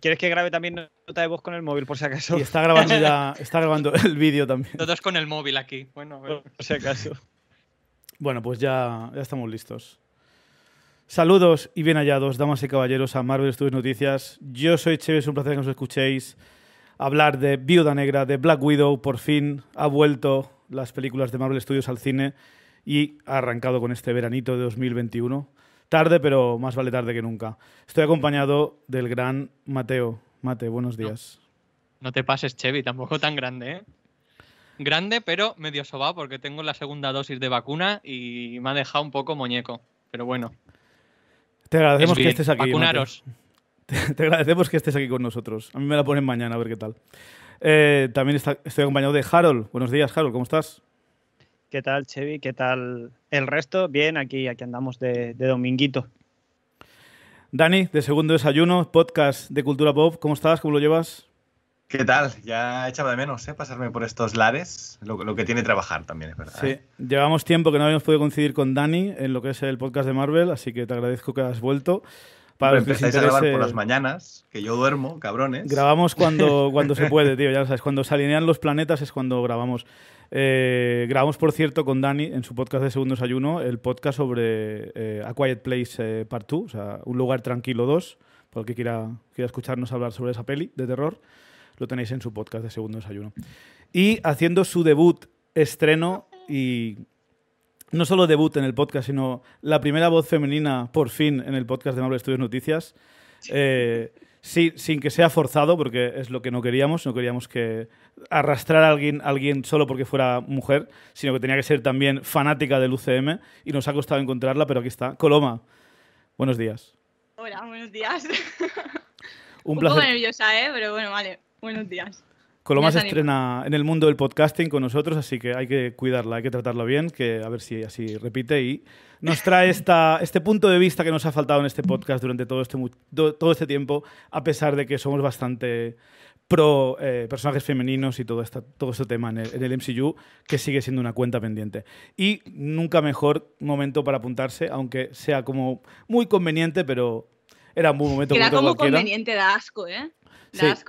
¿Quieres que grabe también nota de voz con el móvil, por si acaso? Y está grabando ya, está grabando el vídeo también. Todos con el móvil aquí. Bueno, por si acaso. Bueno, pues ya, ya estamos listos. Saludos y bien hallados, damas y caballeros, a Marvel Studios Noticias. Yo soy Cheves, un placer que nos escuchéis. Hablar de Viuda Negra, de Black Widow, por fin ha vuelto las películas de Marvel Studios al cine y ha arrancado con este veranito de 2021. Tarde, pero más vale tarde que nunca. Estoy acompañado del gran Mateo. Mate, buenos días. No, te pases, Chevy, tampoco tan grande, ¿eh? Grande, pero medio sobado porque tengo la segunda dosis de vacuna y me ha dejado un poco muñeco. Pero bueno. Te agradecemos que estés aquí. Te, agradecemos que estés aquí con nosotros. A mí me la ponen mañana, a ver qué tal. Eh, también estoy acompañado de Harold. Buenos días, Harold, ¿cómo estás? ¿Qué tal, Chevy? ¿Qué tal el resto? Bien, aquí, aquí andamos de, dominguito. Dani, de Segundo Desayuno, podcast de Cultura Pop. ¿Cómo estás? ¿Cómo lo llevas? ¿Qué tal? Ya echaba de menos ¿eh? pasarme por estos lares, lo, lo, que tiene trabajar también, es verdad. Sí, llevamos tiempo que no habíamos podido coincidir con Dani en lo que es el podcast de Marvel, así que te agradezco que has vuelto. Para a grabar por las mañanas, que yo duermo, cabrones. Grabamos cuando, cuando se puede, tío, ya sabes. Cuando se alinean los planetas es cuando grabamos. Eh, grabamos, por cierto, con Dani en su podcast de Segundo Desayuno, el podcast sobre eh, A Quiet Place eh, Part 2, o sea, Un Lugar Tranquilo 2, por el que quiera, quiera escucharnos hablar sobre esa peli de terror, lo tenéis en su podcast de Segundo Desayuno. Y haciendo su debut, estreno y no solo debut en el podcast, sino la primera voz femenina, por fin, en el podcast de Marvel Studios Noticias. Eh, sin que sea forzado, porque es lo que no queríamos. No queríamos que arrastrar a alguien, alguien solo porque fuera mujer, sino que tenía que ser también fanática del UCM y nos ha costado encontrarla, pero aquí está. Coloma, buenos días. Hola, buenos días. Un, poco nerviosa, ¿eh? pero bueno, vale. Buenos días lo se estrena en el mundo del podcasting con nosotros, así que hay que cuidarla, hay que tratarla bien, que a ver si así repite y nos trae esta, este punto de vista que nos ha faltado en este podcast durante todo este, todo este tiempo, a pesar de que somos bastante pro eh, personajes femeninos y todo, esta, todo este tema en el, MCU, que sigue siendo una cuenta pendiente. Y nunca mejor momento para apuntarse, aunque sea como muy conveniente, pero era un buen momento. Era como conveniente, da asco, ¿eh?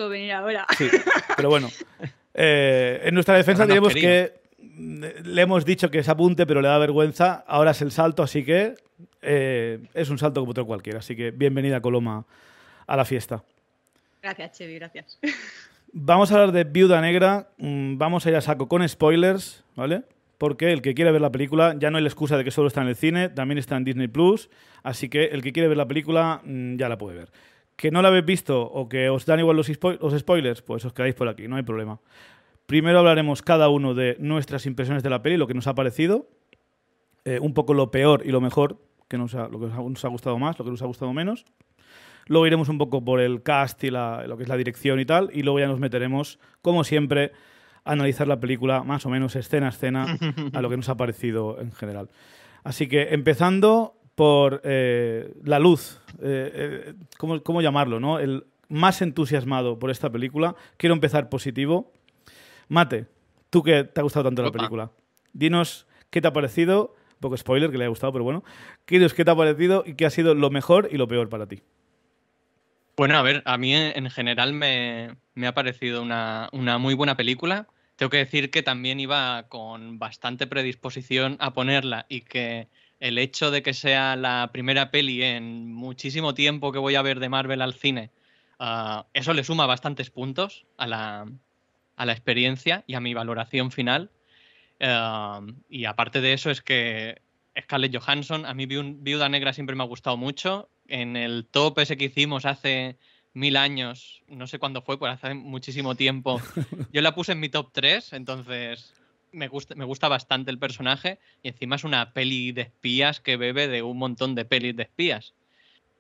venir ahora. Sí, pero bueno. Eh, en nuestra defensa tenemos que. Le hemos dicho que se apunte, pero le da vergüenza. Ahora es el salto, así que eh, es un salto como otro cualquiera. Así que bienvenida, Coloma, a la fiesta. Gracias, Chevy, gracias. Vamos a hablar de Viuda Negra. Mm, vamos a ir a saco con spoilers, ¿vale? Porque el que quiere ver la película, ya no hay la excusa de que solo está en el cine, también está en Disney Plus. Así que el que quiere ver la película, mm, ya la puede ver que no la habéis visto o que os dan igual los, spoilers, pues os quedáis por aquí, no hay problema. Primero hablaremos cada uno de nuestras impresiones de la peli, lo que nos ha parecido, eh, un poco lo peor y lo mejor, que nos ha, lo que nos ha gustado más, lo que nos ha gustado menos. Luego iremos un poco por el cast y la, lo que es la dirección y tal, y luego ya nos meteremos, como siempre, a analizar la película más o menos escena a escena a lo que nos ha parecido en general. Así que empezando por eh, la luz, eh, eh, ¿cómo, llamarlo? ¿no? El más entusiasmado por esta película. Quiero empezar positivo. Mate, tú que te ha gustado tanto la película, dinos qué te ha parecido, un poco spoiler que le haya gustado, pero bueno, dinos qué te ha parecido y qué ha sido lo mejor y lo peor para ti. Bueno, a ver, a mí en general me, ha parecido una muy buena película. Tengo que decir que también iba con bastante predisposición a ponerla y que el hecho de que sea la primera peli en muchísimo tiempo que voy a ver de Marvel al cine, ah, eso le suma bastantes puntos a la, experiencia y a mi valoración final. Ah, y aparte de eso es que Scarlett Johansson, a mí Viuda Negra siempre me ha gustado mucho. En el top ese que hicimos hace mil años, no sé cuándo fue, pues hace muchísimo tiempo, yo la puse en mi top 3, entonces me gusta, me gusta bastante el personaje y encima es una peli de espías que bebe de un montón de pelis de espías.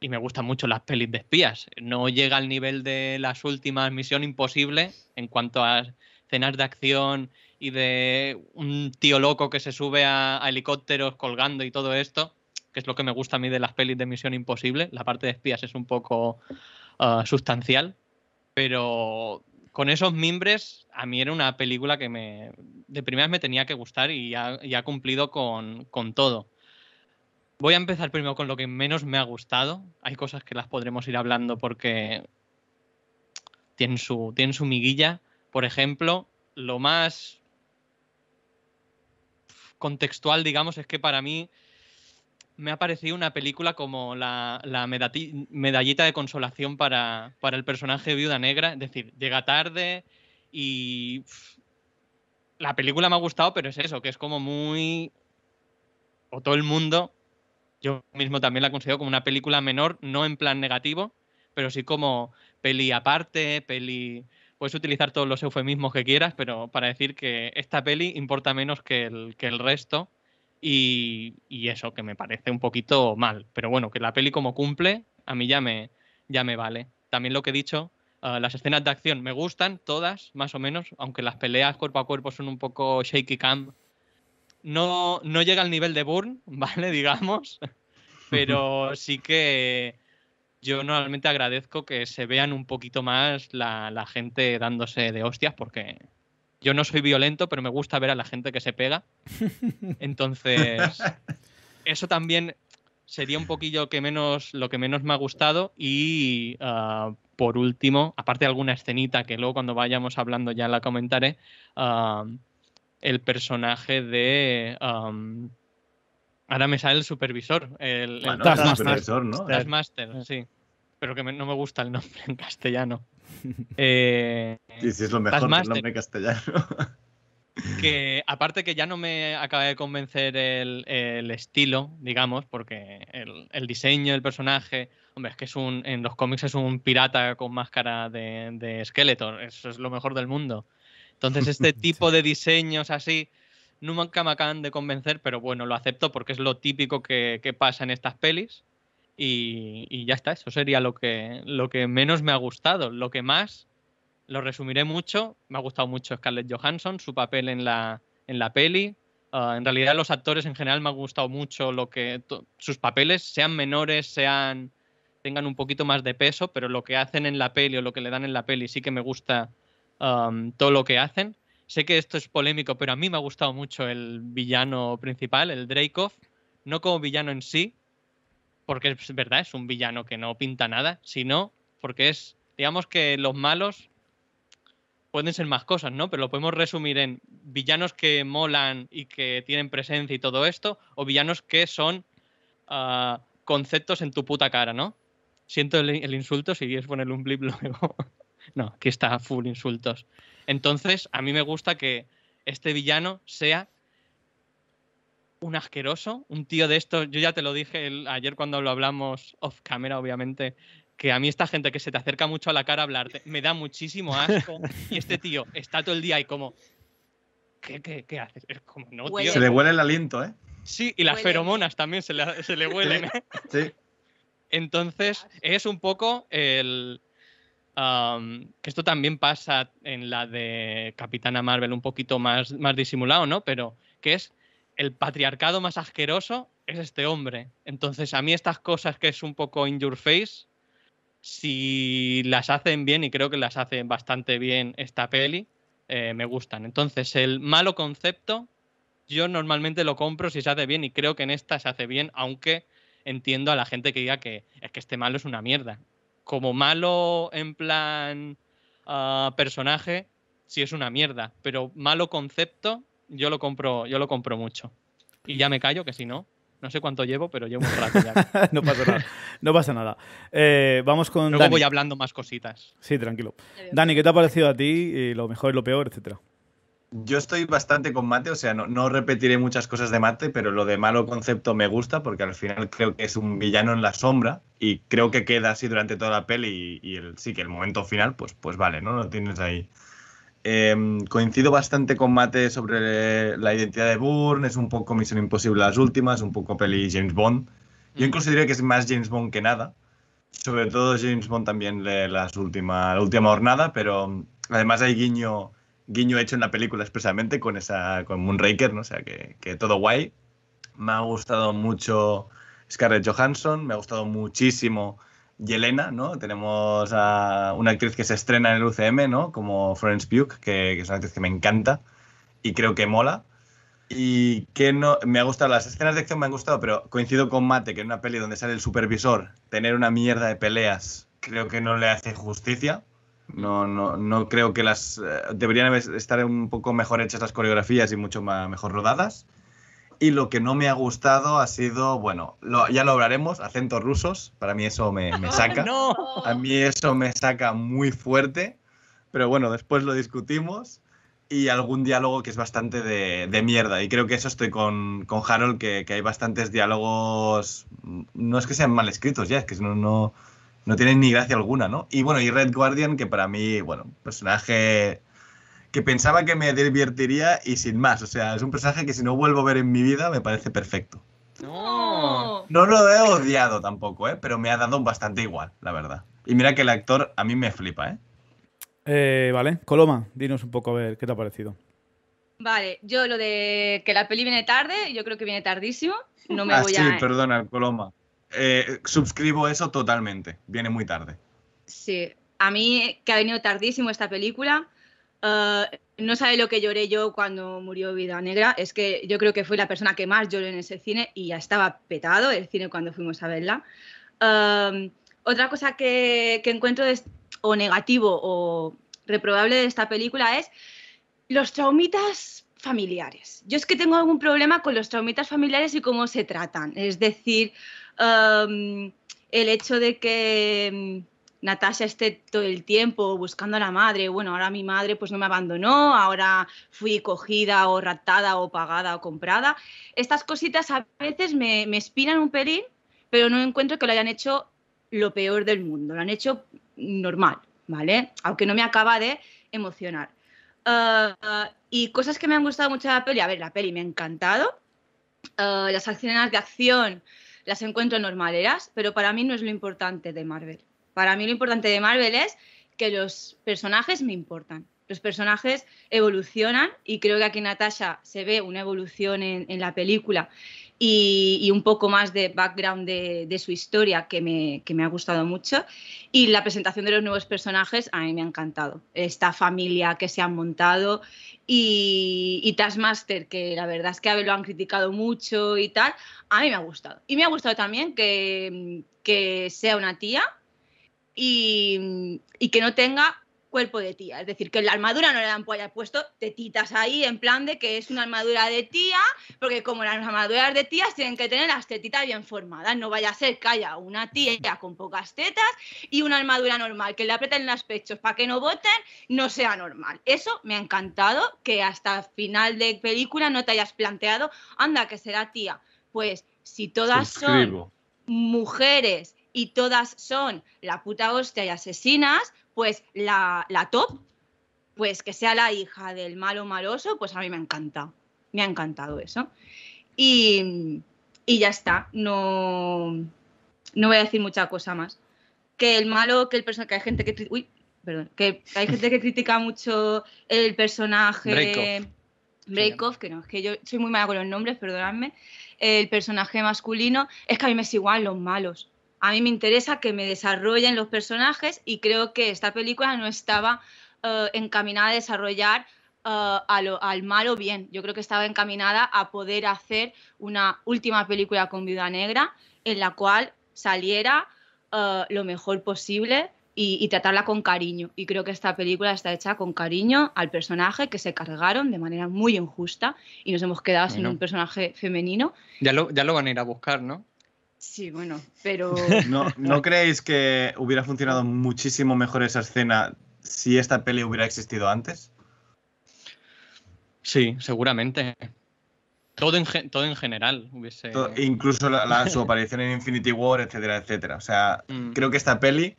Y me gustan mucho las pelis de espías. No llega al nivel de las últimas Misión Imposible en cuanto a escenas de acción y de un tío loco que se sube a, helicópteros colgando y todo esto, que es lo que me gusta a mí de las pelis de Misión Imposible. La parte de espías es un poco ah, sustancial, pero con esos mimbres, a mí era una película que me, de primeras me tenía que gustar y ha, cumplido con, todo. Voy a empezar primero con lo que menos me ha gustado. Hay cosas que las podremos ir hablando porque su, tienen su miguilla. Por ejemplo, lo más contextual, digamos, es que para mí me ha parecido una película como la, medallita de consolación para, el personaje de Viuda Negra. Es decir, llega tarde y la película me ha gustado, pero es eso, que es como muy... o todo el mundo, yo mismo también la considero como una película menor, no en plan negativo, pero sí como peli aparte, peli... Puedes utilizar todos los eufemismos que quieras, pero para decir que esta peli importa menos que el, que el resto y, eso, que me parece un poquito mal. Pero bueno, que la peli como cumple, a mí ya me, ya me vale. También lo que he dicho, ah, las escenas de acción me gustan, todas, más o menos, aunque las peleas cuerpo a cuerpo son un poco shaky cam. No, no llega al nivel de Burn, ¿vale? Digamos. Pero sí que yo normalmente agradezco que se vean un poquito más la, la gente dándose de hostias porque yo no soy violento, pero me gusta ver a la gente que se pega. Entonces, eso también sería un poquillo que menos, lo que menos me ha gustado. Y ah, por último, aparte de alguna escenita que luego cuando vayamos hablando ya la comentaré, ah, el personaje de... ahora me sale el supervisor. El, ah, Taskmaster, ¿no? sí. Pero que no me gusta el nombre en castellano y eh, si es lo mejor nombre castellano. que aparte que ya no me acaba de convencer el, estilo, digamos, porque el, diseño del personaje, hombre, es que es un, en los cómics es un pirata con máscara de, de eso es lo mejor del mundo. Entonces este tipo de diseños así nunca me acaban de convencer, pero bueno, lo acepto porque es lo típico que pasa en estas pelis. Y, ya está, eso sería lo que, lo que menos me ha gustado. Lo que más, lo resumiré mucho, me ha gustado mucho Scarlett Johansson, su papel en la, en la peli. Ah, en realidad los actores en general me ha gustado mucho lo que sus papeles, sean menores, sean tengan un poquito más de peso, pero lo que hacen en la peli o lo que le dan en la peli sí que me gusta todo lo que hacen. Sé que esto es polémico, pero a mí me ha gustado mucho el villano principal, el Dreykov, no como villano en sí, porque es verdad, es un villano que no pinta nada, sino porque es, digamos que los malos pueden ser más cosas, ¿no? Pero lo podemos resumir en villanos que molan y que tienen presencia y todo esto, o villanos que son ah, conceptos en tu puta cara, ¿no? Siento el, el insulto, si quieres ponerle un blip luego. no, aquí está full insultos. Entonces, a mí me gusta que este villano sea un asqueroso, un tío de estos, yo ya te lo dije ayer cuando lo hablamos off camera, obviamente, que a mí esta gente que se te acerca mucho a la cara a hablarte, me da muchísimo asco y este tío está todo el día y como, ¿qué, haces? Es como, no, tío, Se le huele el aliento, ¿eh? Sí, y las feromonas también se le, se huelen. ¿eh? sí. Entonces, es un poco el... que esto también pasa en la de Capitana Marvel, un poquito más, más disimulado, ¿no? Pero que es el patriarcado más asqueroso es este hombre. Entonces, a mí estas cosas que es un poco in your face, si las hacen bien, y creo que las hacen bastante bien esta peli, eh, me gustan. Entonces, el malo concepto, yo normalmente lo compro si se hace bien, y creo que en esta se hace bien, aunque entiendo a la gente que diga que es que este malo es una mierda. Como malo en plan ah, personaje, sí es una mierda, pero malo concepto, yo lo compro, yo lo compro mucho. Y ya me callo, que si no, no sé cuánto llevo, pero llevo un rato ya. no pasa nada. No pasa nada. Eh, vamos con. Luego voy hablando más cositas. Sí, tranquilo. Dani, ¿qué te ha parecido a ti? Eh, lo mejor y lo peor, etcétera. Yo estoy bastante con mate, o sea, no, no, repetiré muchas cosas de mate, pero lo de malo concepto me gusta porque al final creo que es un villano en la sombra y creo que queda así durante toda la peli y, el, sí que el momento final, pues, pues vale, ¿no? Lo tienes ahí Em, coincido bastante con Mate sobre la identidad de Bourne, es un poco Misión Imposible las últimas, un poco peli James Bond. Yo mm. incluso diría que es más James Bond que nada, sobre todo James Bond también de las últimas, la última jornada, pero mm, además hay guiño, guiño hecho en la película expresamente con, esa, con Moonraker, ¿no? o sea que, que todo guay. Me ha gustado mucho Scarlett Johansson, me ha gustado muchísimo Yelena, ¿no? Tenemos a una actriz que se estrena en el UCM, ¿no? Como Florence Pugh, que, es una actriz que me encanta y creo que mola. Y que no, me ha gustado, las escenas de acción me han gustado, pero coincido con Mate que en una peli donde sale el supervisor, tener una mierda de peleas creo que no le hace justicia. No, no, no creo que las... Eh, deberían estar un poco mejor hechas las coreografías y mucho más, mejor rodadas y lo que no me ha gustado ha sido, bueno, ya lo hablaremos, acentos rusos, para mí eso me, saca. ¡No! A mí eso me saca muy fuerte, pero bueno, después lo discutimos y algún diálogo que es bastante de, de mierda. Y creo que eso estoy con, con Harold, que, que, hay bastantes diálogos, no es que sean mal escritos ya, es que no, no, no tienen ni gracia alguna, ¿no? Y bueno, y Red Guardian, que para mí, bueno, personaje que pensaba que me divertiría y sin más. O sea, es un personaje que si no vuelvo a ver en mi vida me parece perfecto. No. Oh. lo he odiado tampoco, ¿eh? Pero me ha dado bastante igual, la verdad. Y mira que el actor a mí me flipa, ¿eh? ¿eh? vale, Coloma, dinos un poco a ver qué te ha parecido. Vale, yo lo de que la peli viene tarde, yo creo que viene tardísimo. No me ah, sí, perdona, Coloma. Eh, suscribo eso totalmente. Viene muy tarde. Sí, a mí que ha venido tardísimo esta película Ah, no sabe lo que lloré yo cuando murió Vida Negra. Es que yo creo que fui la persona que más lloró en ese cine y ya estaba petado el cine cuando fuimos a verla. otra cosa que, encuentro o negativo o reprobable de esta película es los traumitas familiares. Yo es que tengo algún problema con los traumitas familiares y cómo se tratan. Es decir, el hecho de que Natasha esté todo el tiempo buscando a la madre. Bueno, ahora mi madre pues no me abandonó, ahora fui cogida o raptada o pagada o comprada. Estas cositas a veces me, me espiran un pelín, pero no encuentro que lo hayan hecho lo peor del mundo, lo han hecho normal, ¿vale? Aunque no me acaba de emocionar. Uh, y cosas que me han gustado mucho de la peli, a ver, la peli me ha encantado. Uh, las acciones de acción las encuentro normaleras, pero para mí no es lo importante de Marvel. Para mí lo importante de Marvel es que los personajes me importan. Los personajes evolucionan y creo que aquí Natasha se ve una evolución en, la película y, un poco más de background de, su historia que me, me, ha gustado mucho. Y la presentación de los nuevos personajes a mí me ha encantado. Esta familia que se han montado y, Taskmaster, que la verdad es que lo han criticado mucho y tal, a mí me ha gustado. Y me ha gustado también que sea una tía y, que no tenga cuerpo de tía. Es decir, que la armadura no le haya puesto tetitas ahí, en plan de que es una armadura de tía, porque como las armaduras de tías tienen que tener las tetitas bien formadas. No vaya a ser que haya una tía con pocas tetas y una armadura normal, que le aprieten los pechos para que no voten, no sea normal. Eso me ha encantado, que hasta final de película no te hayas planteado, anda, que será tía. Pues si todas son mujeres y todas son la puta hostia y asesinas, pues la, top, pues que sea la hija del malo maloso, pues a mí me encanta. Me ha encantado eso. Y, ya está, no, no voy a decir mucha cosa más. Que el malo, que el personaje, que hay gente que... que hay gente que critica mucho el personaje... Breakoff, que no, es que yo soy muy mala con los nombres, perdonadme. El personaje masculino, es que a mí me es igual los malos a mí me interesa que me desarrollen los personajes y creo que esta película no estaba eh, encaminada a desarrollar al eh, a lo, al malo bien. Yo creo que estaba encaminada a poder hacer una última película con Viuda Negra en la cual saliera eh, lo mejor posible y, tratarla con cariño. Y creo que esta película está hecha con cariño al personaje que se cargaron de manera muy injusta y nos hemos quedado sin un personaje femenino. ya lo van a ir a buscar, ¿no? Sí, bueno, pero... ¿No, ah. creéis que hubiera funcionado muchísimo mejor esa escena si esta peli hubiera existido antes? Sí, seguramente. Todo en, todo en general hubiese... incluso su aparición en Infinity War, etcétera, etcétera. O sea, mm. creo que esta peli,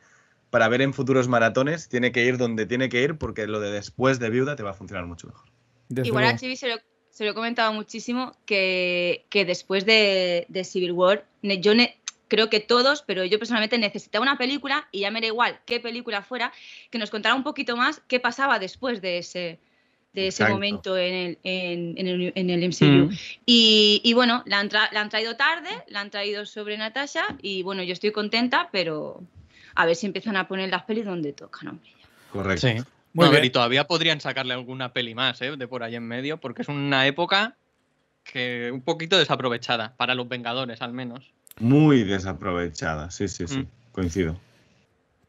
para ver en futuros maratones, tiene que ir donde tiene que ir porque lo de después de Viuda te va a funcionar mucho mejor. Igual a se se lo he comentado muchísimo, que, después de, Civil War, yo creo que todos, pero yo personalmente necesitaba una película, y ya me era igual qué película fuera, que nos contara un poquito más qué pasaba después de ese, de ese momento en el, en, el, MCU. Mm. Y, bueno, la han, la han traído tarde, la han traído sobre Natasha y bueno, yo estoy contenta, pero a ver si empiezan a poner las pelis donde tocan, hombre. Correcto. A ver, y todavía podrían sacarle alguna peli más, ¿eh? De por ahí en medio, porque es una época que un poquito desaprovechada, para los Vengadores al menos. Muy desaprovechada, sí, sí, sí, mm. coincido.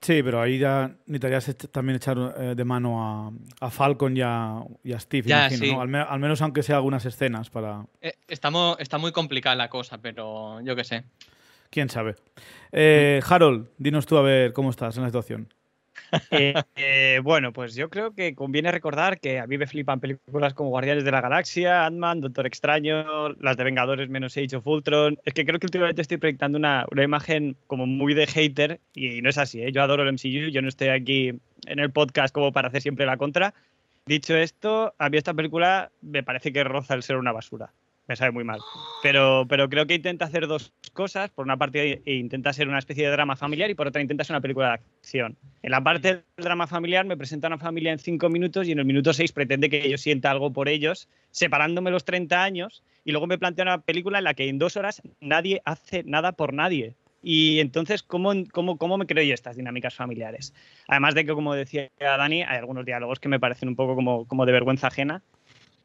Sí, pero ahí ya necesitarías también echar eh, de mano a, a, Falcon y a, Steve, imagino, al, menos aunque sea algunas escenas para... Eh, está, muy complicada la cosa, pero yo qué sé. Quién sabe. Harold, dinos tú a ver cómo estás en la situación. Eh, eh, bueno, pues yo creo que conviene recordar que a mí me flipan películas como Guardianes de la Galaxia, Ant-Man, Doctor Extraño, las de Vengadores menos Age of Ultron. Es que creo que últimamente estoy proyectando una, imagen como muy de hater y, no es así. ¿eh? Yo adoro el MCU, yo no estoy aquí en el podcast como para hacer siempre la contra. Dicho esto, a mí esta película me parece que roza el ser una basura me sabe muy mal. Pero, pero creo que intenta hacer dos cosas. Por una parte intenta ser una especie de drama familiar y por otra intenta ser una película de acción. En la parte del drama familiar me presenta una familia en cinco minutos y en el minuto seis pretende que yo sienta algo por ellos, separándome los 30 años y luego me plantea una película en la que en dos horas nadie hace nada por nadie. Y entonces, ¿cómo, cómo, cómo me creo yo estas dinámicas familiares? Además de que, como decía Dani, hay algunos diálogos que me parecen un poco como, como de vergüenza ajena.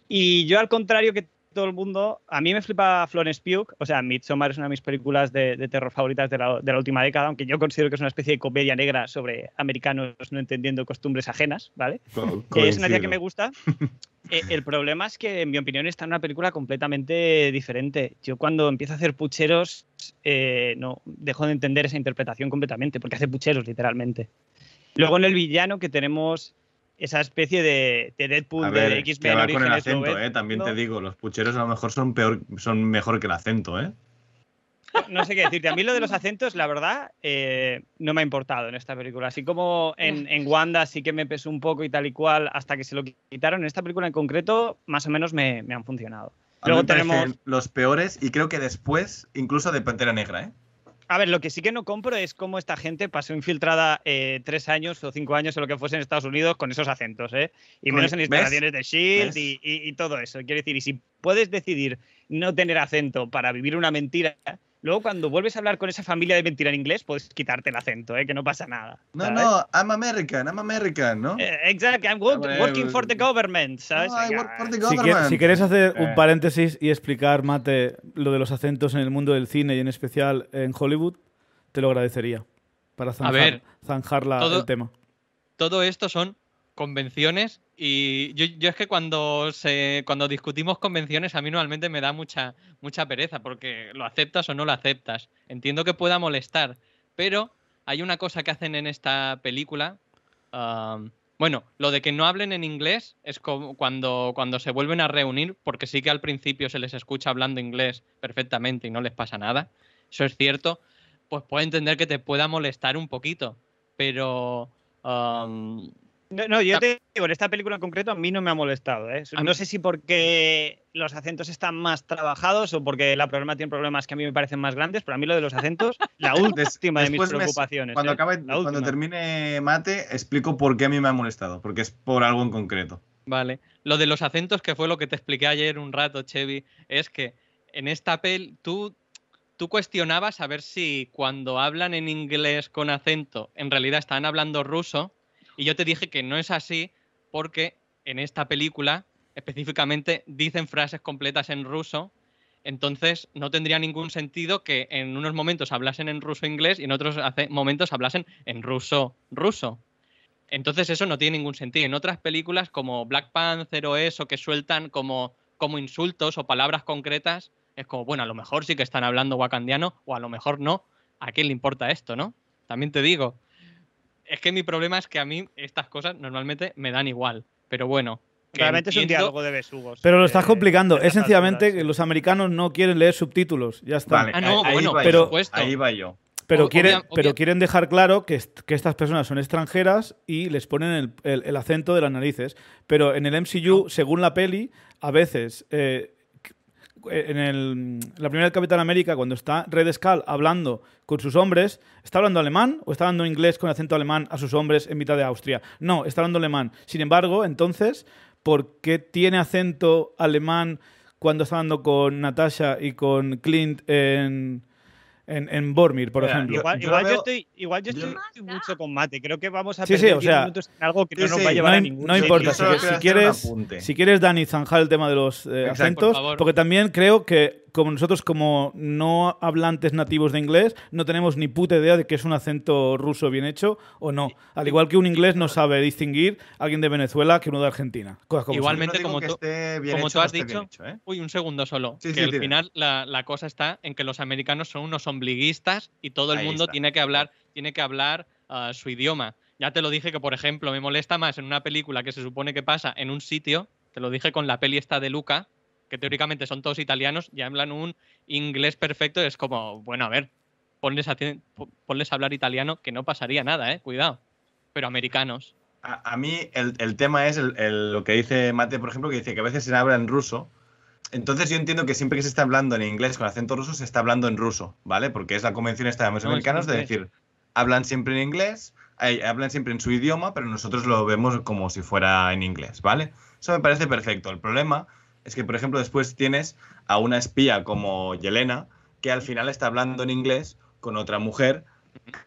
Y yo, al contrario que todo el mundo. A mí me flipa Florence Pugh. O sea, Midsommar es una de mis películas de, terror favoritas de la, última década, aunque yo considero que es una especie de comedia negra sobre americanos no entendiendo costumbres ajenas, ¿vale? es una idea que me gusta. Eh, el problema es que, en mi opinión, está en una película completamente diferente. Yo cuando empiezo a hacer pucheros, eh, no dejo de entender esa interpretación completamente, porque hace pucheros, literalmente. Luego en el villano que tenemos esa especie de, de Deadpool de X-Men. y el eh, también te digo, los pucheros a lo mejor son, peor, son mejor que el acento, ¿eh? No sé qué decirte. A mí lo de los acentos, la verdad, eh, no me ha importado en esta película. Así como en, en, Wanda sí que me pesó un poco y tal y cual hasta que se lo quitaron, en esta película en concreto más o menos me, han funcionado. Luego tenemos los peores y creo que después incluso de Pantera Negra, ¿eh? A ver, lo que sí que no compro es cómo esta gente pasó infiltrada eh, tres años o cinco años o lo que fuese en Estados Unidos con esos acentos, ¿eh? Y menos en instalaciones de Shield y, y, todo eso. Quiero decir, y si puedes decidir no tener acento para vivir una mentira, Luego, cuando vuelves a hablar con esa familia de mentira en inglés, puedes quitarte el acento, ¿eh? que no pasa nada. No, no, I'm American, I'm American, ¿no? Eh, Exactamente, I'm working for eh, the government, ¿sabes? Si, quieres hacer un eh. paréntesis y explicar, Mate, lo de los acentos en el mundo del cine y en especial en Hollywood, te lo agradecería para zanjar, zanjar el tema. Todo esto son convenciones y yo, es que cuando se cuando discutimos convenciones a mí normalmente me da mucha mucha pereza porque lo aceptas o no lo aceptas. Entiendo que pueda molestar, pero hay una cosa que hacen en esta película. bueno, lo de que no hablen en inglés es como cuando, cuando se vuelven a reunir, porque sí que al principio se les escucha hablando inglés perfectamente y no les pasa nada. Eso es cierto. Pues puedo entender que te pueda molestar un poquito, pero no, yo ah. te digo, en esta película en concreto a mí no me ha molestado. ¿eh? No sé si porque los acentos están más trabajados o porque la programa tiene problemas que a mí me parecen más grandes, pero a mí lo de los acentos, la última de mis preocupaciones. cuando, ¿eh? cuando termine Mate, explico por qué a mí me ha molestado, porque es por algo en concreto. Vale. Lo de los acentos, que fue lo que te expliqué ayer un rato, Chevy, es que en esta pel tú tú cuestionabas a ver si cuando hablan en inglés con acento, en realidad están hablando ruso y yo te dije que no es así porque en esta película específicamente dicen frases completas en ruso, entonces no tendría ningún sentido que en unos momentos hablasen en ruso-inglés y en otros momentos hablasen en ruso-ruso. Entonces eso no tiene ningún sentido. En otras películas como Black Panther o eso, que sueltan como, como insultos o palabras concretas, es como, bueno, a lo mejor sí que están hablando wakandiano o a lo mejor no. ¿A quién le importa esto, no? También te digo es que mi problema es que a mí estas cosas normalmente me dan igual. Pero bueno. Claramente es un diálogo de besugos. Pero lo eh, estás complicando. es sencillamente que los americanos no quieren leer subtítulos. Ya está. ah, no, bueno, ahí Ahí va yo. Pero, quieren, pero quieren dejar claro que, que, estas personas son extranjeras y les ponen el, acento de las narices. Pero en el MCU, según la peli, a veces eh, eh, en la primera de Capitán América, cuando está Red Skull hablando con sus hombres, ¿está hablando alemán o está hablando inglés con acento alemán a sus hombres en mitad de Austria? No, está hablando alemán. Sin embargo, entonces, ¿por qué tiene acento alemán cuando está hablando con Natasha y con Clint en, en, en Bormir, por ejemplo. igual, yo, estoy, mucho con Mate. Creo que vamos a tener minutos en algo que no nos va a llevar a ningún No importa, si, quieres, si quieres, Dani, zanjar el tema de los eh, acentos, porque también creo que como nosotros, como no hablantes nativos de inglés, no tenemos ni puta idea de que es un acento ruso bien hecho o no. Al igual que un inglés no sabe distinguir a alguien de Venezuela que uno de Argentina. Igualmente, como, tú, has dicho, ¿eh? uy, un segundo solo, que al final la, cosa está en que los americanos son unos ombliguistas y todo el mundo tiene que hablar, tiene que hablar ah, su idioma. Ya te lo dije que, por ejemplo, me molesta más en una película que se supone que pasa en un sitio, te lo dije con la peli esta de Luca, que teóricamente son todos italianos, ya hablan un inglés perfecto. Es como, bueno, a ver, ponles a, hablar italiano, que no pasaría nada, ¿eh? Cuidado. Pero americanos. A, mí el, el, tema es el, lo que dice Mate, por ejemplo, que dice que a veces se habla en ruso. Entonces yo entiendo que siempre que se está hablando en inglés con acento ruso, se está hablando en ruso, ¿vale? Porque es la convención esta de los americanos de decir, hablan siempre en inglés, hablan siempre en su idioma, pero nosotros lo vemos como si fuera en inglés, ¿vale? Eso me parece perfecto. El problema es que, por ejemplo, después tienes a una espía como Yelena, que al final está hablando en inglés con otra mujer,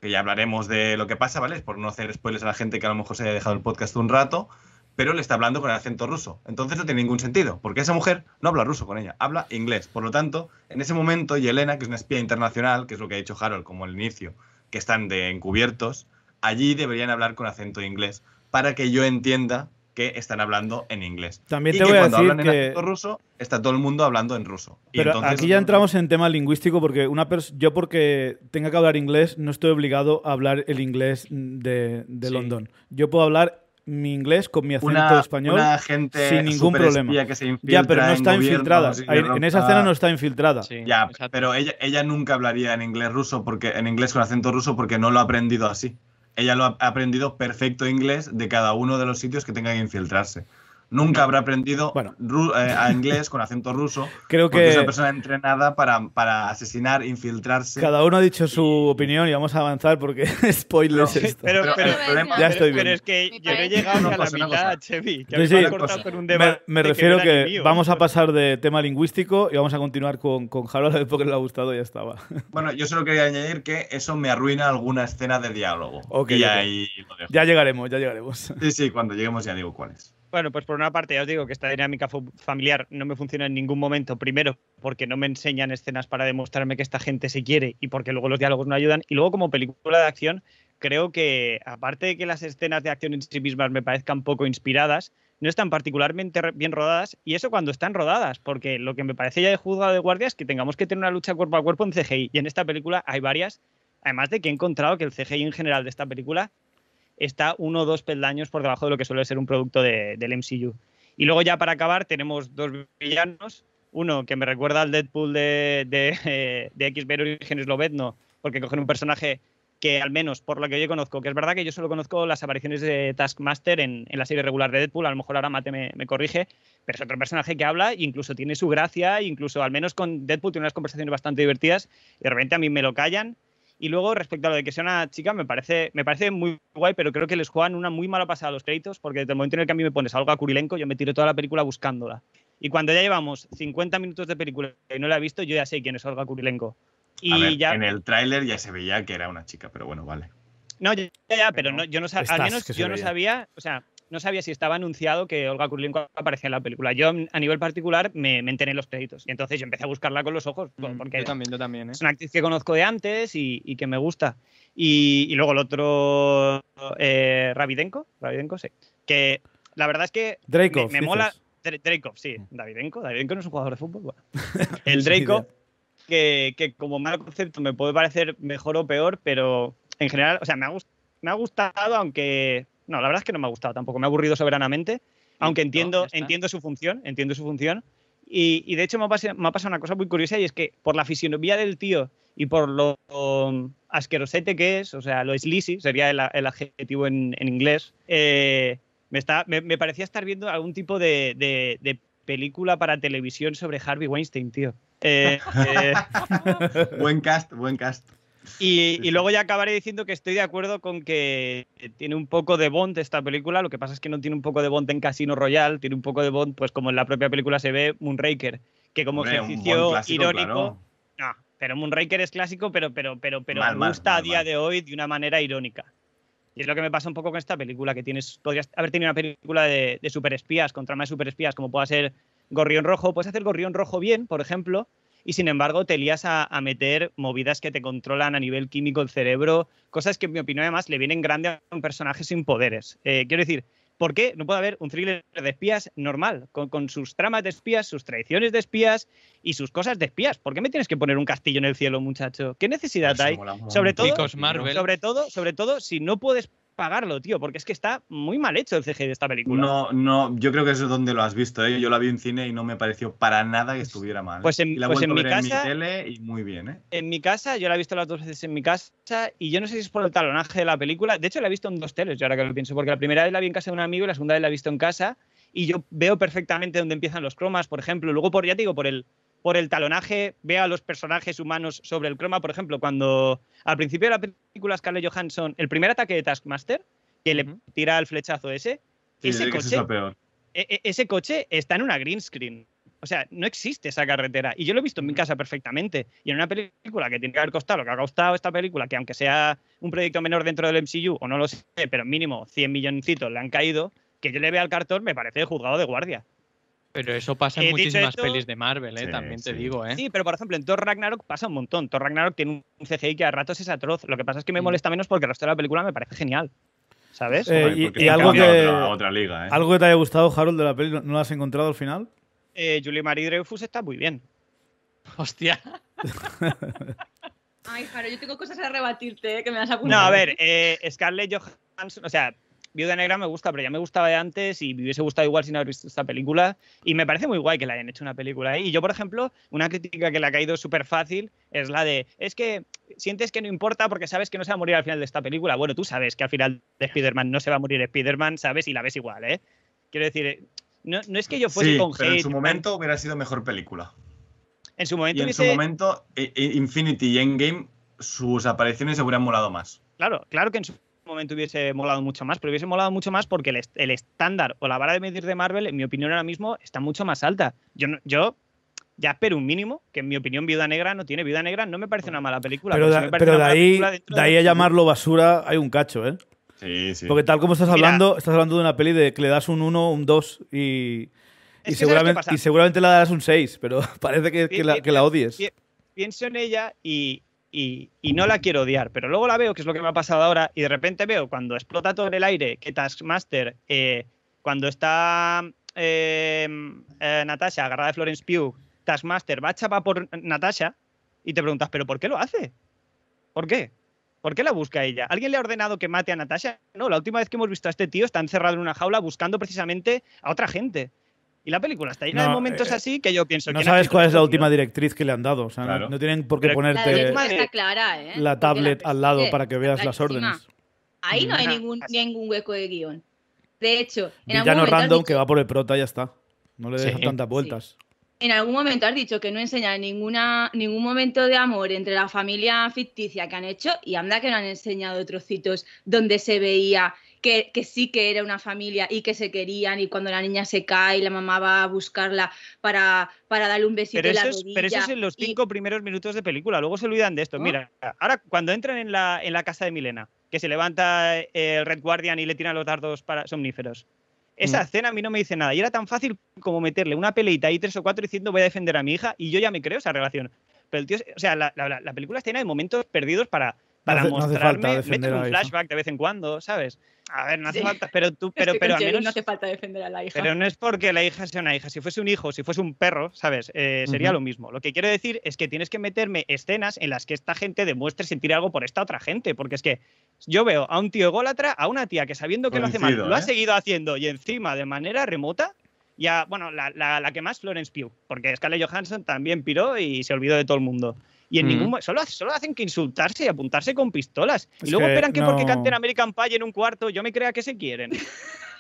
que ya hablaremos de lo que pasa, ¿vale? Es por no hacer spoilers a la gente que a lo mejor se haya dejado el podcast un rato, pero le está hablando con el acento ruso. Entonces no tiene ningún sentido, porque esa mujer no habla ruso con ella, habla inglés. Por lo tanto, en ese momento, Yelena, que es una espía internacional, que es lo que ha dicho Harold como al inicio, que están de encubiertos, allí deberían hablar con acento inglés para que yo entienda están hablando en inglés. También te y que cuando hablan en ruso, está todo el mundo hablando en ruso. aquí ya entramos en tema lingüístico porque una yo porque tenga que hablar inglés no estoy obligado a hablar el inglés de, de London. Yo puedo hablar mi inglés con mi acento español sin ningún problema. ya, pero no está infiltrada. En, esa escena no está infiltrada. pero ella, ella nunca hablaría en inglés ruso porque en inglés con acento ruso porque no lo ha aprendido así ella lo ha aprendido perfecto inglés de cada uno de los sitios que tenga que infiltrarse nunca habrá aprendido eh, a inglés con acento ruso. Creo que es una persona entrenada para, para, asesinar, infiltrarse. Cada uno ha dicho su opinión y vamos a avanzar porque spoilers. esto. Pero, es que yo no he llegado a la mitad, me, refiero que, vamos a pasar de tema lingüístico y vamos a continuar con, con Harold porque le ha gustado y ya estaba. Bueno, yo solo quería añadir que eso me arruina alguna escena de diálogo. Okay, Ya llegaremos, ya llegaremos. Sí, sí, cuando lleguemos ya digo cuáles bueno, pues por una parte ya os digo que esta dinámica familiar no me funciona en ningún momento. Primero, porque no me enseñan escenas para demostrarme que esta gente se quiere y porque luego los diálogos no ayudan. Y luego como película de acción, creo que aparte de que las escenas de acción en sí mismas me parezcan poco inspiradas, no están particularmente bien rodadas, y eso cuando están rodadas, porque lo que me parece ya de juzgado de guardia es que tengamos que tener una lucha cuerpo a cuerpo en CGI, y en esta película hay varias, además de que he encontrado que el CGI en general de esta película está uno o dos peldaños por debajo de lo que suele ser un producto de, del MCU. Y luego ya para acabar tenemos dos villanos, uno que me recuerda al Deadpool de, de, de X-Men Orígenes porque cogen un personaje que al menos por lo que yo conozco, que es verdad que yo solo conozco las apariciones de Taskmaster en, la serie regular de Deadpool, a lo mejor ahora Mate me, corrige, pero es otro personaje que habla, incluso tiene su gracia, incluso al menos con Deadpool tiene unas conversaciones bastante divertidas y de repente a mí me lo callan y luego, respecto a lo de que sea una chica, me parece, me parece muy guay, pero creo que les juegan una muy mala pasada a los créditos, porque desde el momento en el que a mí me pones algo a Curilenco, yo me tiro toda la película buscándola. Y cuando ya llevamos 50 minutos de película y no la he visto, yo ya sé quién es Olga Kurilenko. Y a ya... En el tráiler ya se veía que era una chica, pero bueno, vale. No, ya, ya, pero no, yo no sabía, al menos yo no sabía, o sea, no sabía si estaba anunciado que Olga Kurlenko aparecía en la película. Yo, a nivel particular, me, enteré en los créditos. Y entonces yo empecé a buscarla con los ojos. Mm, porque yo también, yo también. ¿eh? Es una actriz que conozco de antes y, que me gusta. Y, luego el otro, eh, Ravidenko, Ravidenko, sí. Que la verdad es que Draco, me, mola. Draco, sí, mm. Davidenko. Davidenko no es un jugador de fútbol. El Draco, que, que, como mal concepto me puede parecer mejor o peor, pero en general, o sea, me ha, me ha gustado, aunque no, la verdad es que no me ha gustado tampoco. Me ha aburrido soberanamente, aunque entiendo, su función, entiendo su función. Y, de hecho me ha, pasado, una cosa muy curiosa y es que por la fisionomía del tío y por lo um, asquerosete que es, o sea, lo eslisi, sería el, adjetivo en, inglés, eh, me, parecía estar viendo algún tipo de, película para televisión sobre Harvey Weinstein, tío. Eh, eh, buen cast, buen cast. Y, luego ya acabaré diciendo que estoy de acuerdo con que tiene un poco de Bond esta película, lo que pasa es que no tiene un poco de Bond en Casino Royale, tiene un poco de Bond, pues como en la propia película se ve, Moonraker, que como ejercicio irónico... No, pero Moonraker es clásico, pero, pero, pero, pero me gusta a día de hoy de una manera irónica. Y es lo que me pasa un poco con esta película, que tienes, podrías haber tenido una película de, de superespías, contra más de superespías, como pueda ser Gorrión Rojo. Puedes hacer Gorrión Rojo bien, por ejemplo, y sin embargo te lías a, meter movidas que te controlan a nivel químico el cerebro, cosas que en mi opinión además le vienen grandes a un personaje sin poderes. Eh, quiero decir, ¿por qué no puede haber un thriller de espías normal, con, sus tramas de espías, sus traiciones de espías y sus cosas de espías? ¿Por qué me tienes que poner un castillo en el cielo, muchacho? ¿Qué necesidad pues hay? Sobre todo, sobre todo, sobre todo, si no puedes pagarlo, tío, porque es que está muy mal hecho el CG de esta película. No, no, yo creo que eso es donde lo has visto, ¿eh? Yo la vi en cine y no me pareció para nada que pues, estuviera mal. Pues en, pues en mi casa. En mi tele y muy bien, ¿eh? En mi casa, yo la he visto las dos veces en mi casa y yo no sé si es por el talonaje de la película. De hecho, la he visto en dos teles, yo ahora que lo pienso, porque la primera vez la vi en casa de un amigo y la segunda vez la he visto en casa y yo veo perfectamente dónde empiezan los cromas, por ejemplo. Luego, por, ya te digo, por el por el talonaje vea a los personajes humanos sobre el croma. Por ejemplo, cuando al principio de la película Scarlett Johansson, el primer ataque de Taskmaster, que le tira el flechazo ese, e, e, ese, coche, está en una green screen. O sea, no existe esa carretera. Y yo lo he visto en mi mm. casa perfectamente. Y en una película que tiene que haber costado lo que ha costado esta película, que aunque sea un proyecto menor dentro del MCU, o no lo sé, pero mínimo 100 milloncitos le han caído, que yo le vea al cartón me parece juzgado de guardia. Pero eso pasa en eh, muchísimas pelis de Marvel, ¿eh? también te digo. ¿eh? Sí, pero por ejemplo, en Thor Ragnarok pasa un montón. Thor Ragnarok tiene un CGI que a ratos es atroz. Lo que pasa es que me mm. molesta menos porque el resto de la película me parece genial. ¿Sabes? Eh, y, algo, que, eh. algo que te haya gustado, Harold, de la peli, ¿no la has encontrado al final? Julie Marie Dreyfus está muy bien. Hostia. Ay, Harold, yo tengo cosas a rebatirte que me has apuntado. No, a ver, Scarlett Johansson, o sea, Viuda Negra me gusta, pero ya me gustaba de antes y me hubiese gustado igual sin haber visto esta película. Y me parece muy guay que la hayan hecho una película. Y yo, por ejemplo, una crítica que le ha caído súper fácil es la de, es que sientes que no importa porque sabes que no se va a morir al final de esta película. Bueno, tú sabes que al final de Spider-Man no se va a morir Spider-Man, sabes, y la ves igual, ¿eh? Quiero decir, eh, no, es que yo fuese sí, pero en su momento hubiera sido mejor película. En su momento. en su momento, eh, eh, Infinity y Endgame, sus apariciones se hubieran molado más. Claro, claro que en su momento hubiese molado mucho más, pero hubiese molado mucho más porque el, estándar o la vara de medir de Marvel, en mi opinión ahora mismo, está mucho más alta. Yo, yo ya espero un mínimo, que en mi opinión Viuda Negra no tiene. Viuda Negra no me parece una mala película. Pero, de, ahí, ahí a llamarlo basura hay un cacho, ¿eh? Sí, sí. Porque tal como estás hablando, estás hablando de una peli de que le das un 1, un 2 y, y seguramente, y seguramente le darás un 6, pero parece que la odies. Pienso en ella y, y, no la quiero odiar, pero luego la veo, que es lo que me ha pasado ahora, y de repente veo cuando explota todo en el aire que Taskmaster, eh, cuando está em, eh, Natasha agarrada de Florence Pugh, Taskmaster va a chapa por Natasha y te preguntas, ¿pero por qué lo hace? ¿Por qué? ¿Por qué la busca ella? ¿Alguien le ha ordenado que mate a Natasha? No, la última vez que hemos visto a este tío está encerrado en una jaula buscando precisamente a otra gente la película está llena momentos eh, así que yo pienso no que. No sabes cuál es la última directriz que le han dado. no, tienen por qué ponerte la, ¿eh? tablet al lado para que veas las órdenes. Ahí no hay ningún, hueco de guión. De hecho, en algún momento random que va por el prota, ya está. No le dejan tantas vueltas. En algún momento has dicho que no enseña ninguna, ningún momento de amor entre la familia ficticia que han hecho y anda que no han enseñado trocitos donde se veía que, sí que era una familia y que se querían y cuando la niña se cae la mamá va a buscarla para, para darle un besito pero en la eso Pero eso es en los cinco primeros minutos de película, luego se olvidan de esto. Oh. Mira, ahora cuando entran en la, en la casa de Milena, que se levanta eh, el Red Guardian y le tiran los dardos para, somníferos. Esa mm. escena a mí no me dice nada. Y era tan fácil como meterle una peleita ahí tres o cuatro diciendo voy a defender a mi hija y yo ya me creo esa relación. Pero el tío, o sea, la, la película está llena de momentos perdidos para para no hace, mostrarme. un flashback de vez en cuando, ¿sabes? A ver, no hace falta, pero tú, pero, pero a menos, no hace falta defender a la hija. Pero no es porque la hija sea una hija. Si fuese un hijo, si fuese un perro, ¿sabes? Eh, sería lo mismo. Lo que quiero decir es que tienes que meterme escenas en las que esta gente demuestre sentir algo por esta otra gente, porque es que yo veo a un tío ególatra, a una tía que sabiendo que lo hace mal, lo ha ¿eh? seguido haciendo y encima de manera remota. Y a, bueno, la, la, la que más, Florence Pugh, porque Scarlett Johansson también piró y se olvidó de todo el mundo. Y en mm. ningún solo, solo hacen que insultarse y apuntarse con pistolas. y luego esperan que porque canten American Pie en un cuarto, yo me crea que se quieren.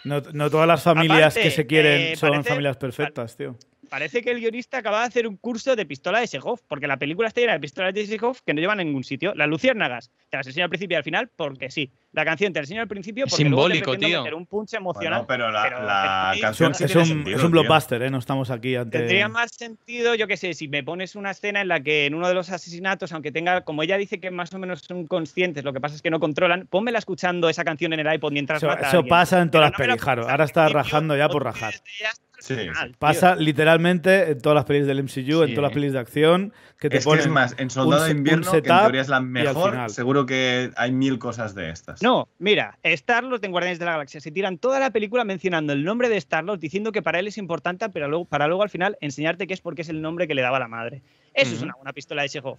No, todas las familias que se quieren eh, son familias perfectas, tío parece que el guionista acaba de hacer un curso de pistola de Sehov, porque la película está llena de pistolas de Sehov que no llevan a ningún sitio. Las luciérnagas te las enseño al principio y al final porque sí. La canción te la enseño al principio porque es simbólico, un punch emocional. pero la, canción es, un, blockbuster, ¿eh? No estamos aquí ante... Tendría más sentido, yo qué sé, si me pones una escena en la que en uno de los asesinatos, aunque tenga, como ella dice que más o menos son conscientes, lo que pasa es que no controlan, pónmela escuchando esa canción en el iPod mientras eso, Eso pasa en todas las no Ahora está rajando ya por rajar. Pasa literalmente en todas las pelis del MCU, en todas las pelis de acción. Que te pones más, en Soldado de Invierno, que en teoría es la mejor, seguro que hay mil cosas de estas. No, mira, star en Guardianes de la Galaxia se tiran toda la película mencionando el nombre de star diciendo que para él es importante, pero luego, para luego al final enseñarte que es porque es el nombre que le daba la madre. Eso es una, pistola de Chekhov.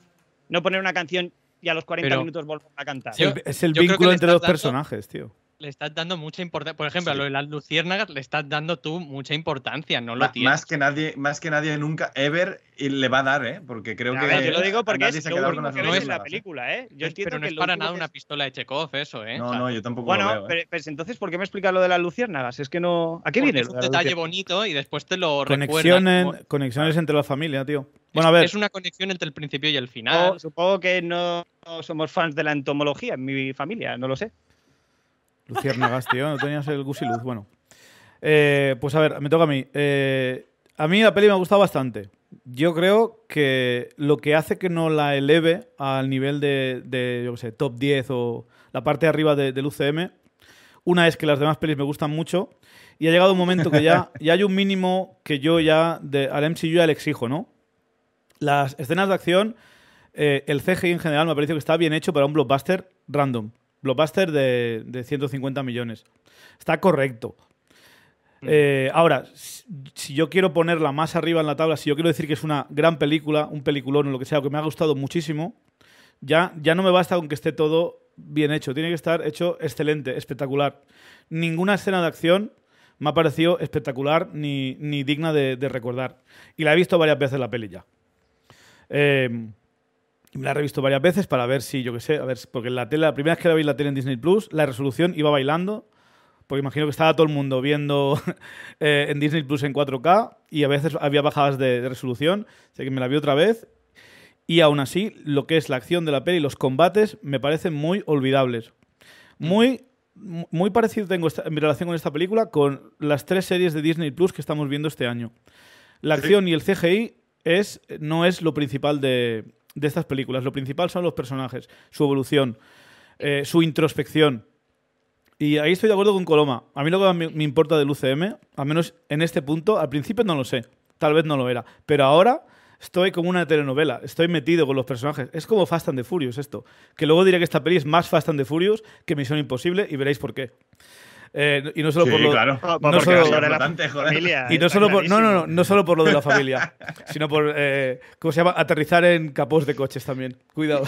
No poner una canción y a los 40 minutos volver a cantar. es el vínculo entre dos personajes, tío le estás dando mucha importancia. Por ejemplo, a lo de las luciérnagas le estás dando tú mucha importancia, no lo tienes. Más que nadie, más que nadie nunca, ever, y le va a dar, ¿eh? Porque creo que. yo lo digo porque es que es la película, ¿eh? Yo entiendo pero no es para nada una pistola de Chekhov eso, ¿eh? No, no, yo tampoco bueno, lo Bueno, ¿eh? pues entonces, ¿por qué me explicas lo de las luciérnagas? Es que no. ¿A qué viene? Es un detalle bonito y después te lo conexiones, Conexiones ah. entre la familia, tío. Bueno, a ver. Es una conexión entre el principio y el final. Oh, supongo que no somos fans de la entomología en mi familia, no lo sé. Luciérnagas, tío. No tenías el gusiluz. Bueno. Eh, pues a ver, me toca a mí. Eh, a mí la peli me ha gustado bastante. Yo creo que lo que hace que no la eleve al nivel de, yo qué sé, top 10 o la parte de arriba de, del UCM, una es que las demás pelis me gustan mucho y ha llegado un momento que ya, ya hay un mínimo que yo ya de, al MCU ya le exijo, ¿no? Las escenas de acción, eh, el CGI en general me ha parecido que está bien hecho para un blockbuster random blockbuster de, 150 millones. Está correcto. Mm. Eh, ahora, si yo quiero ponerla más arriba en la tabla, si yo quiero decir que es una gran película, un peliculón o lo que sea, que me ha gustado muchísimo, ya, ya no me basta con que esté todo bien hecho. Tiene que estar hecho excelente, espectacular. Ninguna escena de acción me ha parecido espectacular ni, digna de, recordar. Y la he visto varias veces la peli ya. Eh, me la he revisto varias veces para ver si, yo qué sé, a ver, porque la la primera vez que la vi la tele en Disney Plus, la resolución iba bailando, porque imagino que estaba todo el mundo viendo eh, en Disney Plus en 4K y a veces había bajadas de, resolución, así que me la vi otra vez y aún así lo que es la acción de la peli y los combates me parecen muy olvidables. Muy muy parecido tengo esta, en relación con esta película con las tres series de Disney Plus que estamos viendo este año. La acción y el CGI es, no es lo principal de, de estas películas. Lo principal son los personajes, su evolución, eh, su introspección. Y ahí estoy de acuerdo con Coloma. A mí lo que me importa del UCM, al menos en este punto, al principio no lo sé. Tal vez no lo era. Pero ahora estoy como una telenovela. Estoy metido con los personajes. Es como Fast and the Furious esto. Que luego diré que esta peli es más Fast and the Furious que Misión Imposible y veréis por qué. Eh, y no solo por lo, claro. Ah, no solo, por la familia, y no solo por, no, no, no, no solo por lo de la familia, sino por eh, ¿cómo se llama? aterrizar en capós de coches también. Cuidado.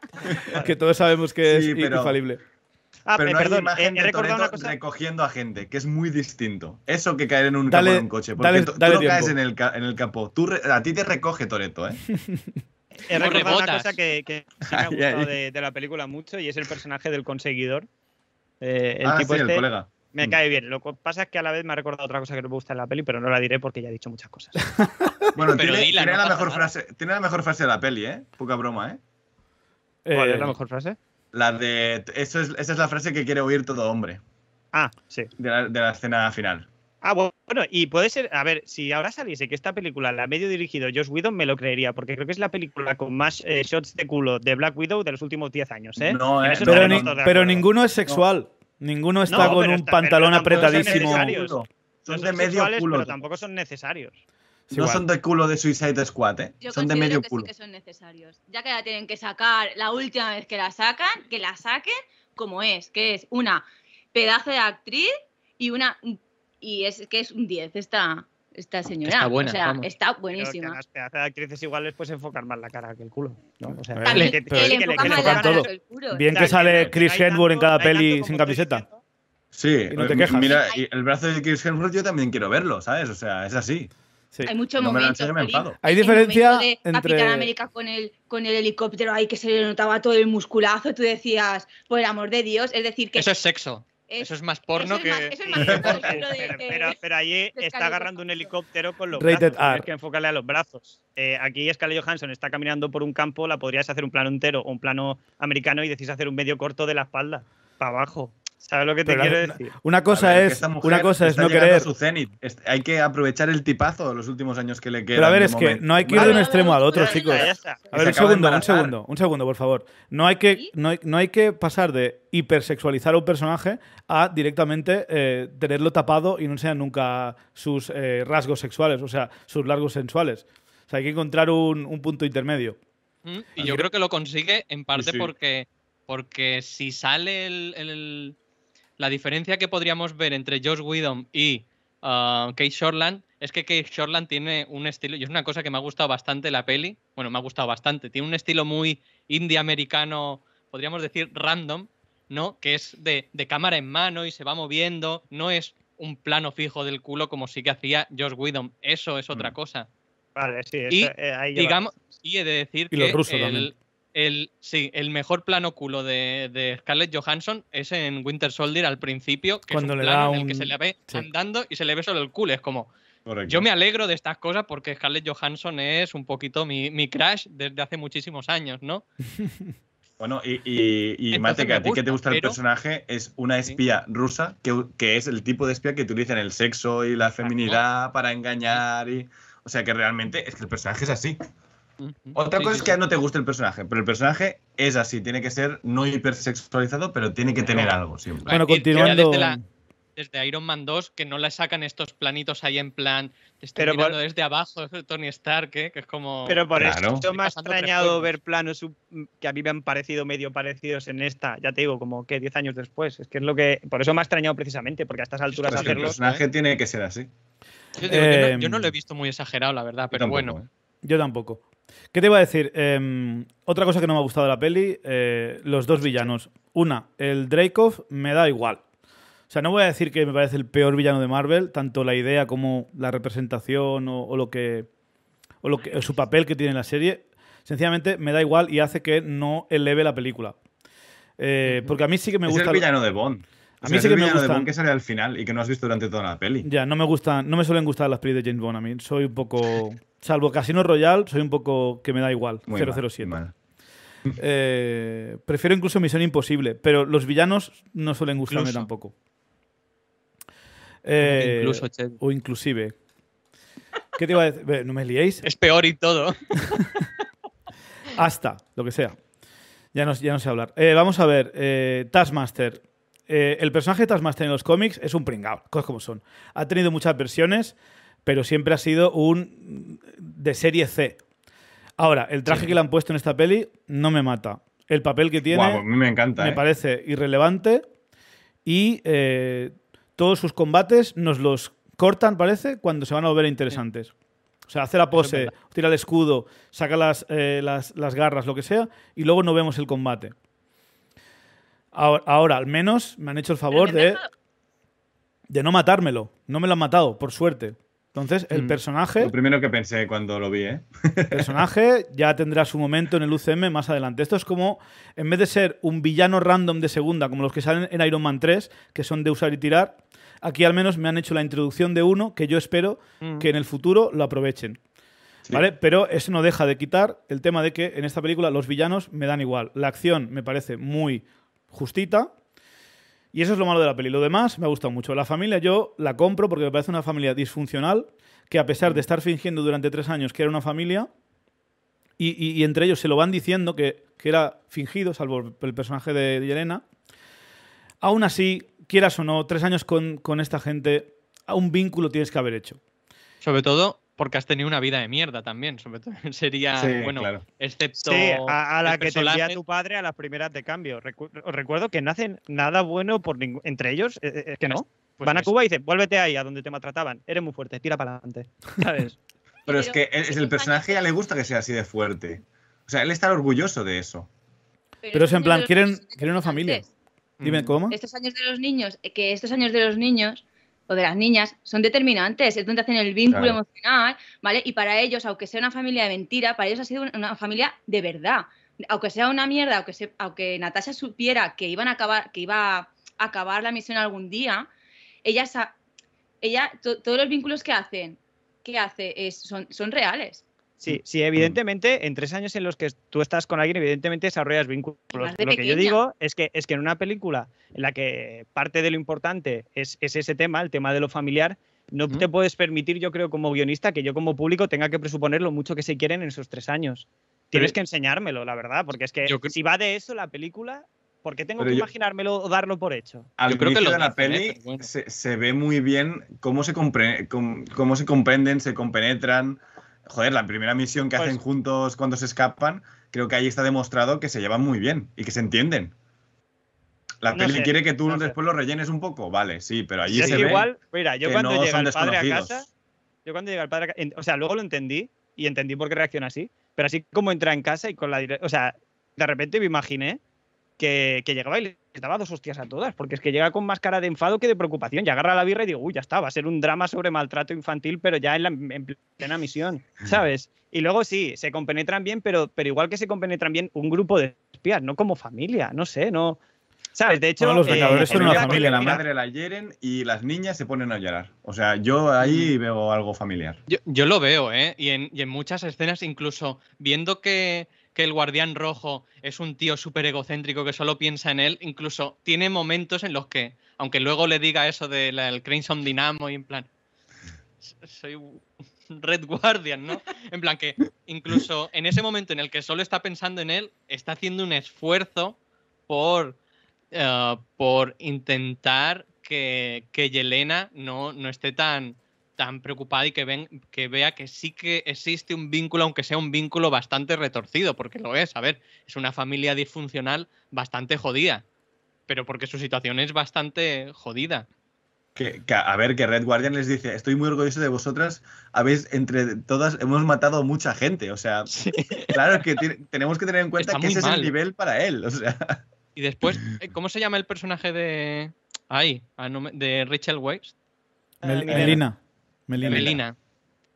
que todos sabemos que es infalible. Ah, pero eh, no perdón, hay imagen de una recogiendo a gente, que es muy distinto. Eso que caer en un dale, capó de un coche. Porque tú, tú no caes en el, en el capó. Tú a ti te recoge Toreto, ¿eh? he recordado una cosa que, que me ha gustado de, de, la película mucho y es el personaje del conseguidor. Eh, ah, tipo este Me mm. cae bien. Lo que pasa es que a la vez me ha recordado otra cosa que no me gusta en la peli, pero no la diré porque ya he dicho muchas cosas. bueno, pero tiene, la mejor frase, tiene la mejor frase de la peli, ¿eh? Poca broma, ¿eh? ¿Cuál es la eh, mejor frase? La de. es, esa es la frase que quiere oír todo hombre. Ah, sí. de la escena final. Ah, bueno, y puede ser, a ver, si ahora saliese que esta película la ha medio dirigido Josh Widow, me lo creería, porque creo que es la película con más eh, shots de culo de Black Widow de los últimos 10 años, ¿eh? No, eh, pero, pero ninguno es sexual. Ninguno está con un pantalón apretadísimo. Son, de medio culo. Pero tampoco son necesarios. no son de culo de Suicide Squad, ¿eh? son de medio que culo. Sí que son necesarios. Ya que la tienen que sacar la última vez que la sacan, que la saquen como es, que es una pedazo de actriz y una y es que es un 10 esta, esta señora. Está buena, o sea, está buenísima. te actrices iguales pues enfocar más la cara que el culo. Bien que sale Chris Hemsworth en cada peli sin camiseta. Sí, no te eh, quejas. mira, el brazo de Chris Hemsworth yo también quiero verlo, ¿sabes? O sea, es así. Hay muchos momentos. Hay diferencia de Capitán América con el con el helicóptero ahí que se le notaba todo el musculazo, tú decías, por el amor de Dios, es decir que Eso es sexo eso es más porno que. pero, allí está agarrando un helicóptero con los brazos. que enfocarle a los brazos. Eh, aquí Scarlett Johansson está caminando por un campo, la podrías hacer un plano entero o un plano americano y decís hacer un medio corto de la espalda para abajo. ¿Sabes lo que te quiero decir? Una cosa es, una cosa es no querer. Hay que aprovechar el tipazo de los últimos años que le quedan. Pero a ver, es que no hay que ir de un extremo al otro, chicos. A ver, un segundo, un segundo, un segundo, por favor. No hay que, no hay, que pasar de hipersexualizar a un personaje a directamente eh, tenerlo tapado y no sean nunca sus eh, rasgos sexuales, o sea, sus largos sensuales. O sea, hay que encontrar un, punto intermedio. Mm, y yo creo que lo consigue en parte porque porque si sale el, la diferencia que podríamos ver entre Josh Whedon y uh, ah, Kate Shortland es que Kate Shortland tiene un estilo, y es una cosa que me ha gustado bastante la peli, bueno, me ha gustado bastante, tiene un estilo muy indie-americano, podríamos decir random, ¿no? Que es de, cámara en mano y se va moviendo, no es un plano fijo del culo como sí que hacía Josh Whedon, eso es otra mm. cosa. Vale, sí, y, eh, digamos, y he de decir y que el, sí, el mejor plano culo de, Scarlett Johansson es en Winter Soldier al principio, que Cuando es un le en el que se le ve andando y se le ve solo el culo. Es como, Yo me alegro de estas cosas porque Scarlett Johansson es un poquito mi, mi crash desde hace muchísimos años, ¿no? Bueno, y, y, Mate, que a ti que te gusta el personaje es una espía rusa, que, es el tipo de espía que utilizan el sexo y la feminidad para engañar. Y, o sea que realmente es que el personaje es así. Otra cosa es que no te guste el personaje, pero el personaje es así, tiene que ser no hipersexualizado, pero tiene que tener algo siempre. Bueno, continuando. Desde, Iron Man 2, que no le sacan estos planitos ahí en plan, pero desde abajo, Tony Stark, ¿eh? que es como... Pero por eso me ha extrañado ver planos que a mí me han parecido medio parecidos en esta, ya te digo, como que 10 años después. Es que es lo que... Por eso me ha extrañado precisamente, porque a estas alturas pues El personaje tiene que ser así. Yo, no, lo he em, visto muy exagerado, la verdad, pero bueno. ¿eh? Yo tampoco. ¿Qué te iba a decir? Em, otra cosa que no me ha gustado de la peli, eh, los dos villanos. Una, el Dreykov me da igual. O sea, no voy a decir que me parece el peor villano de Marvel, tanto la idea como la representación o, lo que. O lo que su papel que tiene en la serie. Sencillamente me da igual y hace que no eleve la película. Eh, porque a mí sí que me gusta. Es el villano de Bond. A mí sí que me gusta. De Bond que sale al final y que no has visto durante toda la peli. Ya, no me gustan, no me suelen gustar las pelis de James Bond a mí. Soy un poco Salvo Casino Royal, soy un poco que me da igual. 007. Eh, prefiero incluso Misión Imposible, pero los villanos no suelen gustarme tampoco. Eh, incluso, O inclusive. ¿Qué te iba a decir? No me liéis. Es peor y todo. Hasta, lo que sea. Ya no, ya no sé hablar. Eh, vamos a ver, Taskmaster. el personaje de Taskmaster en los cómics es un pringao, cosas como son. Ha tenido muchas versiones pero siempre ha sido un de serie C. Ahora, el traje que le han puesto en esta peli no me mata. El papel que tiene. me encanta. Me ¿eh? parece irrelevante. Y eh, todos sus combates nos los cortan, parece, cuando se van a volver interesantes. O sea, hace la pose, tira el escudo, saca eh, las, garras, lo que sea, y luego no vemos el combate. Ahora, ahora al menos me han hecho el favor de, de no matármelo. No me lo han matado, por suerte. Entonces, el mm. personaje. Lo primero que pensé cuando lo vi, ¿eh? El personaje ya tendrá su momento en el UCM más adelante. Esto es como, en vez de ser un villano random de segunda, como los que salen en Iron Man 3, que son de usar y tirar, aquí al menos me han hecho la introducción de uno que yo espero mm. que en el futuro lo aprovechen. ¿Vale? Pero eso no deja de quitar el tema de que en esta película los villanos me dan igual. La acción me parece muy justita, y eso es lo malo de la peli. Lo demás me ha gustado mucho. La familia yo la compro porque me parece una familia disfuncional que a pesar de estar fingiendo durante tres años que era una familia, y, entre ellos se lo van diciendo que, era fingido, salvo el personaje de, Elena. Yelena, aún así, quieras o no, tres años con, con esta gente, un vínculo tienes que haber hecho. Sobre todo, porque has tenido una vida de mierda también. Sobre todo sería, bueno, excepto. a, la que te envía tu padre a las primeras de cambio. os recuerdo que no hacen nada bueno por entre ellos. Eh, eh, que no. Pues, pues Van a Cuba y dicen, vuélvete ahí a donde te maltrataban. Eres muy fuerte, tira para adelante. Pero es que es, el personaje ya le gusta que sea así de fuerte. O sea, él está orgulloso de eso. Pero, es en plan, quieren, quieren una familia. Dime, mm. ¿cómo? Estos años de los niños, que estos años de los niños o de las niñas son determinantes, es donde hacen el vínculo emocional, ¿vale? Y para ellos, aunque sea una familia de mentira, para ellos ha sido una familia de verdad. Aunque sea una mierda, aunque, aunque Natasha supiera que, iban a acabar, que iba a acabar la misión algún día, ella, ella todos los vínculos que hacen, que hace son, son reales. Sí, mm. sí, evidentemente, en tres años en los que tú estás con alguien, evidentemente desarrollas vínculos. Lo que yo digo es que, es que en una película en la que parte de lo importante es, es ese tema, el tema de lo familiar, no te puedes permitir, yo creo, como guionista, que yo como público tenga que presuponer lo mucho que se quieren en esos tres años. Tienes que enseñármelo, la verdad, porque es que si va de eso la película, ¿por qué tengo que imaginármelo o darlo por hecho? yo creo que lo de la ¿eh? peli se, se, ve muy bien cómo se, cómo se comprenden, se compenetran joder, la primera misión que hacen pues- juntos cuando se escapan, creo que ahí está demostrado que se llevan muy bien y que se entienden. La peli quiere que tú después lo rellenes un poco, vale, sí, pero allí es igual, mira, yo cuando llega el padre a casa, yo cuando llega el padre o sea, luego lo entendí y entendí por qué reacciona así, pero así como entra en casa y con la, o sea, de repente me imaginé que, llegaba y les daba dos hostias a todas, porque es que llega con más cara de enfado que de preocupación. Y agarra la birra y digo, uy, ya está, va a ser un drama sobre maltrato infantil, pero ya en, la, plena misión, ¿sabes? Y luego sí, se compenetran bien, pero, pero igual que se compenetran bien un grupo de espías, no como familia, no sé, no. ¿Sabes? De hecho, los eh, son una familia. La madre la hieren y las niñas se ponen a llorar. O sea, yo ahí mm. veo algo familiar. Yo, lo veo, ¿eh? Y en, y en muchas escenas, incluso viendo que, que el guardián rojo es un tío súper egocéntrico que solo piensa en él, incluso tiene momentos en los que, aunque luego le diga eso del de Crimson Dynamo y en plan, soy Red Guardian, ¿no? En plan que incluso en ese momento en el que solo está pensando en él, está haciendo un esfuerzo por, eh, por intentar que, que Yelena no, no esté tan tan preocupada y que, que vea que sí que existe un vínculo, aunque sea un vínculo bastante retorcido, porque lo es, a ver, es una familia disfuncional bastante jodida, pero porque su situación es bastante jodida. Que, a ver, que Red Guardian les dice, estoy muy orgulloso de vosotras, habéis, entre todas, hemos matado mucha gente, o sea, claro que tenemos que tener en cuenta que ese es el nivel para él, o sea. Y después, eh, ¿cómo se llama el personaje de... ahí, de Rachel Weisz? Eh, Melina. Melina.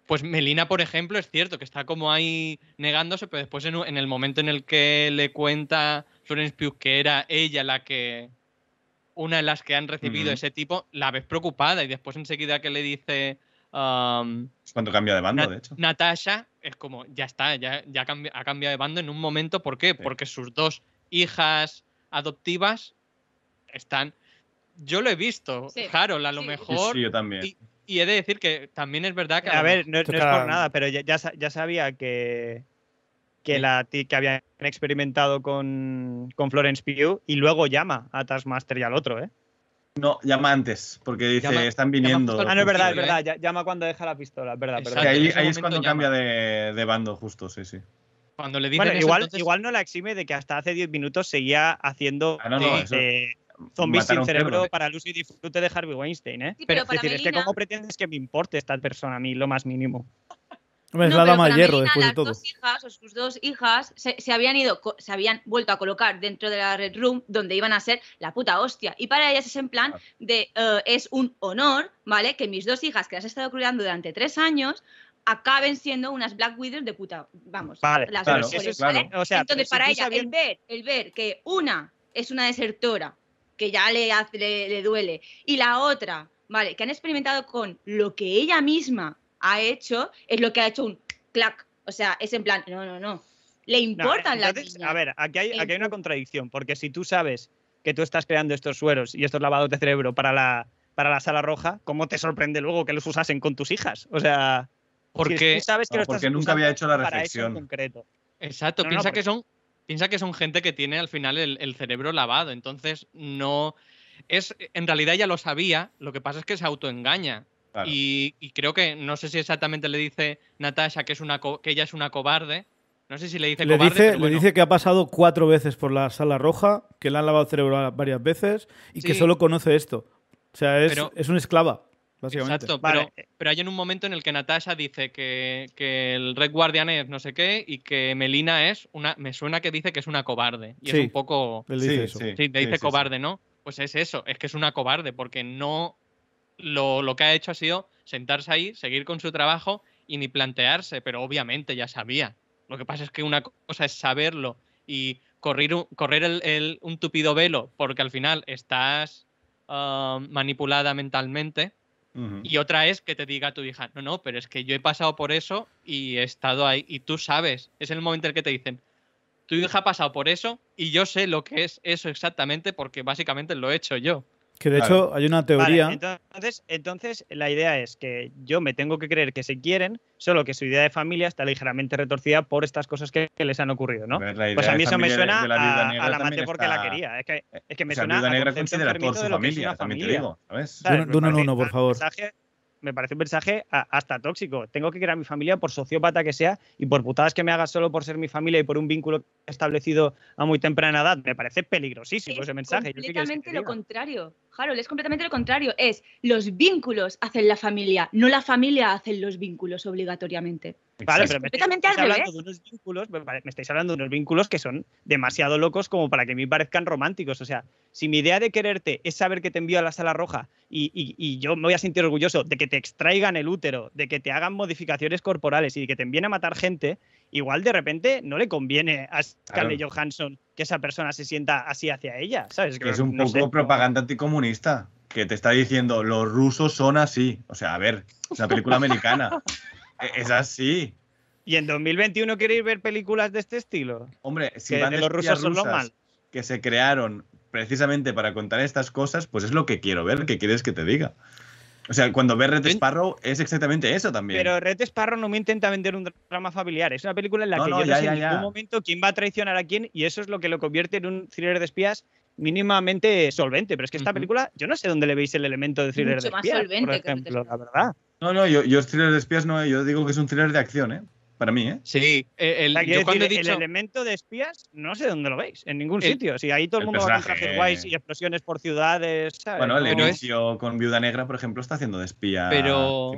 Pues Melina, por ejemplo, es cierto que está como ahí negándose, pero después en, el momento en el que le cuenta Florence Pugh que era ella la que, una de las que han recibido ese tipo, la ves preocupada y después enseguida que le dice... Um, cuando cambia de bando, de hecho. Natasha es como, ya está, ya, ha cambiado de bando en un momento. ¿Por qué? Porque sus dos hijas adoptivas están... Yo lo he visto, Carol a lo mejor... Sí, yo también. Y he de decir que también es verdad que. A ver, no, es por nada, pero ya, sabía que, que, la, que habían experimentado con, Florence Pugh y luego llama a Taskmaster y al otro, ¿eh? No, llama antes, porque dice, están viniendo. Ah, no, es verdad, es verdad, ¿eh? llama cuando deja la pistola, es verdad. Ahí, es cuando cambia de, bando, justo, sí, sí. Cuando le bueno, igual, igual no la exime de que hasta hace 10 minutos seguía haciendo ah, eh, eh, Zombies sin cerebro para Lucy disfrute de Harvey Weinstein, ¿eh? decir, que ¿cómo pretendes que me importe esta persona a mí lo más mínimo? Me no, pero para hierro después de todo. Las dos hijas sus dos hijas se, habían ido, se habían vuelto a colocar dentro de la Red Room donde iban a ser la puta hostia. Y para ellas es en plan de eh, es un honor, ¿vale? Que mis dos hijas que las estado cuidando durante tres años acaben siendo unas Black Widows de puta. Vamos, vale, las claro, Entonces, para ellas, el, ver, el ver que una es una desertora que ya le, le, duele, y la otra, ¿vale? Que han experimentado con lo que ella misma ha hecho, es lo que ha hecho un clac. O sea, es en plan, no, no, no. Le importan las A ver, aquí hay, aquí hay una contradicción, porque si tú sabes que tú estás creando estos sueros y estos lavados de cerebro para la, para la sala roja, ¿cómo te sorprende luego que los usasen con tus hijas? O sea, porque, sabes que nunca había hecho la reflexión. concreto. Exacto, piensa que son piensa que son gente que tiene al final el, cerebro lavado, entonces no es, en realidad ya lo sabía, lo que pasa es que se autoengaña. Y, creo que, no sé si exactamente le dice Natasha que, es una que ella es una cobarde. No sé si le dice cobarde. Dice, Le dice que ha pasado cuatro veces por la sala roja, que le han lavado el cerebro varias veces y que solo conoce esto. O sea, es, es una esclava. Exacto, pero, hay en un momento en el que Natasha dice que, el Red Guardian es no sé qué y que Melina es una. Me suena que dice que es una cobarde. Y es un poco. te dice cobarde, ¿no? Pues es eso, es que es una cobarde, porque no. Lo, que ha hecho ha sido sentarse ahí, seguir con su trabajo y ni plantearse, pero obviamente ya sabía. Lo que pasa es que una cosa es saberlo y correr, un, correr un tupido velo porque al final estás ah, manipulada mentalmente y otra es que te diga tu hija, no, no, pero es que yo he pasado por eso y he estado ahí y tú sabes, es el momento en el que te dicen, tu hija ha pasado por eso y yo sé lo que es eso exactamente porque básicamente lo he hecho yo. Que de hecho hay una teoría. entonces, entonces, la idea es que yo me tengo que creer que se quieren, solo que su idea de familia está ligeramente retorcida por estas cosas que, les han ocurrido, ¿no? pues a mí eso me suena a, la madre porque la quería. Es que, es que me suena a La viuda de considera su familia, también te digo. De, uno en uno, por favor me parece un mensaje hasta tóxico. Tengo que a mi familia por sociópata que sea y por putadas que me haga solo por ser mi familia y por un vínculo establecido a muy temprana edad. Me parece peligrosísimo ese mensaje. Completamente lo contrario. Harold, es completamente lo contrario. Es los vínculos hacen la familia, no la familia hacen los vínculos obligatoriamente. Vale, me estáis, hablando De unos vínculos, me estáis hablando de unos vínculos que son demasiado locos como para que me parezcan románticos. O sea, si mi idea de quererte es saber que te envío a la sala roja y, yo me voy a sentir orgulloso de que te extraigan el útero, de que te hagan modificaciones corporales y de que te envíen a matar gente, igual de repente no le conviene a Scarlett Johansson que esa persona se sienta así hacia ella, ¿sabes? Que es un poco propaganda anticomunista, que te está diciendo los rusos son así. O sea, a ver, es una película americana. E, es así. ¿Y en 2021 queréis ver películas de este estilo? Hombre, si que van los Que se crearon precisamente para contar estas cosas, pues es lo que quiero ver, que quieres que te diga. O sea, cuando ves Red Sparrow es exactamente eso también. Pero Red Sparrow no me intenta vender un drama familiar. Es una película en la que yo en ningún momento quién va a traicionar a quién y eso es lo que lo convierte en un thriller de espías mínimamente solvente, pero es que esta película, yo no sé dónde le veis el elemento de thriller de espías, más solvente, por ejemplo, la verdad. No, no, yo, yo thriller de espías no, eh, yo digo que es un thriller de acción, ¿eh? Para mí, ¿eh? Sí, eh, el, yo cuando he dicho... el elemento de espías no sé dónde lo veis, en ningún sitio. si ahí todo el, mundo va hacer guays y explosiones por ciudades. Bueno, el inicio con Viuda Negra, por ejemplo, está haciendo de espía pero...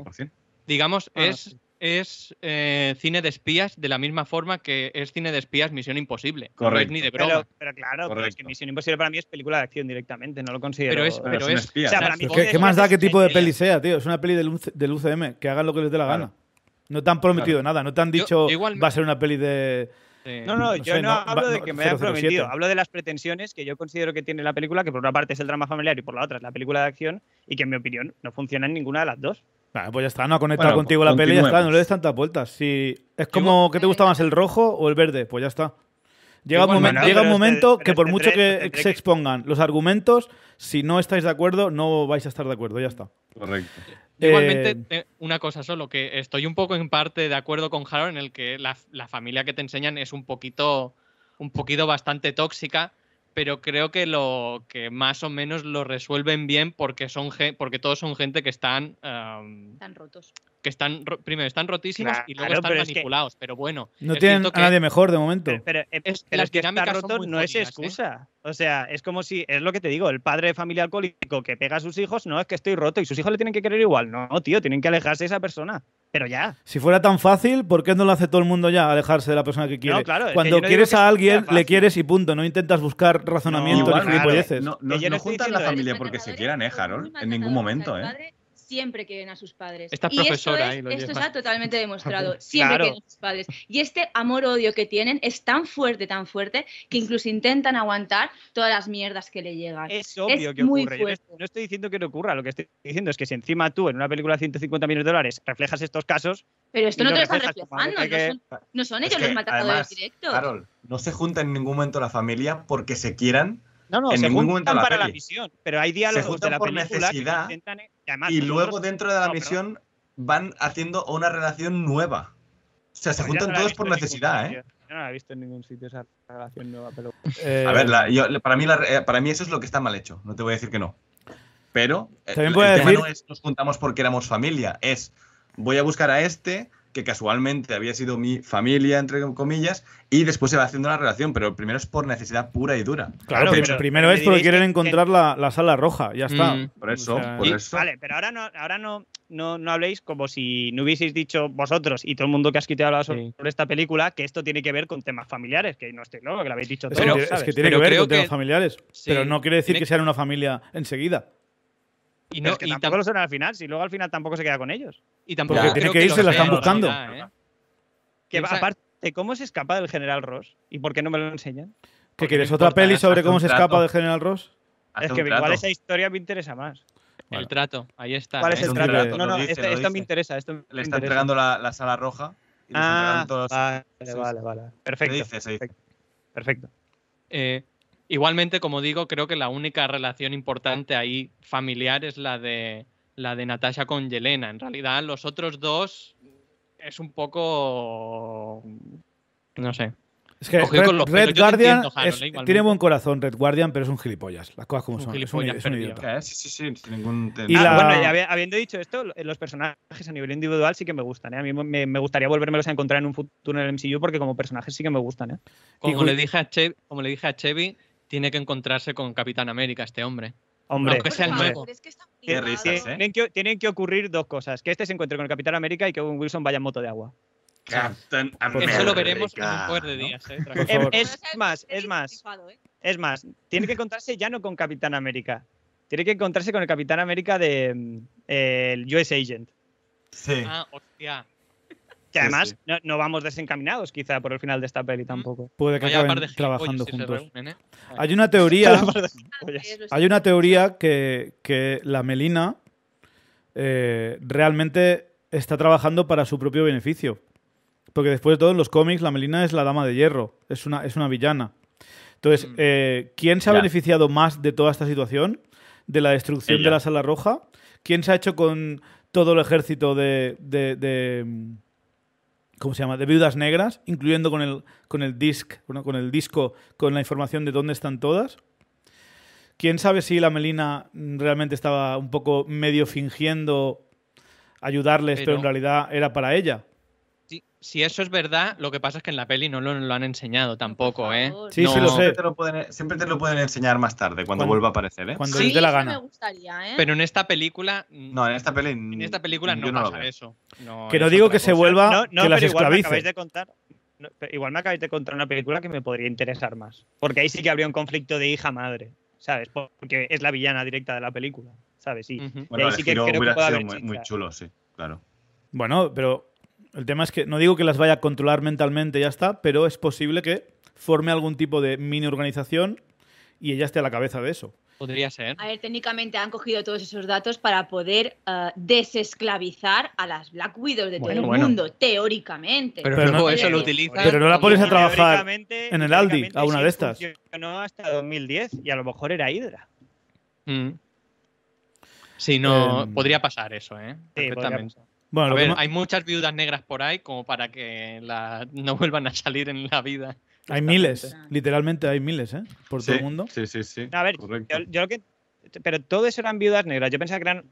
Digamos, es es eh, cine de espías de la misma forma que es cine de espías Misión Imposible. Correcto. ni de broma. Pero, claro, Misión Imposible para mí es película de acción directamente, no lo considero. Pero es, pero ¿Qué, más da qué tipo de peli sea, tío? Es una peli del, UCM, que hagan lo que les dé la gana. No te han prometido nada, no te han dicho va a ser una peli de. No, no, yo no, hablo de que me hayan prometido, hablo de las pretensiones que yo considero que tiene la película, que por una parte es el drama familiar y por la otra es la película de acción, y que en mi opinión no funciona en ninguna de las dos pues ya está, no ha conectado contigo la pelea, ya está, no le des tantas vueltas. Si es como que te gusta más el rojo o el verde, pues ya está. Llega un, este momento que por este mucho que, este se expongan los argumentos, si no estáis de acuerdo, no vais a estar de acuerdo, ya está. Correcto. Eh, Igualmente, una cosa solo, que estoy un poco en parte de acuerdo con Harold en el que la, familia que te enseñan es un poquito, un poquito bastante tóxica pero creo que lo que más o menos lo resuelven bien porque son porque todos son gente que están están rotos que están, primero, están rotísimos y luego están pero manipulados, pero bueno. No tienen a nadie mejor de momento. Pero, eh, es, que roto no es ¿eh? excusa. O sea, es como si, es lo que te digo, el padre de familia alcohólico que pega a sus hijos, no, es que estoy roto y sus hijos le tienen que querer igual. No, tío, tienen que alejarse de esa persona. Pero ya. Si fuera tan fácil, ¿por qué no lo hace todo el mundo ya, alejarse de la persona que quiere? claro, Cuando quieres a alguien, le quieres y punto. No intentas buscar razonamiento no, ni no, la eh, familia porque se quieran, ¿eh, Harold? En ningún momento, ¿eh? siempre quieren a sus padres. y profesora, esto, es, esto está totalmente demostrado. Siempre quieren a sus padres. Y este amor-odio que tienen es tan fuerte, tan fuerte, que incluso intentan aguantar todas las mierdas que le llegan. Es obvio que ocurre. no estoy diciendo que no ocurra. Lo que estoy diciendo es que si encima tú en una película de 150 millones de dólares reflejas estos casos. Pero esto no te lo están reflejando. No, son, ellos los matadores directos. Carol, no se junta en ningún momento la familia porque se quieran no, no, en se juntan para la, misión, pero hay diálogos de la por necesidad eh, que y luego dentro de la misión van haciendo una relación nueva. O sea, se pues juntan todos por necesidad, ¿eh? Yo no la he visto en ningún sitio esa relación nueva, pero... Eh, a ver, para, mí eh, para mí eso es lo que está mal hecho, no te voy a decir que no. Pero el, tema no es nos juntamos porque éramos familia, es voy a buscar a este, que casualmente había sido mi familia, entre comillas, y después se va haciendo la relación, pero primero es por necesidad pura y dura. Claro, primero es porque quieren encontrar la, sala roja, ya está. Mm. Por eso, por eso. vale, pero ahora no, ahora no, no, no, habléis como si no hubieseis dicho vosotros y todo el mundo que has quitado sobre, esta película que esto tiene que ver con temas familiares, que no estoy loco, que lo habéis dicho todos. Es que tiene que ver con temas familiares, pero no quiere decir que sea una familia enseguida. Y, tampoco lo al final, si luego al final tampoco se queda con ellos. Y tampoco Porque tiene que, irse, la están buscando. ¿eh? Que aparte, ¿cómo se escapa del general Ross? ¿y por qué no me lo enseñan? ¿Qué quieres? ¿Otra peli sobre cómo se escapa del general Ross? Es que igual esa historia me interesa más. El trato, ahí está. ¿Cuál ¿eh? es, el trato? No, no, este, esto, me interesa. Esto Le está entregando la, sala roja. ah, vale, vale, vale. Perfecto. perfecto. perfecto. Eh, Igualmente, como digo, creo que la única relación importante ahí familiar es la de, la de Natasha con Yelena. En realidad, los otros dos es un poco. No sé. Es que Red, Guardian tiene buen corazón, Red Guardian, pero es un gilipollas. Las cosas como son. Gilipollas Sí, sí, sí, sin ah, habiendo dicho esto, los personajes a nivel individual sí que me gustan. ¿eh? A mí me, gustaría volvérmelos a encontrar en un futuro en el MCU porque como personajes sí que me gustan. ¿eh? Como, le dije a Chevy, como le dije a Chevy, tiene que encontrarse con Capitán América, este hombre. Hombre, que sea el nuevo. Qué ¿eh? tienen, que, ocurrir dos cosas: que este se encuentre con el Capitán América y que Wilson vaya en moto de agua. Capitán América. Eso lo veremos en un par de días. ¿eh? Es, más, es más. ¿eh? Es más, tiene que encontrarse ya no con Capitán América. Tiene que encontrarse con el Capitán América de mm, US Agent. Sí. Ah, hostia además no, vamos desencaminados quizá por el final de esta peli tampoco. Mm. Puede que acaben trabajando juntos. ¿eh? Hay una teoría. hay una teoría que, la Melina eh, realmente está trabajando para su propio beneficio. Porque después de todo, en los cómics, la Melina es la dama de hierro, es una, es una villana. Entonces, mm. eh, ¿quién se ha beneficiado más de toda esta situación? De la destrucción de la Sala Roja. ¿Quién se ha hecho con todo el ejército de ¿cómo se llama? De viudas negras, incluyendo con el, con el disc, bueno, con el disco, con la información de dónde están todas. Quién sabe si la Melina realmente estaba un poco medio fingiendo ayudarles, pero, pero en realidad era para ella si eso es verdad, lo que pasa es que en la peli no lo, han enseñado tampoco, ¿eh? Sí, Siempre te lo, pueden, enseñar más tarde, cuando, vuelva a aparecer, ¿eh? Cuando sí, la gana. Me gustaría, ¿eh? Pero en esta película... No, en esta película no, pasa eso. que no digo que se vuelva, que las esclavice. igual me acabáis de contar una película que me podría interesar más. Porque ahí sí que habría un conflicto de hija-madre, ¿sabes? Porque es la villana directa de la película, ¿sabes? Sí. sí que creo que muy, chulo, sí, claro. Bueno, pero el tema es que no digo que las vaya a controlar mentalmente, ya está, pero es posible que forme algún tipo de mini organización y ella esté a la cabeza de eso. Podría ser. A ver, técnicamente han cogido todos esos datos para poder eh, desesclavizar a las Black Widows de todo el mundo, teóricamente. Pero, no, eso lo Pero no la pones a trabajar en el Aldi a una de estas. No, hasta 2010 y a lo mejor era Hydra. Mm. Sí, no, em. podría pasar eso, ¿eh? Bueno, hay muchas viudas negras por ahí como para que la... no vuelvan a salir en la vida. Hay miles, ah. literalmente hay miles, ¿eh? Por todo el mundo. Sí, sí, sí. A ver, yo, que. Pero todos eran viudas negras. Yo pensaba que eran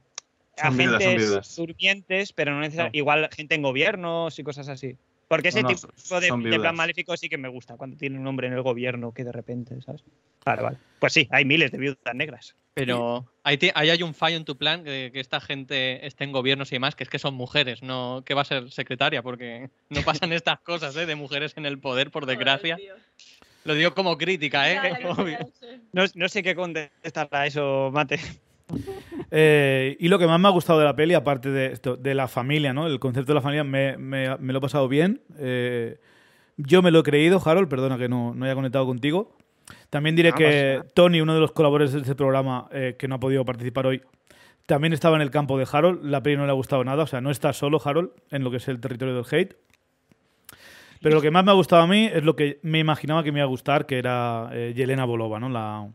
agentes pero no necesariamente. Igual gente en gobiernos y cosas así. Porque ese tipo de, plan maléfico sí que me gusta, cuando tiene un hombre en el gobierno que de repente, ¿sabes? Vale, vale. Pues sí, hay miles de viudas negras. Pero ahí, hay un fallo en tu plan, de que, esta gente esté en gobiernos y demás, que es que son mujeres, no que va a ser secretaria, porque no pasan estas cosas ¿eh? de mujeres en el poder, por desgracia. Lo digo como crítica, ¿eh? no, no sé qué contestar a eso, Mate. Eh, y lo que más me ha gustado de la peli, aparte de, la familia, ¿no? El concepto de la familia me, lo he pasado bien. Eh, yo me lo he creído, Harold, perdona que no, no haya conectado contigo. También diré que Tony, uno de los colaboradores de este programa eh, que no ha podido participar hoy, también estaba en el campo de Harold. La peli no le ha gustado nada, o sea, no está solo Harold en lo que es el territorio del hate. Pero lo que más me ha gustado a mí es lo que me imaginaba que me iba a gustar, que era Yelena Bolova, ¿no? La,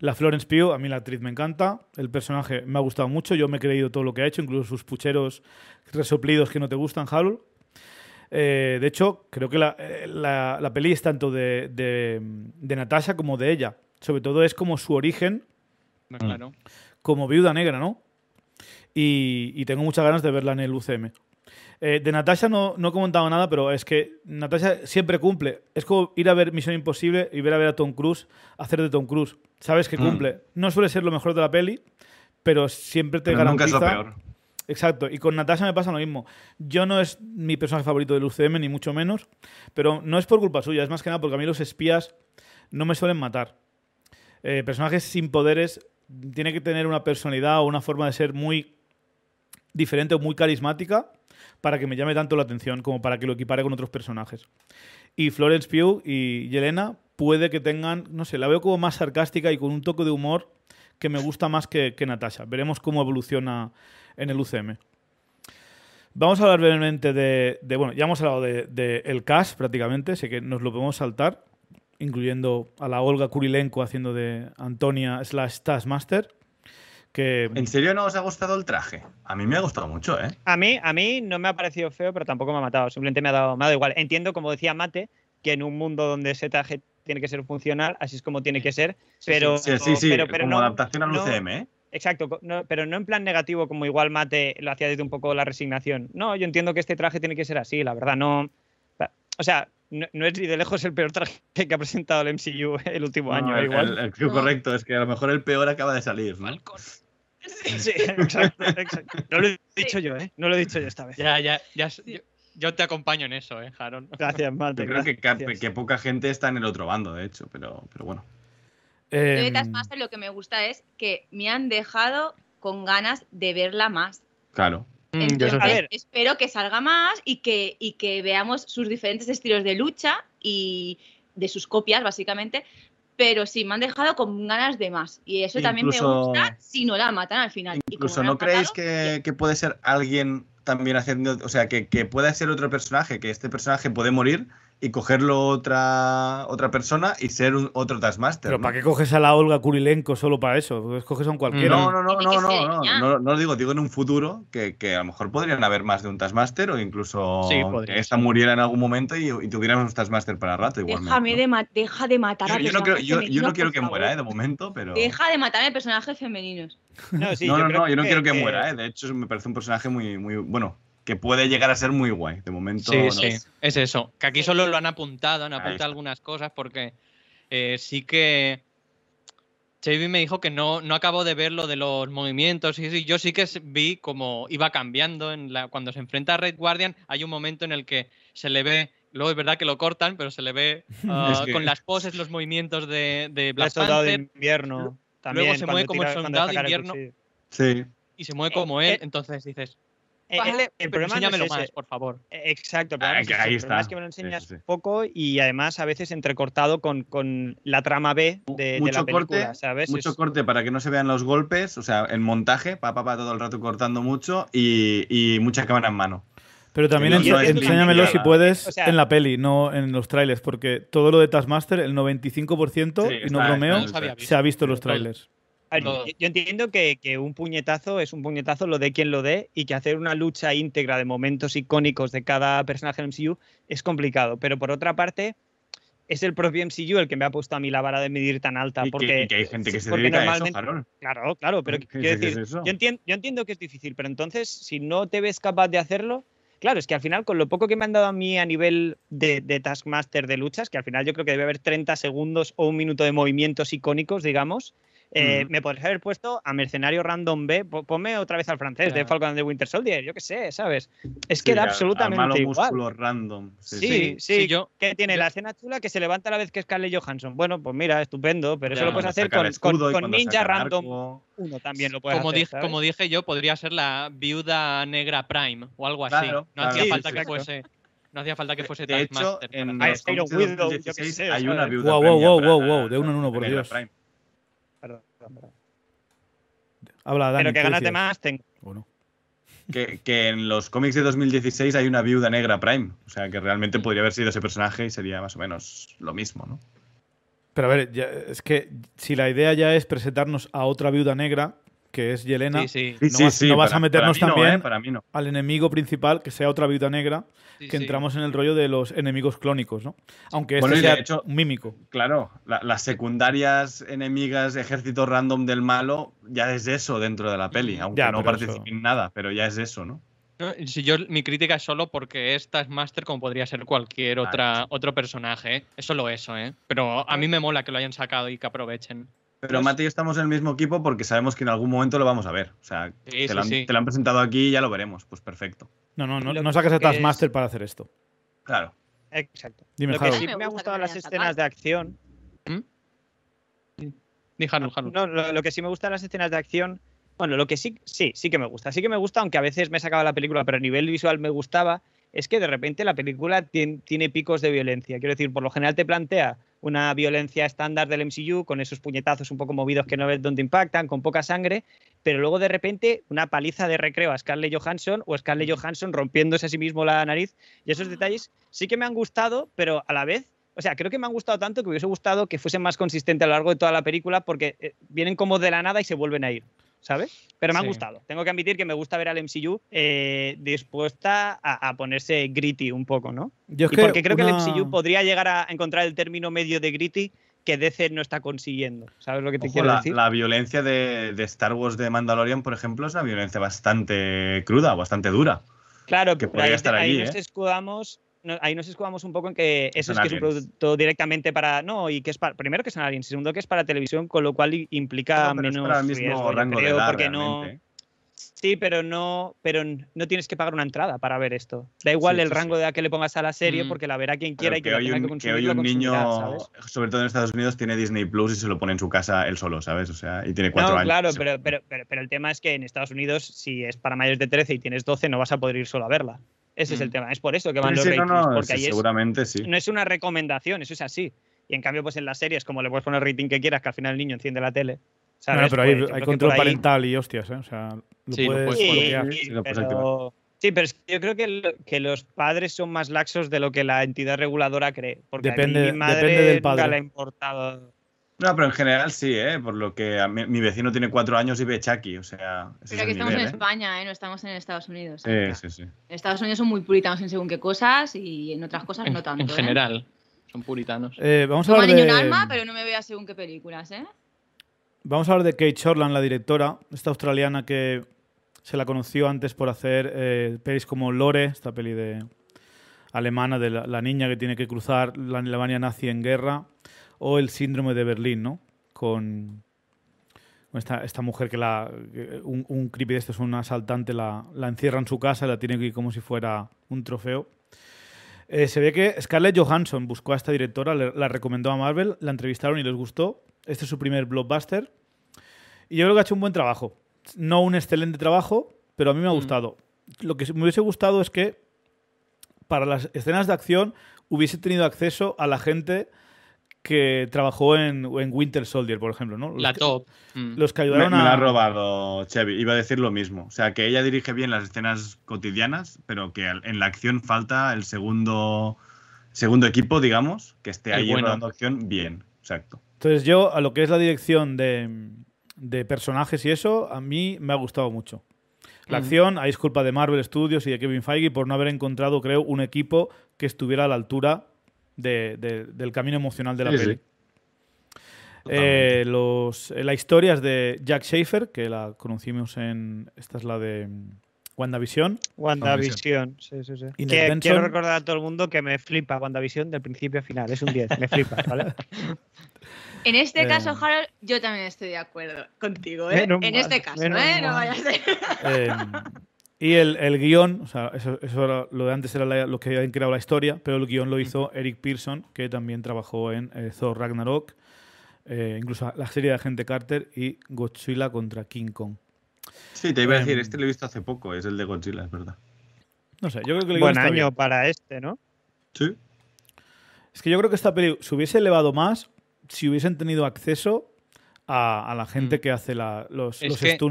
la Florence Pugh, a mí la actriz me encanta, el personaje me ha gustado mucho, yo me he creído todo lo que ha hecho, incluso sus pucheros resoplidos que no te gustan, Harold. Eh, de hecho, creo que la, eh, la, peli es tanto de, de, Natasha como de ella. Sobre todo es como su origen mm. como viuda negra, ¿no? Y, y tengo muchas ganas de verla en el UCM. Eh, de Natasha no, no he comentado nada, pero es que Natasha siempre cumple. Es como ir a ver Misión Imposible y ver a ver a Tom Cruise hacer de Tom Cruise. Sabes que mm. cumple. No suele ser lo mejor de la peli, pero siempre te pero garantiza. Nunca es peor. Exacto, y con Natasha me pasa lo mismo. Yo no es mi personaje favorito del UCM, ni mucho menos, pero no es por culpa suya, es más que nada porque a mí los espías no me suelen matar. Eh, personajes sin poderes tiene que tener una personalidad o una forma de ser muy diferente o muy carismática para que me llame tanto la atención como para que lo equipare con otros personajes. Y Florence Pugh y Yelena puede que tengan, no sé, la veo como más sarcástica y con un toque de humor que me gusta más que, Natasha. Veremos cómo evoluciona en el UCM. Vamos a hablar brevemente de, bueno, ya hemos hablado del de, el cast prácticamente, sé que nos lo podemos saltar, incluyendo a la Olga Kurilenko haciendo de Antonia slash Taskmaster. ¿En serio no os ha gustado el traje? A mí me ha gustado mucho, ¿eh? A mí, a mí no me ha parecido feo, pero tampoco me ha matado. Simplemente me ha dado, me igual. Entiendo, como decía Mate, que en un mundo donde ese traje tiene que ser funcional, así es como tiene que ser, pero... Sí, sí, pero, como adaptación al UCM, ¿eh? Exacto, pero no en plan negativo, como igual Mate lo hacía desde un poco la resignación. No, yo entiendo que este traje tiene que ser así, la verdad, no... O sea, no, es ni de lejos el peor traje que ha presentado el MCU el último año. ¿eh? igual. correcto, es que a lo mejor el peor acaba de salir. Sí, exacto, exacto. No lo he dicho yo, ¿eh? No lo he dicho yo esta vez. Ya, ya, ya. Yo, te acompaño en eso, ¿eh, Jaron? Gracias, Mate. Yo creo que, poca gente está en el otro bando, de hecho, pero, pero bueno. Em, lo que me gusta es que me han dejado con ganas de verla más. Claro. Mm, Entonces, espero que salga más y que, que veamos sus diferentes estilos de lucha y de sus copias, básicamente. Pero sí, me han dejado con ganas de más. Y eso también me gusta si no la matan al final. Incluso, ¿no creéis que, puede ser alguien también haciendo. O sea, que, que pueda ser otro personaje, que este personaje puede morir y cogerlo otra, otra persona y ser un, otro Taskmaster. Pero ¿para qué coges a la Olga Kurilenko solo para eso? Coges a un cualquiera. No, no, no, no, no, no, no, lo digo, digo en un futuro que, que, a lo mejor podrían haber más de un Taskmaster o incluso esa esta muriera en algún momento y, y tuviéramos un Taskmaster para rato igualmente. Déjame de deja de matar a yo, yo no, yo, no quiero que muera, eh, de momento, pero... Deja de matar a personajes femeninos. No, no, no, yo no quiero que, muera, eh. de hecho me parece un personaje muy, muy bueno, que puede llegar a ser muy guay. De momento. sí, es... eso. Que aquí solo lo han apuntado, han apuntado algunas cosas porque eh, sí que. Chevy me dijo que no, no acabo de ver lo de los movimientos. Y, yo sí que vi como iba cambiando. En la, cuando se enfrenta a Red Guardian, hay un momento en el que se le ve. Luego es verdad que lo cortan, pero se le ve ah, con las poses, los movimientos de, de Black de invierno. También, luego se mueve como el soldado de invierno. Sí. Y se mueve como eh, él. Eh, entonces dices, el problema ah, es por favor. Exacto, que me lo enseñas poco y además a veces entrecortado con, la trama B de, mucho la película, corte, Mucho corte para que no se vean los golpes, o sea, el montaje, papá, pa, todo el rato cortando mucho y, muchas mucha cámara en mano. Pero también enséñamelo si puedes en la peli, no en los trailers, porque todo lo de Taskmaster, el 95%, y no bromeo, se ha visto en los trailers yo, entiendo que, un puñetazo es un puñetazo, lo de quien lo dé, y que hacer una lucha íntegra de momentos icónicos de cada personaje del MCU es complicado. Pero por otra parte, es el propio MCU el que me ha puesto a mí la vara de medir tan alta. Porque, que, hay gente que se dedica a eso, Claro, claro, pero decir, yo, entiendo, que es difícil, pero entonces, si no te ves capaz de hacerlo, Claro, es que al final, con lo poco que me han dado a mí a nivel de, de, Taskmaster de luchas, que al final yo creo que debe haber 30 segundos o un minuto de movimientos icónicos, digamos, eh, mm. Me podrías haber puesto a Mercenario Random B, ponme otra vez al francés de Falcon de Winter Soldier, yo qué sé, ¿sabes? Es que era absolutamente al malo músculo random. Sí, sí, yo, que tiene la escena chula que se levanta a la vez que es Scarlett Johansson. Bueno, pues mira, estupendo, pero eso lo puedes hacer con, Ninja Random uno también lo puedes como Dije, como dije yo, podría ser la Viuda Negra Prime o algo así. no hacía falta que fuese... No hacía falta que fuese De hay una viuda wow, wow, wow, wow, de uno en uno, por Dios. Prime. Habla, Dani, pero que ganaste más, que, en los cómics de 2016 hay una viuda negra Prime. O sea, que realmente podría haber sido ese personaje y sería más o menos lo mismo, Pero a ver, es que si la idea ya es presentarnos a otra viuda negra, que es Yelena, no, vas, a meternos también ¿eh? al enemigo principal, que sea otra viuda negra, que entramos en el rollo de los enemigos clónicos, ¿no? Aunque este sea un mímico. Claro, las secundarias enemigas, ejército random del malo, ya es eso dentro de la peli, aunque ya, no participen en nada, pero ya es eso, ¿no? Si yo, mi crítica es solo porque esta es Master como podría ser cualquier otra, otro personaje. ¿eh? Es solo eso, ¿eh? Pero a mí me mola que lo hayan sacado y que aprovechen. Pero Mate y estamos en el mismo equipo porque sabemos que en algún momento lo vamos a ver. O sea, te, lo han, presentado aquí y ya lo veremos. Pues perfecto. No, no, no, no saques a Taskmaster para hacer esto. Claro. Exacto. lo que sí me, ha gustado las escenas de acción. ¿Mm? no, lo, que sí me gustan las escenas de acción. Bueno, lo que sí, sí, sí que me gusta. Sí que me gusta, aunque a veces me sacaba la película, pero a nivel visual me gustaba. Es que de repente la película tiene picos de violencia. Quiero decir, por lo general te plantea una violencia estándar del MCU, con esos puñetazos un poco movidos que no ves dónde impactan, con poca sangre, pero luego de repente una paliza de recreo a Scarlett Johansson o Scarlett Johansson rompiéndose a sí mismo la nariz. Y esos ah. detalles sí que me han gustado, pero a la vez, o sea, creo que me han gustado tanto que hubiese gustado que fuesen más consistente a lo largo de toda la película porque eh, vienen como de la nada y se vuelven a ir. ¿sabes? Pero me ha gustado. Tengo que admitir que me gusta ver al MCU eh, dispuesta a, ponerse gritty un poco, ¿no? Yo que porque creo que el MCU podría llegar a encontrar el término medio de gritty que DC no está consiguiendo. ¿Sabes lo que te quiero la, decir? La violencia de, Star Wars de Mandalorian, por ejemplo, es una violencia bastante cruda, bastante dura. Claro, que podría estar ahí allí, ¿eh? escudamos ahí nos escudamos un poco en que eso es que es un producto directamente para. No, y que es para. Primero que es para alguien, segundo que es para televisión, con lo cual implica menos Sí, pero no, pero no tienes que pagar una entrada para ver esto. Da igual el rango de a que le pongas a la serie, mm. porque la verá quien quiera y que, que, que, hoy un niño, sobre todo en Estados Unidos, tiene Disney Plus y se lo pone en su casa él solo, ¿sabes? O sea, y tiene cuatro no, años. Claro, pero, pero, pero, el tema es que en Estados Unidos, si es para mayores de 13 y tienes 12, no vas a poder ir solo a verla. Ese es el mm. tema. Es por eso que van los ratings. No, no, porque seguramente es, sí. No es una recomendación, eso es así. Y en cambio, pues en las series, como le puedes poner rating que quieras, que al final el niño enciende la tele. No, pero hay, pues, control parental y hostias, ¿eh? O sea, lo sí, puedes, sí, pero... Sí, pero es que yo creo que, que, los padres son más laxos de lo que la entidad reguladora cree. Porque depende, a mi madre depende del padre. nunca ha importado. No, pero en general sí, ¿eh? por lo que a mi, vecino tiene cuatro años y ve Chucky, o sea... pero aquí estamos en ¿eh? España, ¿eh? no estamos en Estados Unidos. Sí, sí, sí. En Estados Unidos son muy puritanos en según qué cosas y en otras cosas no tanto. En ¿eh? general, son puritanos. Eh, vamos a hablar un alma, pero no me vea según qué películas, ¿eh? Vamos a hablar de Kate Shortland, la directora, esta australiana que se la conoció antes por hacer pelis como Lore, esta peli de alemana de la, la niña que tiene que cruzar la Alemania nazi en guerra o el síndrome de Berlín, ¿no? Con, esta, mujer que la un, creepy de estos, un asaltante, la, encierra en su casa, la tiene que como si fuera un trofeo. Eh, se ve que Scarlett Johansson buscó a esta directora, la recomendó a Marvel, la entrevistaron y les gustó. Este es su primer blockbuster. Y yo creo que ha hecho un buen trabajo. No un excelente trabajo, pero a mí me ha mm. gustado. Lo que me hubiese gustado es que para las escenas de acción hubiese tenido acceso a la gente que trabajó en, Winter Soldier, por ejemplo, ¿no? la top. Mm. Los que ayudaron a. me la ha robado Chevy, iba a decir lo mismo. O sea, que ella dirige bien las escenas cotidianas, pero que en la acción falta el segundo, segundo equipo, digamos, que esté ahí bueno. rodando acción bien. Exacto. Entonces yo, a lo que es la dirección de, de personajes y eso, a mí me ha gustado mucho. La mm. acción, ahí disculpa de Marvel Studios y de Kevin Feige por no haber encontrado, creo, un equipo que estuviera a la altura del camino emocional de la peli. Eh, los, eh, la historia es de Jack Schaefer, que la conocimos en. Esta es la de. Mm, WandaVision. WandaVision, sí, sí, quiero recordar a todo el mundo que me flipa WandaVision del principio a final. Es un 10, me flipa, ¿vale? En este eh. caso, Harold, yo también estoy de acuerdo contigo, En este caso, ¿eh? No vayas a em, Y el, guión, o sea, eso, lo de antes era lo los que habían creado la historia, pero el guión lo hizo Eric Pearson, que también trabajó en eh, Thor Ragnarok, eh, incluso la serie de Agente Carter y Godzilla contra King Kong. Sí, te iba a decir, em, este lo he visto hace poco, es el de Godzilla, es verdad. No sé, yo creo que el Buen año para este, ¿no? Sí. Es que yo creo que esta película se hubiese elevado más si hubiesen tenido acceso a, la gente mm. que hace los,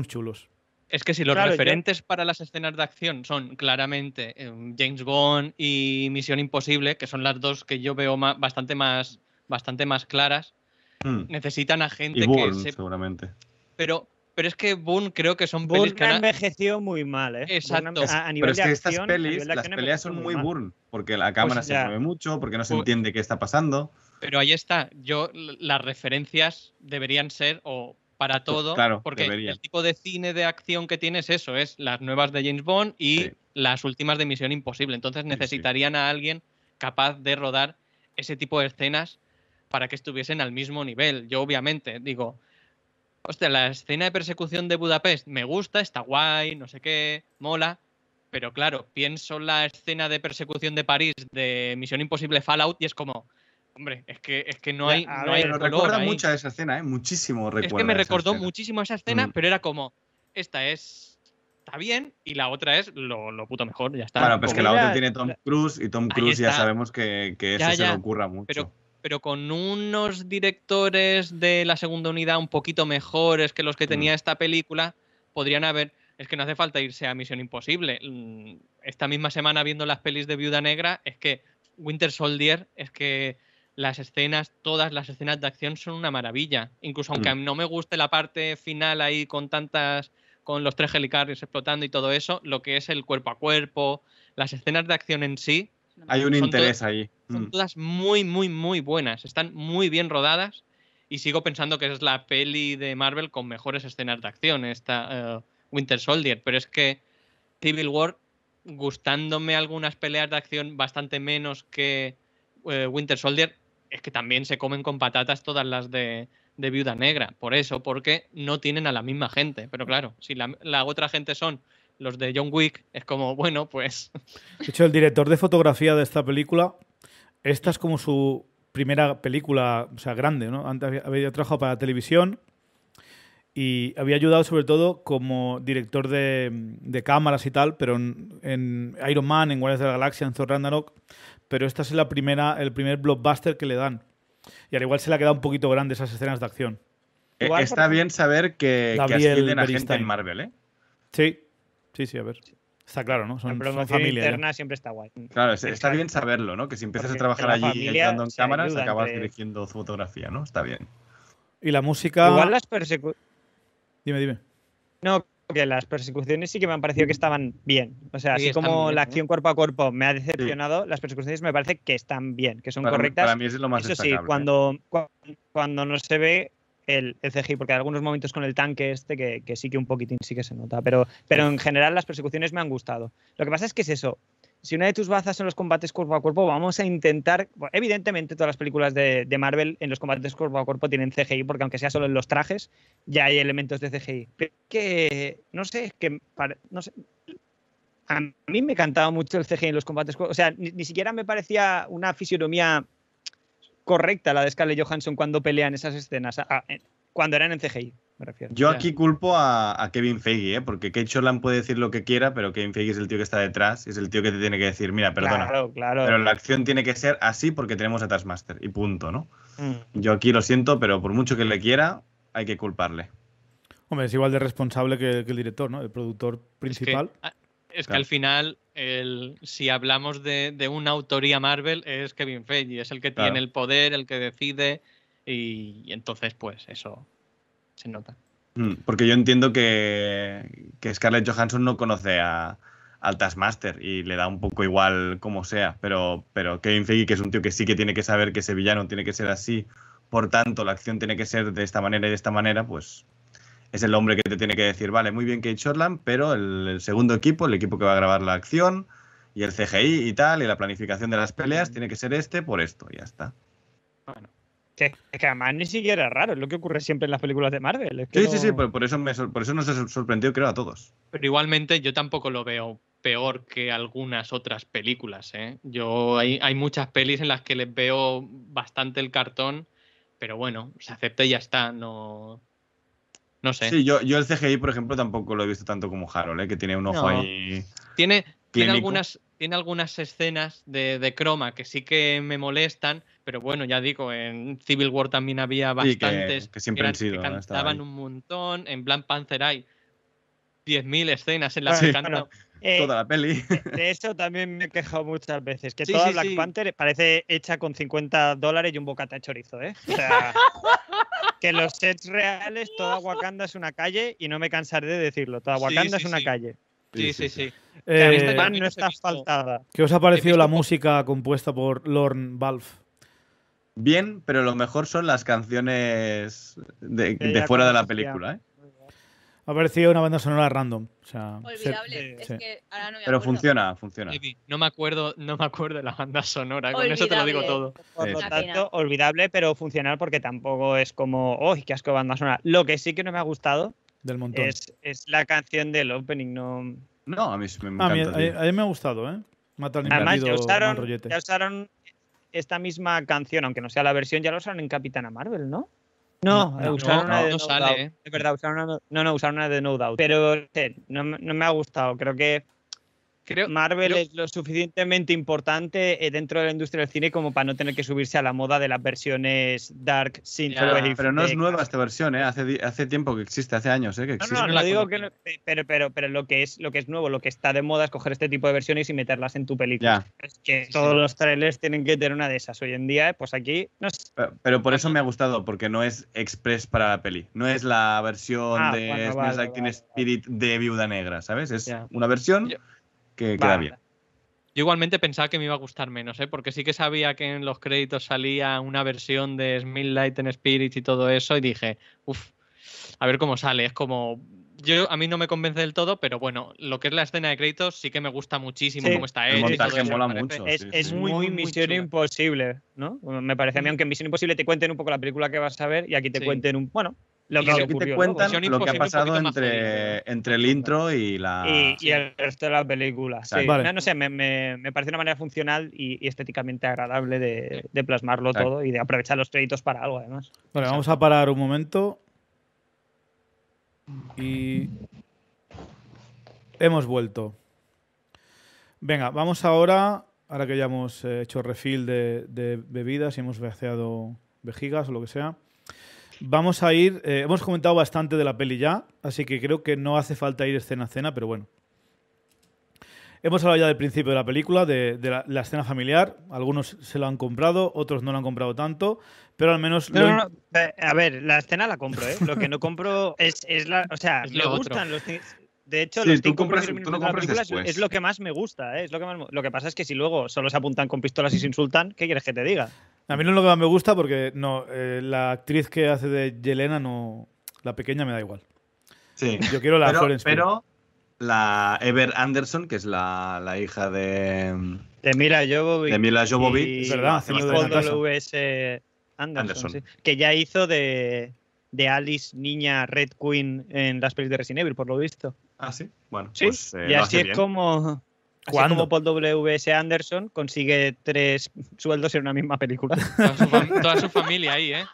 chulos. Es que si los referentes para las escenas de acción son claramente em, James Bond y Misión Imposible, que son las dos que yo veo bastante, más, bastante más claras, hmm. necesitan a gente que seguramente. Pero, pero es que Bond creo que son pelis que ha envejecido muy mal, ¿eh? Exacto. pero es que estas pelis, las peleas son muy Boone, porque la pues cámara se mueve mucho, porque no se pues entiende qué está pasando. Pero ahí está. Yo, las referencias deberían ser o para pues todo, porque el tipo de cine de acción que tiene es eso, es las nuevas de James Bond y las últimas de Misión Imposible. Entonces necesitarían a alguien capaz de rodar ese tipo de escenas para que estuviesen al mismo nivel. Yo obviamente digo, hostia, la escena de persecución de Budapest me gusta, está guay, no sé qué, mola, pero claro, pienso la escena de persecución de París de Misión Imposible Fallout y es como, Hombre, es que, es que no hay. no recuerda mucho a esa escena, ¿eh? Muchísimo recuerdo. Es que me recordó muchísimo esa escena, mm. pero era como. Esta es. Está bien, y la otra es lo, puto mejor, ya está. Claro, pero es que la otra tiene Tom Cruise, y Tom Cruise ya sabemos que, eso se le ocurra mucho. Pero, pero con unos directores de la segunda unidad un poquito mejores que los que tenía mm. esta película, podrían haber. Es que no hace falta irse a Misión Imposible. Mm, esta misma semana viendo las pelis de Viuda Negra, es que Winter Soldier es que las escenas, todas las escenas de acción son una maravilla. Incluso aunque mm. no me guste la parte final ahí con tantas, con los tres helicarriers explotando y todo eso, lo que es el cuerpo a cuerpo, las escenas de acción en sí. Hay un interés ahí. Son mm. todas muy, muy, muy buenas. Están muy bien rodadas y sigo pensando que es la peli de Marvel con mejores escenas de acción, esta eh, Winter Soldier. Pero es que Civil War, gustándome algunas peleas de acción bastante menos que eh, Winter Soldier, es que también se comen con patatas todas las de, Viuda Negra, por eso, porque no tienen a la misma gente. Pero claro, si la, otra gente son los de John Wick, es como, bueno, pues... De hecho, el director de fotografía de esta película, esta es como su primera película, o sea, grande, ¿no? Antes había, trabajado para televisión y había ayudado sobre todo como director de, cámaras y tal, pero en, Iron Man, en Guardias de la Galaxia, en Thor Ragnarok, pero esta es la primera, el primer blockbuster que le dan. Y al igual se le ha quedado un poquito grande esas escenas de acción. Eh, está bien saber que, que ascienden a gente en Marvel, ¿eh? Sí, sí, sí, a ver. Está claro, ¿no? Son, la familia, interna siempre está guay. Claro, está, bien saberlo, ¿no? Que si empiezas a trabajar allí entrando en cámaras, acabas dirigiendo fotografía, ¿no? Está bien. Y la música. Igual las Dime, dime. No, que las persecuciones sí que me han parecido que estaban bien. O sea, así como la ¿eh? acción cuerpo a cuerpo me ha decepcionado, las persecuciones me parece que están bien, que son correctas. para mí es lo más Eso sí, cuando, cuando, no se ve el, el, CGI, porque hay algunos momentos con el tanque este que, que, sí que un poquitín sí que se nota, pero, pero en general las persecuciones me han gustado. Lo que pasa es que es eso, si una de tus bazas son los combates cuerpo a cuerpo, vamos a intentar. evidentemente, todas las películas de, Marvel en los combates cuerpo a cuerpo tienen CGI, porque aunque sea solo en los trajes, ya hay elementos de CGI. Pero que, no sé, que. No sé, a mí me encantaba mucho el CGI en los combates. O sea, ni, siquiera me parecía una fisionomía correcta la de Scarlett Johansson cuando pelean esas escenas, cuando eran en CGI. Yo aquí culpo a, Kevin Feige, ¿eh? porque Kate Cholan puede decir lo que quiera, pero Kevin Feige es el tío que está detrás, es el tío que te tiene que decir, mira, perdona, pero la acción tiene que ser así porque tenemos a Taskmaster y punto, ¿no? Mm. Yo aquí lo siento, pero por mucho que le quiera, hay que culparle. Hombre, es igual de responsable que, el director, ¿no? El productor principal. Es que al final, si hablamos de, una autoría Marvel, es Kevin Feige, es el que tiene el poder, el que decide, y, entonces, pues eso se nota. Mm, porque yo entiendo que, Scarlett Johansson no conoce a, al Taskmaster y le da un poco igual como sea, pero, pero Kevin Feige, que es un tío que sí que tiene que saber que ese villano tiene que ser así, por tanto la acción tiene que ser de esta manera y de esta manera, pues es el hombre que te tiene que decir, vale, muy bien Kate Shortland, pero el, el segundo equipo, el equipo que va a grabar la acción y el CGI y tal, y la planificación de las peleas tiene que ser este por esto, y ya está. Bueno, que, que, además ni siquiera es raro, es lo que ocurre siempre en las películas de Marvel. sí, sí, sí, por, eso por eso nos sorprendió, creo, a todos. Pero igualmente yo tampoco lo veo peor que algunas otras películas. ¿eh? Yo hay, muchas pelis en las que les veo bastante el cartón, pero bueno, se acepta y ya está. No, no sé. Sí, yo, yo el CGI, por ejemplo, tampoco lo he visto tanto como Harold, ¿eh? que tiene un ojo ahí. Tiene, tiene algunas, tiene algunas escenas de, de, croma que sí que me molestan, pero bueno, ya digo, en Civil War también había bastantes que, siempre han sido, un montón, en Black Panther hay 10.000 escenas en las que eh, toda la peli. De eso también me he quejado muchas veces, que toda Black Panther parece hecha con 50 dólares y un bocata de chorizo, ¿eh? O que los sets reales, toda Wakanda es una calle y no me cansaré de decirlo, toda Wakanda es una calle. Sí, sí, sí. Eh, no está asfaltada. ¿Qué os ha parecido la música compuesta por Lorne Valf Bien, pero lo mejor son las canciones de, fuera de la película. ¿eh? Ha parecido una banda sonora random. Olvidable. Pero funciona, funciona. No me acuerdo, no me acuerdo de la banda sonora. Con eso te lo digo todo. Por lo tanto, olvidable, pero funcional porque tampoco es como, ¡oh, qué asco banda sonora! Lo que sí que no me ha gustado Del montón. es la canción del opening. No, no, a mí me, encanta. A a, mí me ha gustado, ¿eh? Matar Además, ya usaron, ya usaron esta misma canción, aunque no sea la versión, ya la usaron en Capitana Marvel, ¿no? No, usaron una de no, no Doubt. usaron una, no, no, usaron una de No Doubt. Pero no me ha gustado. Creo que Creo, Marvel es lo suficientemente importante eh, dentro de la industria del cine como para no tener que subirse a la moda de las versiones Dark sin Pero no es nueva esta versión, eh, hace, tiempo que existe, hace años eh, que existe. No, no, digo que no, pero, pero, lo, que es, lo que es nuevo, lo que está de moda es coger este tipo de versiones y meterlas en tu película. Es que todos los trailers tienen que tener una de esas. Hoy en día, pues aquí... No sé. pero, por eso me ha gustado, porque no es express para la peli. No es la versión ah, de Spirit de Viuda Negra, ¿sabes? Es una versión que queda bien. Yo igualmente pensaba que me iba a gustar menos, ¿eh? porque sí que sabía que en los créditos salía una versión de Smith Light and Spirit y todo eso, y dije, uff, a ver cómo sale. Es como. Yo, a mí no me convence del todo, pero bueno, lo que es la escena de créditos sí que me gusta muchísimo cómo está Es, muy, Misión Imposible, ¿no? Me parece a mí, mm. aunque en Misión Imposible te cuenten un poco la película que vas a ver y aquí te cuenten un. Bueno, lo que, te cuentan lo que ha pasado entre, entre el intro y la. Y, el resto de la película. No, sé, me, parece una manera funcional y, estéticamente agradable de, plasmarlo todo y de aprovechar los créditos para algo, además. Vale, vamos a parar un momento. Y. Hemos vuelto. Venga, vamos ahora. Ahora que ya hemos eh, hecho refill de, de bebidas y hemos vaciado vejigas o lo que sea. Vamos a ir. Eh, hemos comentado bastante de la peli ya, así que creo que no hace falta ir escena a escena, pero bueno. Hemos hablado ya del principio de la película, de, la, escena familiar. Algunos se lo han comprado, otros no la han comprado tanto, pero al menos. No, eh, A ver, la escena la compro, ¿eh? Lo que no compro es, es la. O sea, me gustan los. De hecho, tú es lo que más me gusta. Es lo, que lo que pasa es que si luego solo se apuntan con pistolas y se insultan, ¿qué quieres que te diga? A mí no es lo que más me gusta porque no, eh, la actriz que hace de Yelena, no, la pequeña me da igual. Sí. Yo quiero la Florence Pero la Ever Anderson, que es la, hija de. De Mila Jovovich. De Mila Jovovich. Y, verdad, Anderson, que ya hizo de, Alice, niña Red Queen en las pelis de Resident Evil, por lo visto. Ah, sí. Bueno, Pues, eh, y así es como. cuando Paul W.S. Anderson consigue tres sueldos en una misma película. Toda su, familia ahí, ¿eh?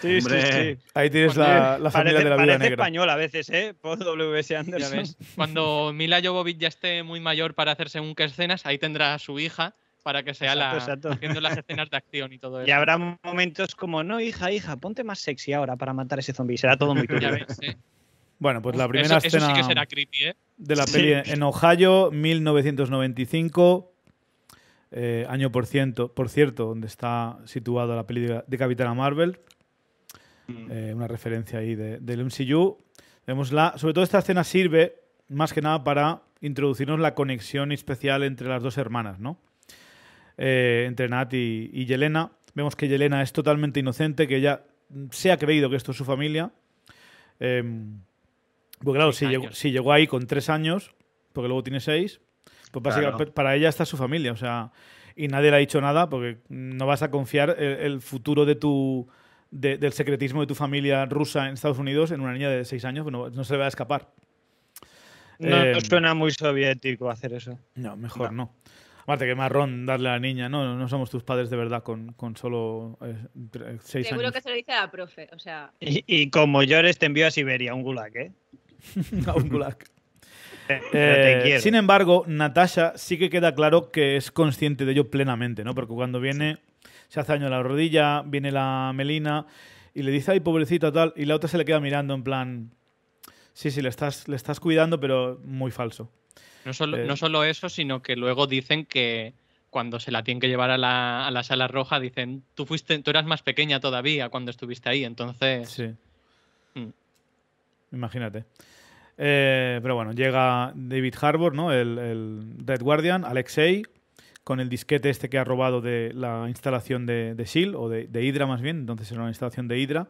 Sí, sí, sí. Ahí tienes la, familia de la vida negra. español a veces, ¿eh? Paul W.S. Anderson. Cuando Mila Jovovich ya esté muy mayor para hacerse un qué escenas, ahí tendrá a su hija para que sea la haciendo las escenas de acción y todo eso. Y habrá momentos como, no, hija, hija, ponte más sexy ahora para matar a ese zombie. Será todo muy ves, sí. ¿eh? Bueno, pues la primera escena ¿eh? de la peli en Ohio, 1995, eh, año por ciento, por cierto, donde está situada la peli de, Capitana Marvel, mm. eh, una referencia ahí de, del MCU. Vemos la, sobre todo esta escena sirve más que nada para introducirnos la conexión especial entre las dos hermanas, ¿no? entre Nat y, Yelena. Vemos que Yelena es totalmente inocente, que ella se ha creído que esto es su familia. Em, porque claro, si llegó, si llegó, ahí con tres años, porque luego tiene seis, pues básicamente para ella está su familia, o sea, y nadie le ha dicho nada porque no vas a confiar el, futuro de tu del secretismo de tu familia rusa en Estados Unidos en una niña de seis años, no, no se le va a escapar. No, no, em, suena muy soviético hacer eso. No, mejor no. Aparte, que marrón darle a la niña, ¿no? No somos tus padres de verdad con, con solo eh, seis años. Seguro que se lo dice a la profe, o sea... Y, y, como llores te envió a Siberia, un gulag, ¿eh? a un eh, eh, eh, sin embargo, Natasha sí que queda claro que es consciente de ello plenamente, ¿no? Porque cuando viene, se hace daño a la rodilla, viene la Melina y le dice, ay, pobrecita, tal, y la otra se le queda mirando en plan, sí, sí, le estás, le estás cuidando, pero muy falso. No solo, no eso, sino que luego dicen que cuando se la tienen que llevar a la, a la, sala roja, dicen, tú, fuiste, tú eras más pequeña todavía cuando estuviste ahí, entonces... Sí. Mm. Imagínate. Eh, pero bueno, llega David Harbour, ¿no? El, Red Guardian, Alexei, con el disquete este que ha robado de la instalación de, de e o de, de, Hydra más bien, entonces era una instalación de Hydra,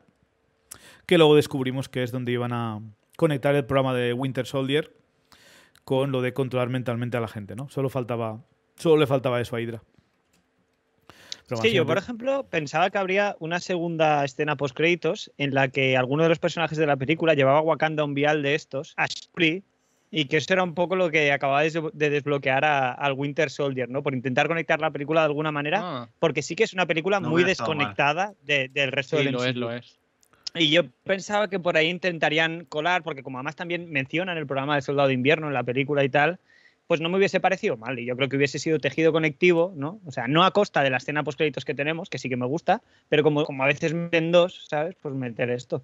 que luego descubrimos que es donde iban a conectar el programa de Winter Soldier con lo de controlar mentalmente a la gente, ¿no? Solo faltaba, solo le faltaba eso a Hydra sí, yo, por ejemplo, pensaba que habría una segunda escena post créditos en la que alguno de los personajes de la película llevaba a Wakanda un vial de estos, a y que eso era un poco lo que acababa de, desbloquear al Winter Soldier, ¿no? Por intentar conectar la película de alguna manera, ah. porque sí que es una película muy desconectada de, del resto sí, lo es, lo es. Y yo pensaba que por ahí intentarían colar, porque como además también mencionan el programa de Soldado de Invierno en la película y tal, pues no me hubiese parecido mal. Y yo creo que hubiese sido tejido conectivo, ¿no? O sea, no a costa de la escena post créditos que tenemos, que sí que me gusta, pero como, como a veces meten dos, ¿sabes? Pues meter esto.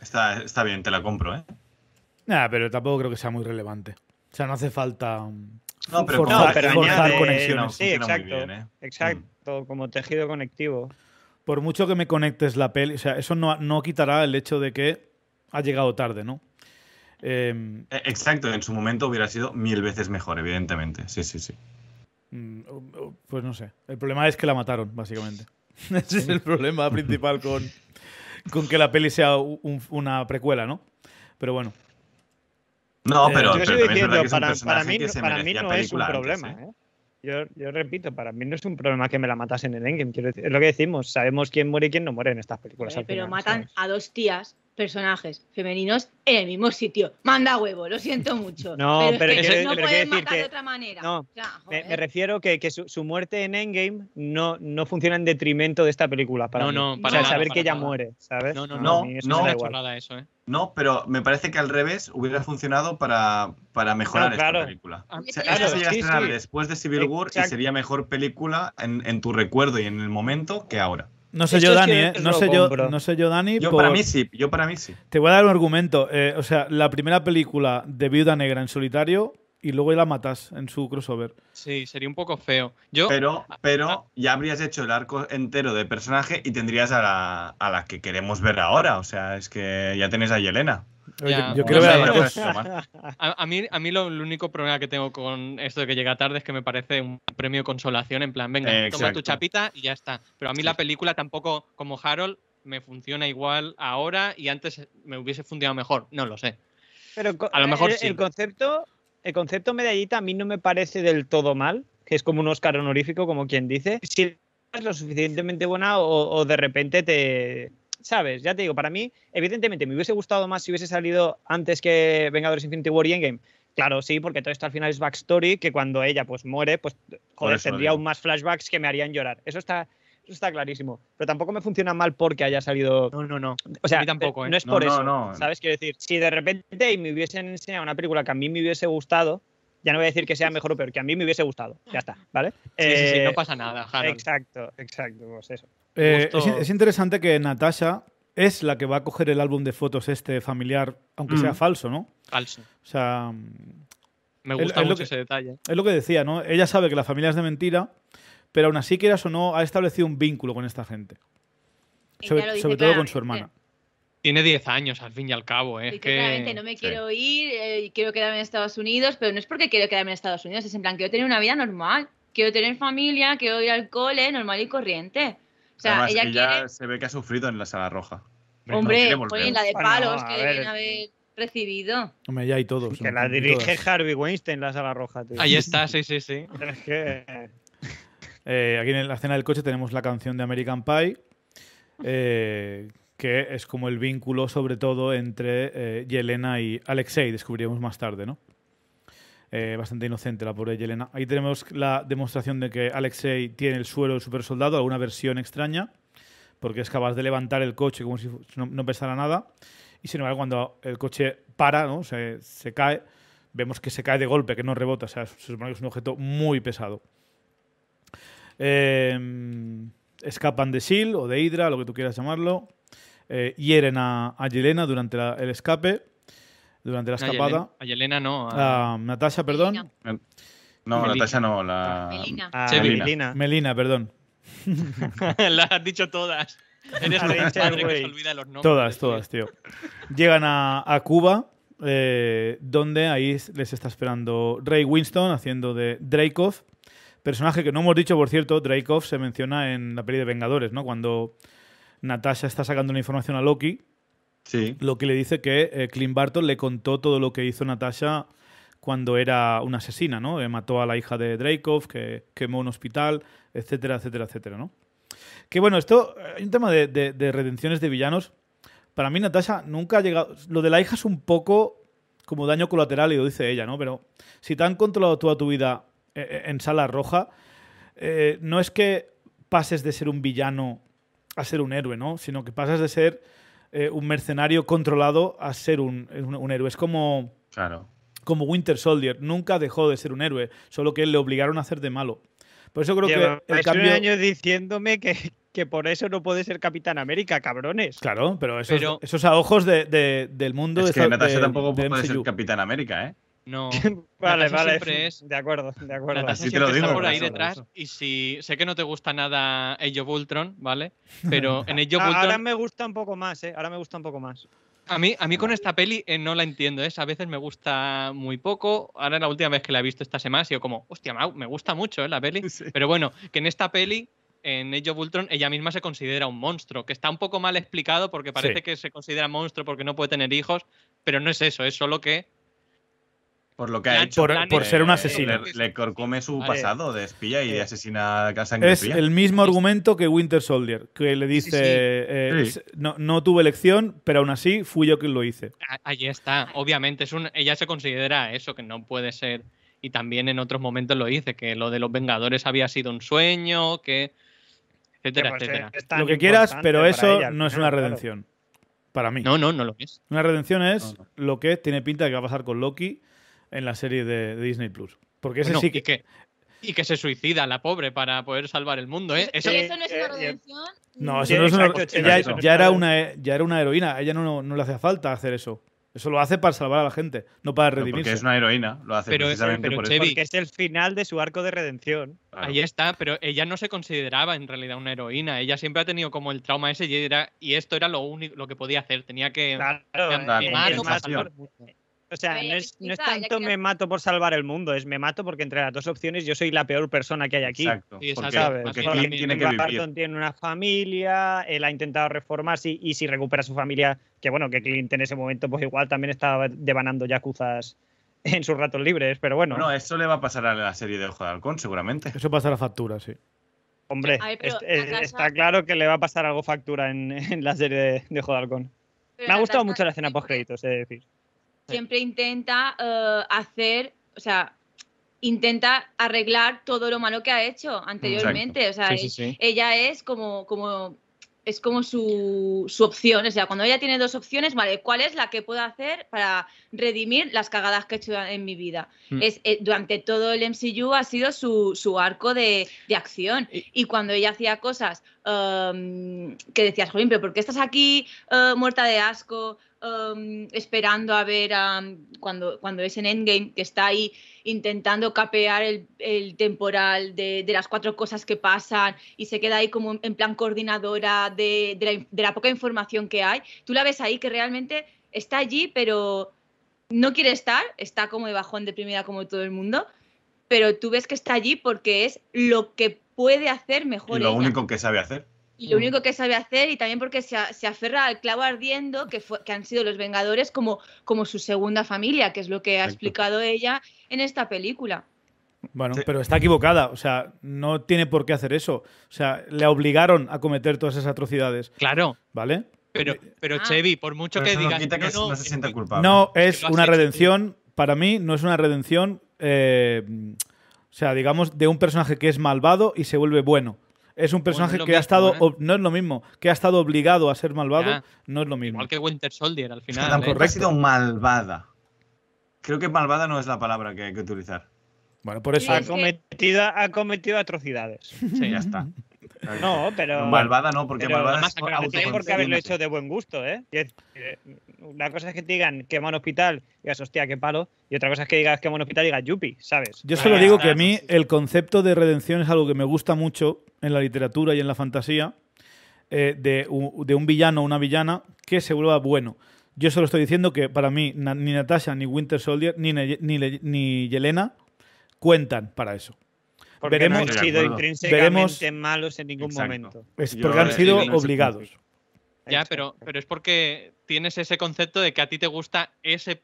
Está, bien, te la compro, ¿eh? Nada, pero tampoco creo que sea muy relevante. O sea, no hace falta. Um, no, pero, no, sí, exacto. ¿eh? Exacto, mm. como tejido conectivo. Por mucho que me conectes la peli, o sea, eso no, no quitará el hecho de que ha llegado tarde, ¿no? Em, eh, exacto, en su momento hubiera sido mil veces mejor, evidentemente. Sí, sí, sí. Mm, pues no sé. El problema es que la mataron, básicamente. Ese es el problema principal con, con que la peli sea una precuela, ¿no? Pero bueno. No, eh, pero, yo diciendo, para, mí, no es un problema. ¿eh? Yo, repito, para mí no es un problema que me la matasen en el Quiero es lo que decimos, sabemos quién muere y quién no muere en estas películas. Pero, matan a dos tías personajes femeninos en el mismo sitio. Manda huevo, lo siento mucho. No, pero, es que no pero pueden matar de otra manera. me, refiero que, que su, muerte en Endgame no, no funciona en detrimento de esta película. Para no, no, para saber que ella muere, ¿sabes? No, no, no. No, no, ¿eh? no, pero me parece que al revés hubiera funcionado para, para mejorar esta película. Ah, o claro, después de Civil War y sería mejor película en tu recuerdo y en el momento que ahora. No sé yo, Dani, ¿eh? No sé yo, no sé yo, Dani. Yo para mí sí, yo para mí sí. Te voy a dar un argumento. Eh, o sea, la primera película de Viuda Negra en solitario y luego la matas en su crossover. Sí, sería un poco feo. Yo... Pero, pero ya habrías hecho el arco entero de personaje y tendrías a la, a la que queremos ver ahora. O sea, es que ya tenés a Yelena yo, a, a mí, a mí lo, el único problema que tengo con esto de que llega tarde es que me parece un premio consolación, en plan, venga, toma tu chapita y ya está. Pero a mí la película tampoco, como Harold, me funciona igual ahora y antes me hubiese funcionado mejor, no lo sé. Pero a lo mejor el, concepto, el concepto medallita a mí no me parece del todo mal, que es como un Oscar honorífico, como quien dice. Si es lo suficientemente buena o de repente te, ¿sabes? Ya te digo, para mí, evidentemente, me hubiese gustado más si hubiese salido antes que Vengadores Infinity War y Endgame. Claro, sí, porque todo esto al final es backstory, que cuando ella pues muere, pues joder, tendría ¿eh? aún más flashbacks que me harían llorar. Eso está, está clarísimo. Pero tampoco me funciona mal porque haya salido. No, no, no. O sea, tampoco, ¿eh? no es por eso. No, ¿Sabes? Quiero decir, si de repente me hubiesen enseñado una película que a mí me hubiese gustado, ya no voy a decir que sea mejor o peor, que a mí me hubiese gustado. Ya está, ¿vale? Sí, sí, sí, no eh, pasa nada, Exacto, exacto, pues eso. Eh, es, interesante que Natasha es la que va a coger el álbum de fotos este familiar, aunque sea mm. falso, ¿no? Falso. O sea. Me gusta mucho que, ese detalle. Es lo que decía, ¿no? Ella sabe que la familia es de mentira, pero aún así, quieras o no, ha establecido un vínculo con esta gente. Sobre, todo con su hermana. Tiene 10 años, al fin y al cabo. ¿eh? claramente no me quiero ir, eh, y quiero quedarme en Estados Unidos, pero no es porque quiero quedarme en Estados Unidos, es en plan, quiero tener una vida normal, quiero tener familia, quiero ir al cole, normal y corriente. O sea, ella, se ve que ha sufrido en la sala roja. Hombre, no la de palos que deben haber recibido. Hombre, ya hay todos. Que la dirige Harvey Weinstein en la sala roja. Ahí está, sí, sí, sí. Eh, aquí en la escena del coche tenemos la canción de American Pie, eh, que es como el vínculo sobre todo entre eh, Yelena y Alexei, descubriremos más tarde, ¿no? Eh, bastante inocente la pobre Yelena. Ahí tenemos la demostración de que Alexei tiene el suelo del super soldado, alguna versión extraña, porque es capaz de levantar el coche como si no, pesara nada. Y sin embargo, cuando el coche para, ¿no? se, cae, vemos que se cae de golpe, que no rebota. O sea, se supone que es un objeto muy pesado. Em, escapan de Sil e o de Hydra, lo que tú quieras llamarlo. Eh, hieren a, Yelena durante el escape durante la escapada. A Yelena, no. A... Natasha, perdón. Eh, no, Natasha no, la. Melina. Ah, Melina. perdón. Las has dicho todas. Eres padre que se olvida los nombres. Todas, todas, tío. Llegan a, Cuba, eh, donde ahí les está esperando Ray Winston haciendo de Dreykov. Personaje que no hemos dicho, por cierto, Dreykov se menciona en la peli de Vengadores, ¿no? Cuando Natasha está sacando una información a Loki Sí. Lo que le dice que eh, Clint Barton le contó todo lo que hizo Natasha cuando era una asesina, ¿no? Eh, mató a la hija de Dreykov, que quemó un hospital, etcétera, etcétera, etcétera, ¿no? Que bueno, esto, eh, hay un tema de, de redenciones de villanos. Para mí Natasha nunca ha llegado... Lo de la hija es un poco como daño colateral y lo dice ella, ¿no? Pero si te han controlado toda tu vida en sala roja, no es que pases de ser un villano a ser un héroe, ¿no? Sino que pasas de ser eh, un mercenario controlado a ser un, héroe. Es como. Como Winter Soldier. Nunca dejó de ser un héroe, solo que le obligaron a hacer de malo. Por eso creo que el cambio... año diciéndome que, por eso no puede ser Capitán América, cabrones. Claro, pero esos, a ojos del mundo... Es que Natasha tampoco puede ser Capitán América, ¿eh? No. vale, vale. de acuerdo, de acuerdo. Así lo digo. por ahí detrás. Y si sé que no te gusta nada Age of ¿vale? Pero en ello of ah, Ahora me gusta un poco más, ¿eh? Ahora me gusta un poco más. A mí, a mí con esta peli eh, no la entiendo, ¿eh? A veces me gusta muy poco. Ahora la última vez que la he visto esta semana ha sido como, hostia, me gusta mucho eh, la peli. Pero bueno, que en esta peli en Age of ella misma se considera un monstruo, que está un poco mal explicado porque parece que se considera monstruo porque no puede tener hijos, pero no es eso, es solo que por lo que ha hecho. Por, ser un eh, asesino. Le, come corcome su pasado de espía y de eh, asesina a sangre Es el mismo argumento que Winter Soldier, que le dice: eh, No, tuve elección, pero aún así fui yo quien lo hice. Allí está, obviamente. Es un, ella se considera eso, que no puede ser. Y también en otros momentos lo dice, que lo de los Vengadores había sido un sueño, que. etcétera, pues, etcétera. Lo que quieras, pero eso no es una redención. Para mí. No, no, no lo es. Una redención es lo que tiene pinta de que va a pasar con Loki en la serie de, Disney Plus. Porque ese sí Y, que... se suicida la pobre para poder salvar el mundo, ¿eh? Eso, no es una redención. No, eso no es una. ya, era una, ya era una heroína. A ella no, le hacía falta hacer eso. Eso lo hace para salvar a la gente, no para redimirse. porque es una heroína, lo hace pero, precisamente por Porque es el final de su arco de redención. Ahí está, pero ella no se consideraba en realidad una heroína. Ella siempre ha tenido como el trauma ese y, esto era lo único lo que podía hacer. Tenía que claro, o sea, no es, tanto me mato por salvar el mundo, es me mato porque entre las dos opciones yo soy la peor persona que hay aquí. Exacto. Porque, tiene una familia, él ha intentado reformarse y, y, si recupera su familia, que bueno, que Clint en ese momento pues igual también estaba devanando yacuzas en sus ratos libres, pero bueno. No, eso le va a pasar a la serie de Ojo de Halcón, seguramente. Eso la factura, sí. Hombre, este, eh, está claro que le va a pasar algo factura en, la serie de, de Ojo de Halcón. Me ha gustado mucho la escena post-créditos, es decir siempre intenta eh, hacer, o sea, intenta arreglar todo lo malo que ha hecho anteriormente. O sea, ella es como, como es como su, su, opción. O sea, cuando ella tiene dos opciones, vale, ¿cuál es la que puedo hacer para redimir las cagadas que he hecho en mi vida? Mm. Es, eh, durante todo el MCU ha sido su, arco de, acción. Y cuando ella hacía cosas em, que decías, Jolín, pero ¿por qué estás aquí eh, muerta de asco? Um, esperando a ver um, cuando, cuando es en Endgame, que está ahí intentando capear el, temporal de, las cuatro cosas que pasan y se queda ahí como en plan coordinadora de, la, poca información que hay. Tú la ves ahí que realmente está allí, pero no quiere estar, está como de bajón deprimida como todo el mundo, pero tú ves que está allí porque es lo que puede hacer mejor. lo único que sabe hacer. Y lo mm. único que sabe hacer, y también porque se, aferra al clavo ardiendo, que, han sido los Vengadores como, su segunda familia, que es lo que ha explicado ella en esta película. Bueno, pero está equivocada, o sea, no tiene por qué hacer eso. O sea, le obligaron a cometer todas esas atrocidades. Claro. ¿Vale? Pero, eh, pero ah. Chevy, por mucho que digas. que no, se sienta culpable. No, es, una redención. Para mí, no es una redención. Eh, o sea, digamos, de un personaje que es malvado y se vuelve bueno. Es un personaje que ha estado. ¿eh? No es lo mismo. Que ha estado obligado a ser malvado. No es lo mismo. Igual que Winter Soldier al final. ¿eh? ha sido malvada. Creo que malvada no es la palabra que hay que utilizar. Bueno, por eso. Ha cometido, ha cometido atrocidades. Sí, ya está. No, pero. Malvada no, porque malvada haberlo hecho de buen gusto, ¿eh? ¿eh? Una cosa es que te digan que un hospital y digas, hostia, qué palo. Y otra cosa es que digas que un hospital y digas, yupi, ¿sabes? Yo solo digo que a mí el concepto de redención es algo que me gusta mucho en la literatura y en la fantasía. Eh, de, un villano o una villana que se vuelva bueno. Yo solo estoy diciendo que para mí ni Natasha, ni Winter Soldier, ni, ni, ni Yelena cuentan para eso. Porque no han sido intrínsecamente malos en ningún momento. Es porque han sido obligados. Ya, pero, pero es porque tienes ese concepto de que a ti te gusta ese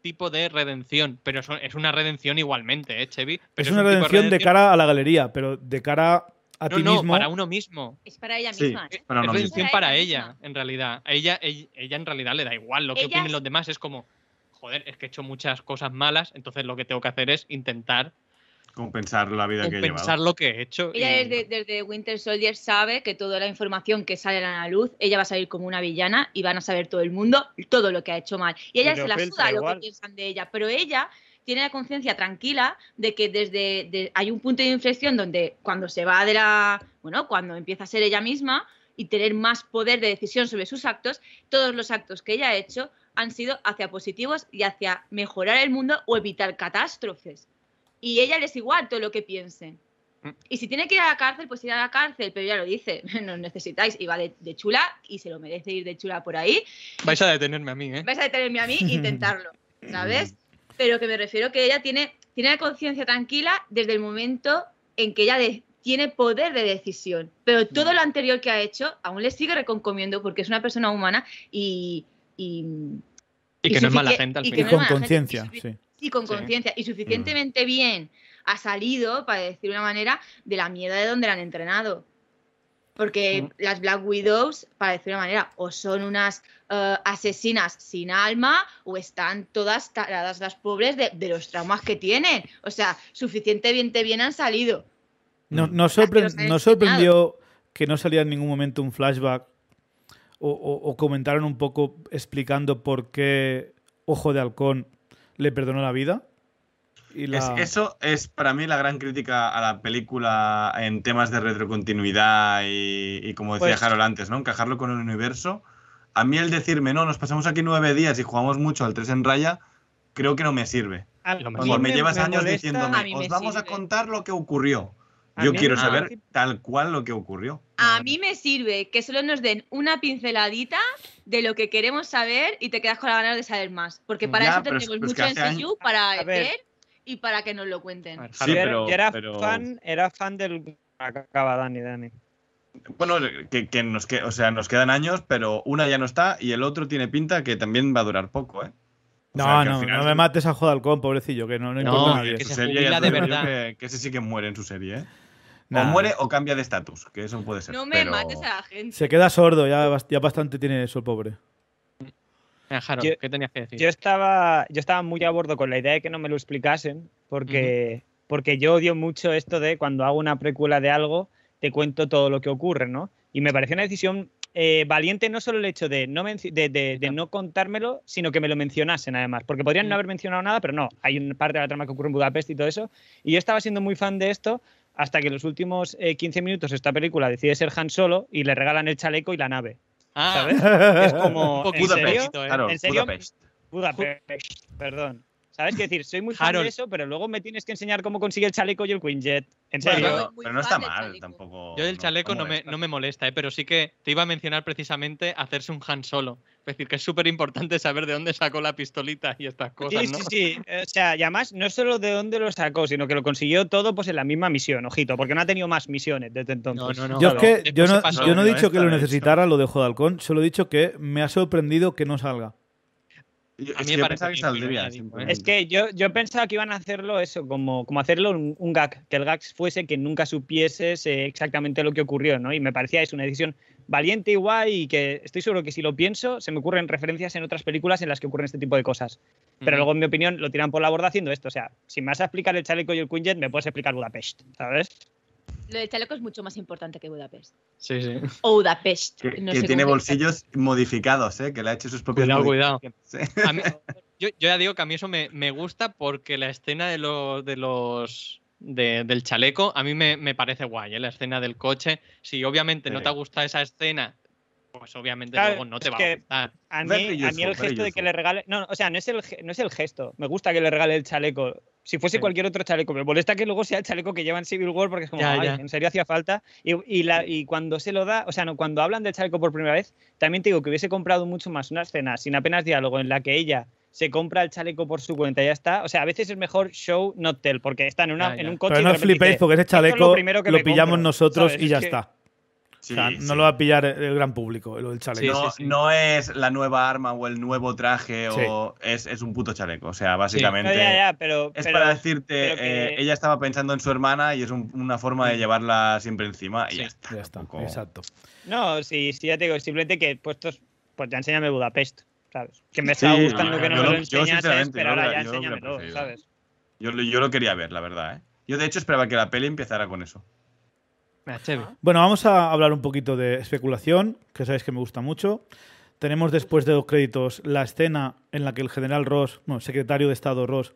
tipo de redención, pero es una redención igualmente, ¿eh, Chevy? es, una redención, de, cara a la galería, pero de cara a ti ti no, mismo. para uno mismo. Es para ella misma. ¿eh? es, una redención para ella, en realidad. ella, ella, ella, en realidad le da igual lo que opinen los demás. Es como, joder, es que he hecho muchas cosas malas, entonces lo que tengo que hacer es intentar compensar la vida que he llevado. lo que he hecho. Ella desde, Winter Soldier sabe que toda la información que sale a la luz, ella va a salir como una villana y van a saber todo el mundo todo lo que ha hecho mal. Y ella se la suda lo que piensan de ella, pero ella tiene la conciencia tranquila de que desde hay un punto de inflexión donde cuando se va de la, bueno, cuando empieza a ser ella misma y tener más poder de decisión sobre sus actos, todos los actos que ella ha hecho han sido hacia positivos y hacia mejorar el mundo o evitar catástrofes y ella les igual todo lo que piense. Mm. Y si tiene que ir a la cárcel, pues ir a la cárcel, pero ya lo dice, No necesitáis. Y va de, chula y se lo merece ir de chula por ahí. Vais a detenerme a mí, ¿eh? Vais a detenerme a mí e intentarlo, ¿sabes? Pero que me refiero que ella tiene, tiene la conciencia tranquila desde el momento en que ella tiene poder de decisión. Pero mm. todo lo anterior que ha hecho aún le sigue reconcomiendo porque es una persona humana y. y, y, y que no es mala gente al final. Y con conciencia, sí y con conciencia y suficientemente mm. bien ha salido, para decir una manera, de la mierda de donde la han entrenado. Porque mm. las Black Widows, para decir una manera, o son unas eh, asesinas sin alma o están todas taradas las pobres de, los traumas que tienen. O sea, suficientemente bien han salido. No, nos, mm. sorprendió que no saliera en ningún momento un flashback o comentaron un poco explicando por qué Ojo de Halcón le perdonó la vida. Y eso es para mí la gran crítica a la película en temas de retrocontinuidad y, y como decía pues- Harold antes, ¿no? Encajarlo con el universo. A mí el decirme, no, nos pasamos aquí nueve días y jugamos mucho al 3 en raya, creo que no me sirve. me, llevas años diciendo diciéndome, os vamos a contar lo que ocurrió. Yo quiero ah, saber tal cual lo que ocurrió. A mí me sirve que solo nos den una pinceladita de lo que queremos saber y te quedas con la ganas de saber más. Porque para eso tenemos pues mucho en para ver y para que nos lo cuenten. era, Fan, del... Acaba Dani, Dani. Bueno, que, nos, que, o sea, nos quedan años, pero una ya no está y el otro tiene pinta que también va a durar poco, ¿eh? no, no, no me mates a Jodalcón, pobrecillo, que no, no, importa. nadie. ese sí que muere en su serie, ¿eh? O muere o cambia de estatus, que eso puede ser. No me mates a la gente. Se queda sordo, ya, bastante tiene eso el pobre. Eh, yo, ¿qué tenías que decir? Yo estaba, yo estaba muy a bordo con la idea de que no me lo explicasen, porque, porque yo odio mucho esto de cuando hago una precuela de algo, te cuento todo lo que ocurre, ¿no? Y me pareció una decisión eh, valiente no solo el hecho de no, de, no, contármelo, sino que me lo mencionasen además, porque podrían mm. no haber mencionado nada, pero no, hay una parte de la trama que ocurre en Budapest y todo eso, y yo estaba siendo muy fan de esto, hasta que en los últimos 15 eh, minutos esta película decide ser Han Solo y le regalan el chaleco y la nave. Ah. ¿Sabes? Es como. ¿En serio? Budapest, Perdón. ¿Sabes qué decir? Soy muy fan de eso, pero luego me tienes que enseñar cómo consigue el chaleco y el Quinjet. En serio. Pero, no está mal tampoco. Yo del chaleco no, me, molesta, eh, pero sí que te iba a mencionar precisamente hacerse un Han solo. Es decir, que es súper importante saber de dónde sacó la pistolita y estas cosas. Sí, ¿no? sí, sí. O sea, y además no solo de dónde lo sacó, sino que lo consiguió todo pues en la misma misión, ojito, porque no ha tenido más misiones desde entonces. yo, es que, yo, yo no, he dicho ¿eh? que lo necesitara, lo de halcón, solo he dicho que me ha sorprendido que no salga a mí me que Es que yo, yo pensaba que iban a hacerlo eso, como, como hacerlo un, gag, que el gag fuese que nunca supieses eh, exactamente lo que ocurrió, ¿no? Y me parecía es una decisión valiente y guay y que estoy seguro que si lo pienso se me ocurren referencias en otras películas en las que ocurren este tipo de cosas. Pero luego, en mi opinión, lo tiran por la borda haciendo esto. O sea, si me vas a explicar el chaleco y el Quinjet, me puedes explicar Budapest, ¿sabes? Lo del chaleco es mucho más importante que Budapest. Sí, sí. O Budapest. Que, tiene bolsillos modificados, ¿eh? que le ha hecho sus propios. Cuidado, cuidado. yo, ya digo que a mí eso me, gusta porque la escena de los. del chaleco, a mí me, parece guay, ¿eh? la escena del coche. Si obviamente no te gusta esa escena pues obviamente luego no te va a gustar. A mí, el gesto de que le regale. No, o sea, no es, el, no es el gesto. Me gusta que le regale el chaleco. Si fuese cualquier otro chaleco, me molesta que luego sea el chaleco que lleva en Civil War porque es como, en serio hacía falta. Y, la, y, cuando se lo da, o sea, no, cuando hablan del chaleco por primera vez, también te digo que hubiese comprado mucho más una escena sin apenas diálogo en la que ella se compra el chaleco por su cuenta y ya está. O sea, a veces es mejor show, not tell, porque está en, una, en un coche. Pero no flipéis porque ese chaleco lo, pillamos nosotros y ya está no lo va a pillar el gran público, lo del chaleco. No, es la nueva arma o el nuevo traje, o es, un puto chaleco. O sea, básicamente. Ya, pero, es para decirte, eh, ella estaba pensando en su hermana y es una forma de mm. llevarla siempre encima y ya está. Ya está Exacto. No, sí, sí, ya te digo, simplemente que puestos, pues ya enséñame Budapest, ¿sabes? Que me estaba gustando que no lo, pero ahora ya todo ¿sabes? Yo, yo lo quería ver, la verdad, ¿eh? Yo de hecho esperaba que la peli empezara con eso. Ah, bueno, vamos a hablar un poquito de especulación, que sabéis que me gusta mucho. Tenemos después de dos créditos la escena en la que el general Ross, bueno, secretario de Estado Ross,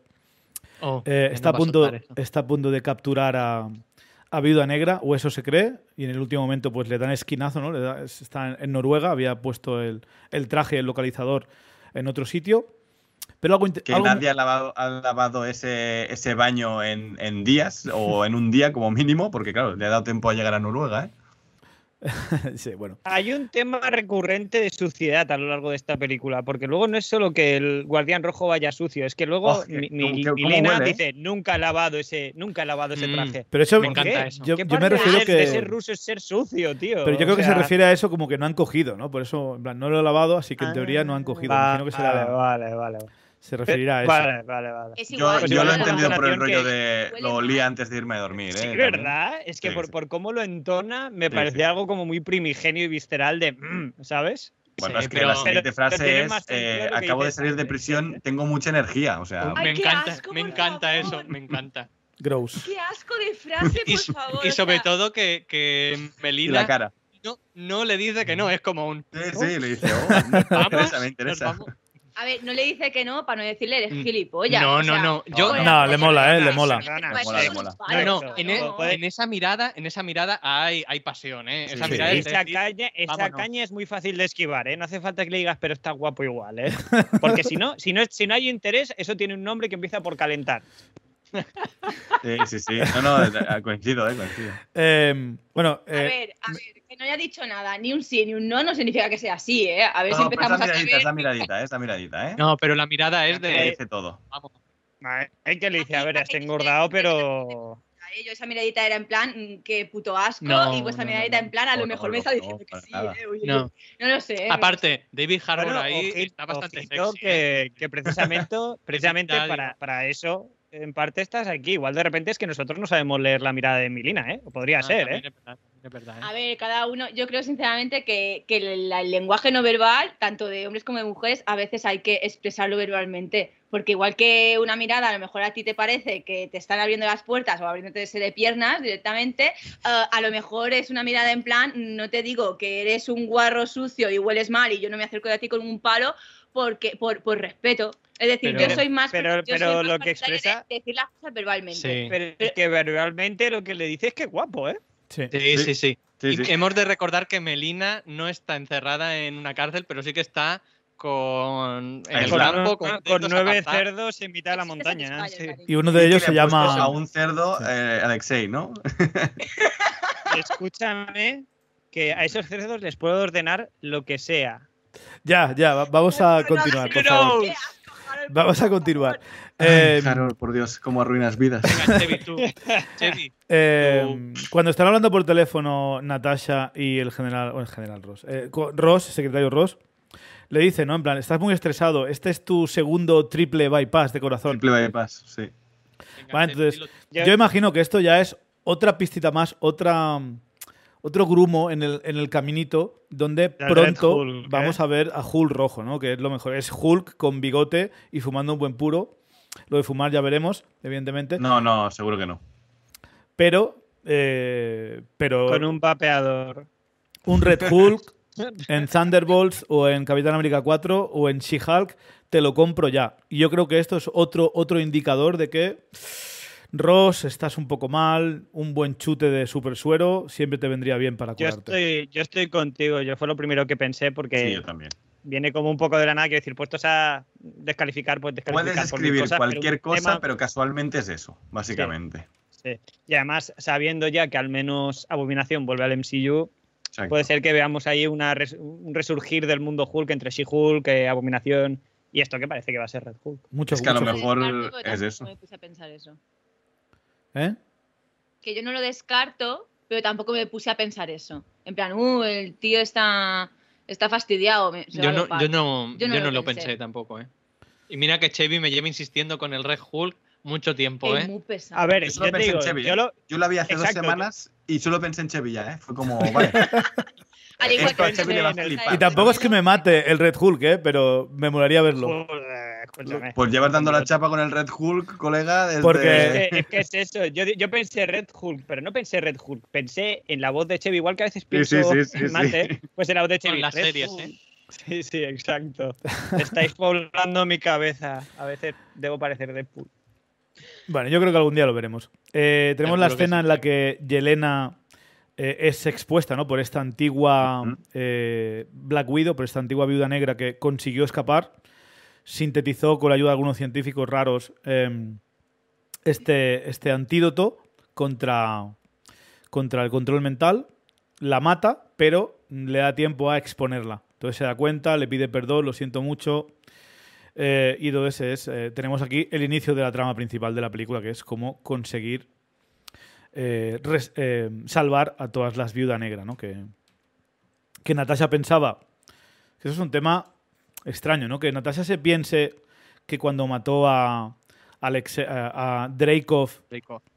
oh, eh, está, a punto, está a punto de capturar a, Viuda Negra, o eso se cree, y en el último momento pues le dan esquinazo, ¿no? está en Noruega, había puesto el, el traje, el localizador en otro sitio. Pero que nadie ha lavado, ha lavado ese, ese baño en, en, días o en un día como mínimo, porque claro, le ha dado tiempo a llegar a Noruega. ¿eh? sí, bueno. Hay un tema recurrente de suciedad a lo largo de esta película, porque luego no es solo que el guardián rojo vaya sucio, es que luego oh, mi, mi, dice, nunca ha lavado ese, nunca ha lavado ese mm, traje. Pero eso me encanta eso. Yo, me refiero que ser ruso es ser sucio, tío. Pero yo creo que se refiere a eso como que no han cogido, ¿no? Por eso, en plan, no lo he lavado, así que en ah, teoría no han cogido. vale, vale, vale se referirá a eso. Vale, vale, vale. yo, lo he entendido por el rollo de lo olía antes de irme a dormir. Sí, ¿verdad? Es que por, cómo lo entona me parecía algo como muy primigenio y visceral de, ¿sabes? Bueno, es que la siguiente frase es: Acabo de salir de prisión, tengo mucha energía. O sea, me encanta, me encanta eso, me encanta. Gross. Qué asco de frase, por favor. Y sobre todo que, que Melina. La cara. No, le dice que no, es como un. Sí, sí, le dice: oh, me interesa, me interesa. A ver, no le dice que no para no decirle eres mm. gilipollas. No, no, no. Yo, no, le mola, eh, le mola. No, no, en, esa mirada, en esa mirada hay, hay pasión, eh. Esa, caña, es muy fácil de esquivar, eh. No hace falta que le digas, pero está guapo igual, eh. Porque si no, si no, si no hay interés, eso tiene un nombre que empieza por calentar. Sí, sí, sí. No, no, coincido, eh, coincido. Em, bueno, a eh, ver, a ver, que no haya dicho nada, ni un sí ni un no, no significa que sea así, ¿eh? A ver si empezamos a miradita, a saber... Esa miradita, eh, esa miradita, ¿eh? No, pero la mirada es de. dice todo. Vamos. Es eh, que le dice, a ver, está engordado, pero. Yo esa miradita era en plan, mm, qué puto asco, y vuestra miradita en plan, a lo mejor me está diciendo que sí, eh, no. lo sé. Eh. Aparte, David Harbour ahí está bastante sexy, que, que, precisamente, precisamente para eso en parte estás aquí. Igual de repente es que nosotros no sabemos leer la mirada de Milina, ¿eh? podría ah, ser, ¿eh? ¿eh? A ver, cada uno, yo creo sinceramente que, el, lenguaje no verbal, tanto de hombres como de mujeres, a veces hay que expresarlo verbalmente. Porque igual que una mirada, a lo mejor a ti te parece que te están abriendo las puertas o abriéndote de piernas directamente, eh, a lo mejor es una mirada en plan, no te digo que eres un guarro sucio y hueles mal y yo no me acerco de ti con un palo, porque, por, por respeto, es decir, yo soy más. Pero, lo que expresa. decir las cosas verbalmente. Pero es que verbalmente lo que le dice es que guapo, ¿eh? Sí, sí, sí. hemos de recordar que Melina no está encerrada en una cárcel, pero sí que está con en con, nueve cerdos en mitad de la montaña. Y uno de ellos se llama a un cerdo Alexei, ¿no? Escúchame que a esos cerdos les puedo ordenar lo que sea. Ya, ya, vamos a continuar, por favor. Vamos a continuar. Em, por Dios, cómo arruinas vidas. Em, cuando están hablando por teléfono Natasha y el general, o el general Ross, eh, Ross, secretario Ross, le dice, ¿no? En plan, estás muy estresado, este es tu segundo triple bypass de corazón. Triple bypass, sí. entonces, yo imagino que esto ya es otra pistita más, otra otro grumo en el, caminito donde pronto ¿eh? vamos a ver a Hulk rojo, ¿no? Que es lo mejor. Es Hulk con bigote y fumando un buen puro. Lo de fumar ya veremos, evidentemente. No, no, seguro que no. Pero. Eh, pero con un vapeador. Un Red Hulk en Thunderbolts o en Capitán América 4 o en She-Hulk, te lo compro ya. Y yo creo que esto es otro, otro indicador de que Ross, estás un poco mal, un buen chute de super suero siempre te vendría bien para curarte. Yo estoy, contigo, yo fue lo primero que pensé porque viene como un poco de la nada, quiero decir, puestos a descalificar, pues descalificar. Puedes escribir cualquier cosa, pero casualmente es eso, básicamente. Y además, sabiendo ya que al menos Abominación vuelve al MCU, puede ser que veamos ahí una un resurgir del mundo Hulk entre she Hulk, eh, Abominación y esto que parece que va a ser Red Hulk. Mucho, es que a lo mejor es eso. ¿Eh? Que yo no lo descarto, pero tampoco me puse a pensar eso. En plan, uh, el tío está, está fastidiado. Yo no, lo, pensé. tampoco, ¿eh? Y mira que Chevy me lleva insistiendo con el Red Hulk mucho tiempo, es ¿eh? Muy pesado. A ver, yo, digo, yo, ¿eh? lo... yo, lo... vi hace dos semanas y solo pensé en Chevy ¿eh? Fue como, vale. Y tampoco es que me mate el Red Hulk, ¿eh? Pero me molaría verlo. Pues llevas dando la chapa con el Red Hulk, colega. Porque es que, es, eso. Yo, yo, pensé Red Hulk, pero no pensé Red Hulk. Pensé en la voz de Chevy, igual que a veces pienso en Mate, pues en la voz de Chevy. en las series, ¿eh? Sí, sí, exacto. Estáis poblando mi cabeza. A veces debo parecer Deadpool. Bueno, yo creo que algún día lo veremos. Eh, tenemos la escena en la que Yelena eh, es expuesta ¿no? por esta antigua Black Widow, por esta antigua viuda negra que consiguió escapar sintetizó con la ayuda de algunos científicos raros em, este, este antídoto contra, contra el control mental, la mata, pero le da tiempo a exponerla. Entonces se da cuenta, le pide perdón, lo siento mucho. Eh, y entonces eh, tenemos aquí el inicio de la trama principal de la película, que es cómo conseguir eh, salvar a todas las viudas negras, ¿no? Que, que Natasha pensaba que eso es un tema Extraño, ¿no? Que Natasha se piense que cuando mató a, Alex, a,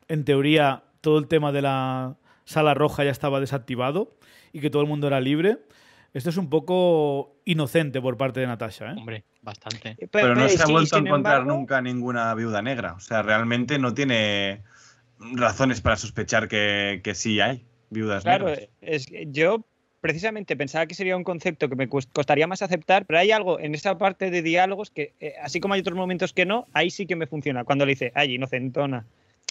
en teoría todo el tema de la sala roja ya estaba desactivado y que todo el mundo era libre. Esto es un poco inocente por parte de Natasha, ¿eh? Hombre, bastante. Eh, Pero, no se ha vuelto a encontrar nunca ninguna viuda negra. O sea, realmente no tiene razones para sospechar que, sí hay viudas claro, es que yo precisamente pensaba que sería un concepto que me costaría más aceptar, pero hay algo en esa parte de diálogos que, eh, así como hay otros momentos que no, ahí sí que me funciona. Cuando le dice, ay, inocentona.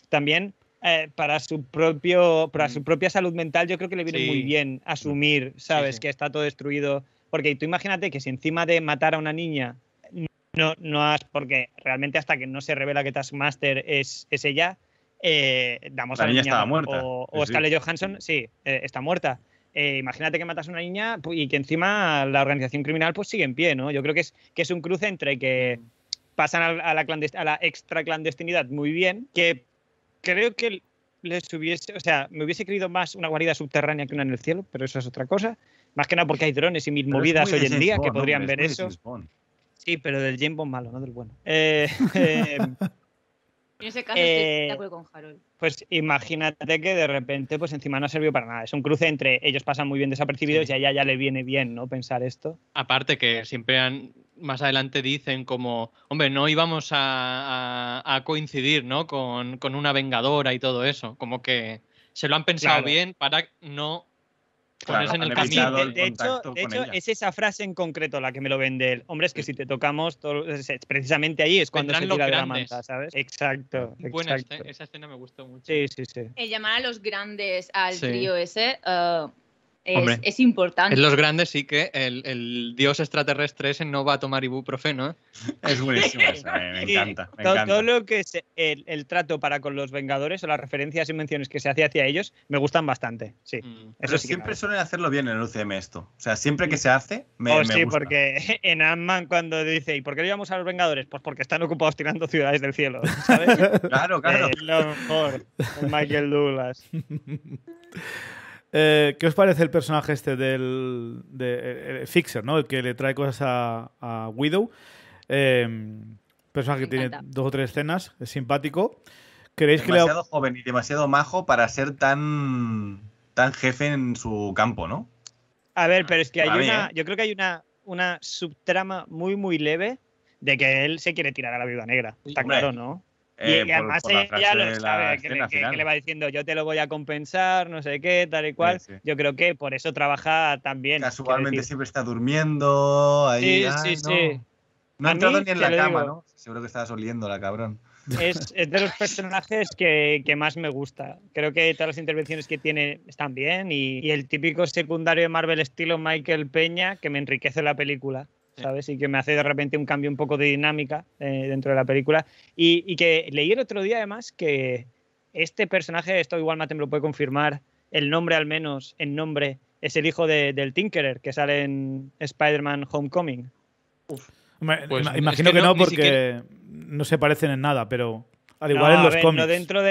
También eh, para su propio para su mm. propia salud mental yo creo que le viene muy bien asumir sabes que está todo destruido porque tú imagínate que si encima de matar a una niña no no has porque realmente hasta que no se revela que Taskmaster es ella eh, damos a la niña, estaba muerta o, o Scarlett Johansson sí está muerta eh, imagínate que matas a una niña pues, y que encima la organización criminal pues sigue en pie, ¿no? Yo creo que es, que es un cruce entre que pasan a, la, a la extra muy bien, que creo que les hubiese, o sea, me hubiese querido más una guarida subterránea que una en el cielo, pero eso es otra cosa. Más que nada porque hay drones y mil movidas hoy en día que podrían ver eso. Sí, pero del James Bond malo, no del bueno. eh, eh en ese caso eh, con Harold. Pues imagínate que de repente, pues encima no ha servido para nada. Es un cruce entre ellos pasan muy bien desapercibidos y a ella ya le viene bien, ¿no? Pensar esto. Aparte que siempre más adelante dicen como, hombre, no íbamos a, coincidir, ¿no? Con, una vengadora y todo eso. Como que se lo han pensado bien para no de, hecho, es esa frase en concreto la que me lo vende él. Hombre, es que si te tocamos, precisamente ahí es cuando se tira la manta, ¿sabes? Exacto. exacto. esa escena me gustó mucho. Sí, sí, sí. El llamar a los grandes al río ese, eh, es, importante. En los grandes sí que el, dios extraterrestre ese no va a tomar ibuprofeno. ¿eh? Es buenísimo, me, encanta, todo, lo que es el, trato para con los Vengadores o las referencias y menciones que se hace hacia ellos me gustan bastante. Sí. Mm. Pero siempre suelen hacerlo bien en el UCM esto. O sea, siempre que mm. se hace, me, oh, gusta. porque en Ant-Man cuando dice ¿y por qué le íbamos a los Vengadores? Pues porque están ocupados tirando ciudades del cielo, ¿sabes? claro, claro. lo mejor, Michael Douglas. Eh, ¿Qué os parece el personaje este del eh, eh, Fixer, ¿no? el que le trae cosas a, Widow? Em, personaje que tiene dos o tres escenas, es simpático. ¿Creéis demasiado que le... joven y demasiado majo para ser tan, tan jefe en su campo, ¿no? A ver, pero es que hay una, yo creo que hay una, una subtrama muy, muy leve de que él se quiere tirar a la viuda negra. Está claro, ¿no? y, eh, además ella lo sabe, que, le va diciendo yo te lo voy a compensar, no sé qué, tal y cual. Yo creo que por eso trabaja también. Casualmente siempre está durmiendo, ahí. Sí, sí, no. sí. No ha entrado ni en la cama, ¿no? Seguro que estabas oliendo la cabrón. Es, de los personajes que, más me gusta. Creo que todas las intervenciones que tiene están bien y, el típico secundario de Marvel estilo Michael Peña que me enriquece la película. ¿sabes? Y que me hace de repente un cambio un poco de dinámica eh, dentro de la película. Y, y, que leí el otro día además que este personaje, esto igual Mate me lo puede confirmar, el nombre al menos, en nombre, es el hijo del Tinkerer que sale en Spider-Man Homecoming. Pues imagino que, no, porque no se parecen en nada, pero igual no, en los cómics. dentro,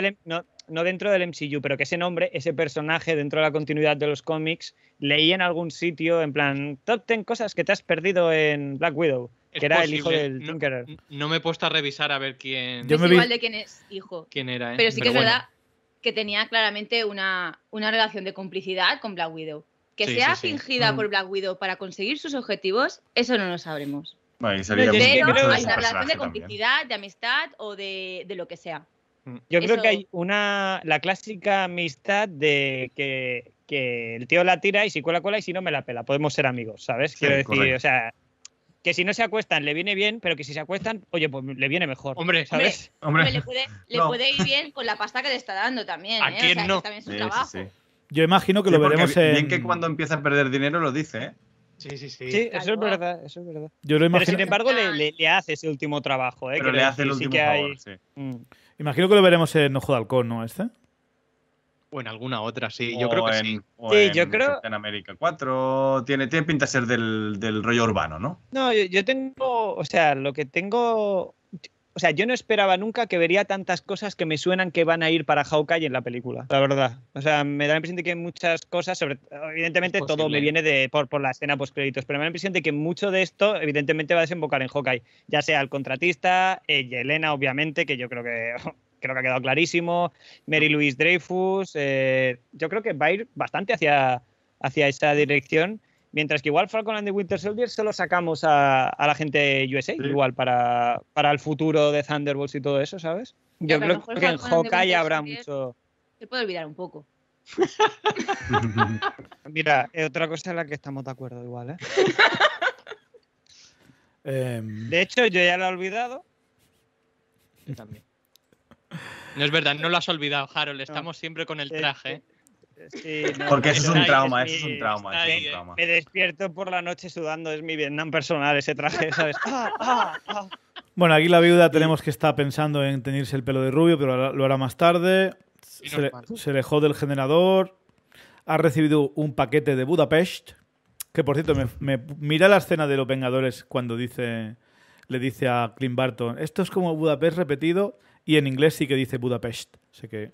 del, MCU, pero que ese nombre, ese personaje dentro de la continuidad de los cómics, leí en algún sitio, en plan, top 10 cosas que te has perdido en Black Widow. que era el hijo del Tinkerer. No, me he puesto a revisar a ver quién. es igual de quién es hijo. era, ¿eh? Pero sí que es verdad que tenía claramente una, relación de complicidad con Black Widow. Que sea fingida mm. por Black Widow para conseguir sus objetivos, eso no lo sabremos. Ahí sería de la relación de complicidad, de amistad o de, de, lo que sea. Mm, yo creo que hay una la clásica amistad de que, que, el tío la tira y si cuela, cuela y si no me la pela. Podemos ser amigos, ¿sabes? Quiero decir, o sea, que si no se acuestan le viene bien, pero que si se acuestan, oye, pues le viene mejor. Hombre, ¿sabes? Hombre, le, puede, ir bien con la pasta que le está dando también. ¿A quién no? Yo imagino que lo veremos en. Bien que cuando empieza a perder dinero lo dice, ¿eh? Sí, sí, sí. Sí, eso es verdad, eso es verdad. Pero sin embargo, le, hace ese último trabajo, ¿eh? que le hace el último favor, mm. Imagino que lo veremos en Ojo de Halcón, ¿no? ¿Este? O en alguna otra, sí. Yo creo que en, sí. en En América 4 tiene, pinta de ser del, rollo urbano, ¿no? No, yo, tengo. O sea, lo que tengo o sea, yo no esperaba nunca que vería tantas cosas que me suenan que van a ir para Hawkeye en la película, la verdad. O sea, me da la impresión de que muchas cosas, sobre, evidentemente todo me viene de, por, la escena post créditos, pero me da la impresión de que mucho de esto evidentemente va a desembocar en Hawkeye, ya sea el contratista, eh, Yelena obviamente, que yo creo que creo que ha quedado clarísimo, Mary Louise Dreyfus, eh, yo creo que va a ir bastante hacia, hacia esa dirección Mientras que igual Falcon and Winter Soldier se lo sacamos a, la gente USA, igual para, el futuro de Thunderbolts y todo eso, ¿sabes? Yo creo que en Hawkeye habrá mucho. Se puede olvidar un poco. Mira, otra cosa en la que estamos de acuerdo igual, ¿eh? Em. De hecho, yo ya lo he olvidado. Yo también. No es verdad, no lo has olvidado, Harold. Estamos siempre con el traje. Porque eso, es un trauma, eso es un trauma, Me despierto por la noche sudando, es mi Vietnam personal ese traje, ¿sabes? Ah, ah, ah. Bueno, aquí la viuda tenemos que estar pensando en tenerse el pelo de rubio, pero lo hará más tarde. Se, le, alejó del generador. Ha recibido un paquete de Budapest. Que por cierto, me, mira la escena de los Vengadores cuando dice, le dice a Clint Barton: Esto es como Budapest repetido. Y en inglés sí que dice Budapest. Sé que.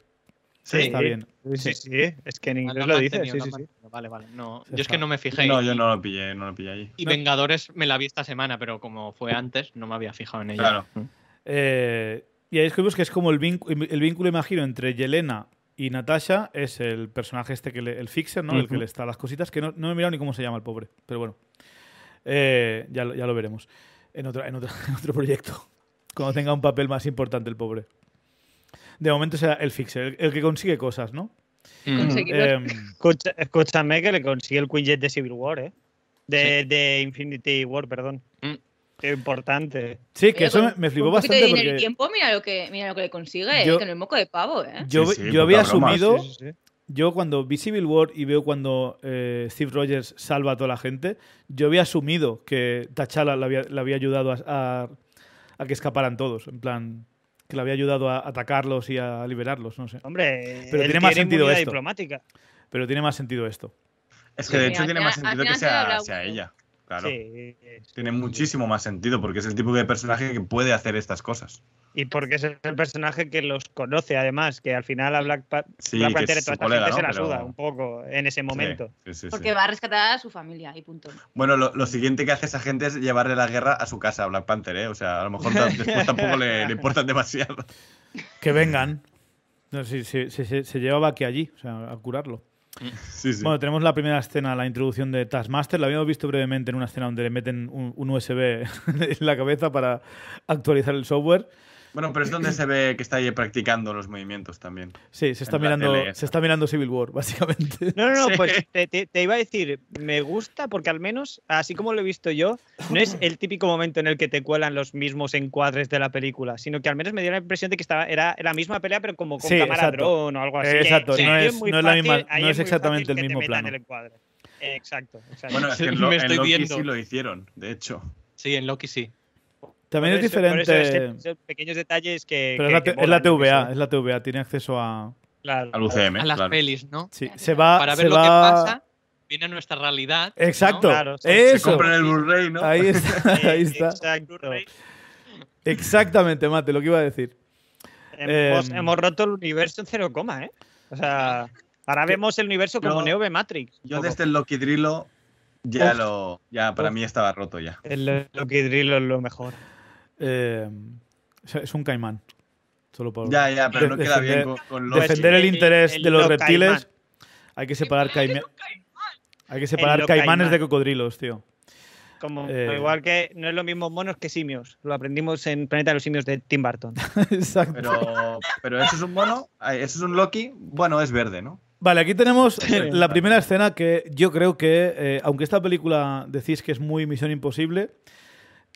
Sí, está bien. Sí, sí, es que en ah, inglés lo dice. Vale, vale. yo es que no me fijé. No, yo no lo pillé, no lo pillé Y Vengadores me la vi esta semana, pero como fue antes, no me había fijado en ella. Claro. Eh, y ahí escribimos que es como el, vínculo, el vínculo, imagino, entre Yelena y Natasha, es el personaje este, que el fixer, ¿no? El que le está las cositas, que no, me he mirado ni cómo se llama el pobre, pero bueno. Eh, ya, lo veremos en otro proyecto, cuando tenga un papel más importante el pobre de momento será el fixer, el, que consigue cosas, ¿no? Mm. Eh, escúchame que le consigue el Quinjet de Civil War, ¿eh? De, Infinity War, perdón. Mm. Qué importante. Sí, que eso me flipó bastante. Porque... En el tiempo, mira lo que, mira lo que le consigue, yo, que ¿eh? no es moco de pavo, ¿eh? Yo, yo había asumido. yo cuando vi Civil War y veo cuando eh, Steve Rogers salva a toda la gente, yo había asumido que T'Challa le había, había ayudado a, a, que escaparan todos. En plan, que le había ayudado a atacarlos y a liberarlos, no sé. Hombre, pero tiene más sentido esto. Diplomática. Pero tiene más sentido esto. Es que de hecho tiene más sentido que sea, ella. Claro. Tiene muchísimo más sentido porque es el tipo de personaje que puede hacer estas cosas. Y porque es el personaje que los conoce, además, que al final a Black, Panther toda gente se la suda un poco en ese momento. porque va a rescatar a su familia y punto. Bueno, lo, siguiente que hace esa gente es llevarle la guerra a su casa, a Black Panther, ¿eh? O sea, a lo mejor tampoco le, importan demasiado. Que vengan. No, se, llevaba aquí allí, o sea, a curarlo. Bueno, tenemos la primera escena, la introducción de Taskmaster. La habíamos visto brevemente en una escena donde le meten un USB en la cabeza para actualizar el software. Bueno, pero es donde se ve que está ahí practicando los movimientos también. Sí, se está, mirando, se está mirando Civil War, básicamente. No, no, no, pues te, iba a decir, me gusta porque al menos, así como lo he visto yo, no es el típico momento en el que te cuelan los mismos encuadres de la película, sino que al menos me dio la impresión de que estaba, era la misma pelea, pero como con sí, cámara drone o algo así. Eh, exacto, no, es, no, es, la misma, no es, exactamente el mismo plano. exacto, exacto, Bueno, es que en, me estoy Loki sí lo hicieron, de hecho. Sí, en Loki sí. También es diferente. Este- pequeños detalles que. Pero es, la, TVA, es la TVA, tiene acceso a. A las pelis, ¿no? Sí, se va. Para ver lo que pasa, viene nuestra realidad. Exacto. eso. Se compra el Blu-ray, ¿no? Ahí está. Exactamente, Mate, lo que iba a decir. Hemos, em, roto el universo en cero coma, ¿eh? O sea, ahora vemos el universo como Neo de Matrix. Yo desde el este Loki ya lo. Ya para mí estaba roto ya. El Loki es lo mejor. Eh, es un caimán. Solo por defender, el interés de los, reptiles. Hay que separar caimán. Hay que separar caimanes de cocodrilos, tío. Eh, igual que no es lo mismo monos que simios. Lo aprendimos en Planeta de los Simios de Tim Burton. Pero, pero eso es un mono, eso es un Loki. Bueno, es verde, ¿no? Vale, aquí tenemos eh, la primera escena que yo creo que, aunque esta película decís que es muy Misión Imposible,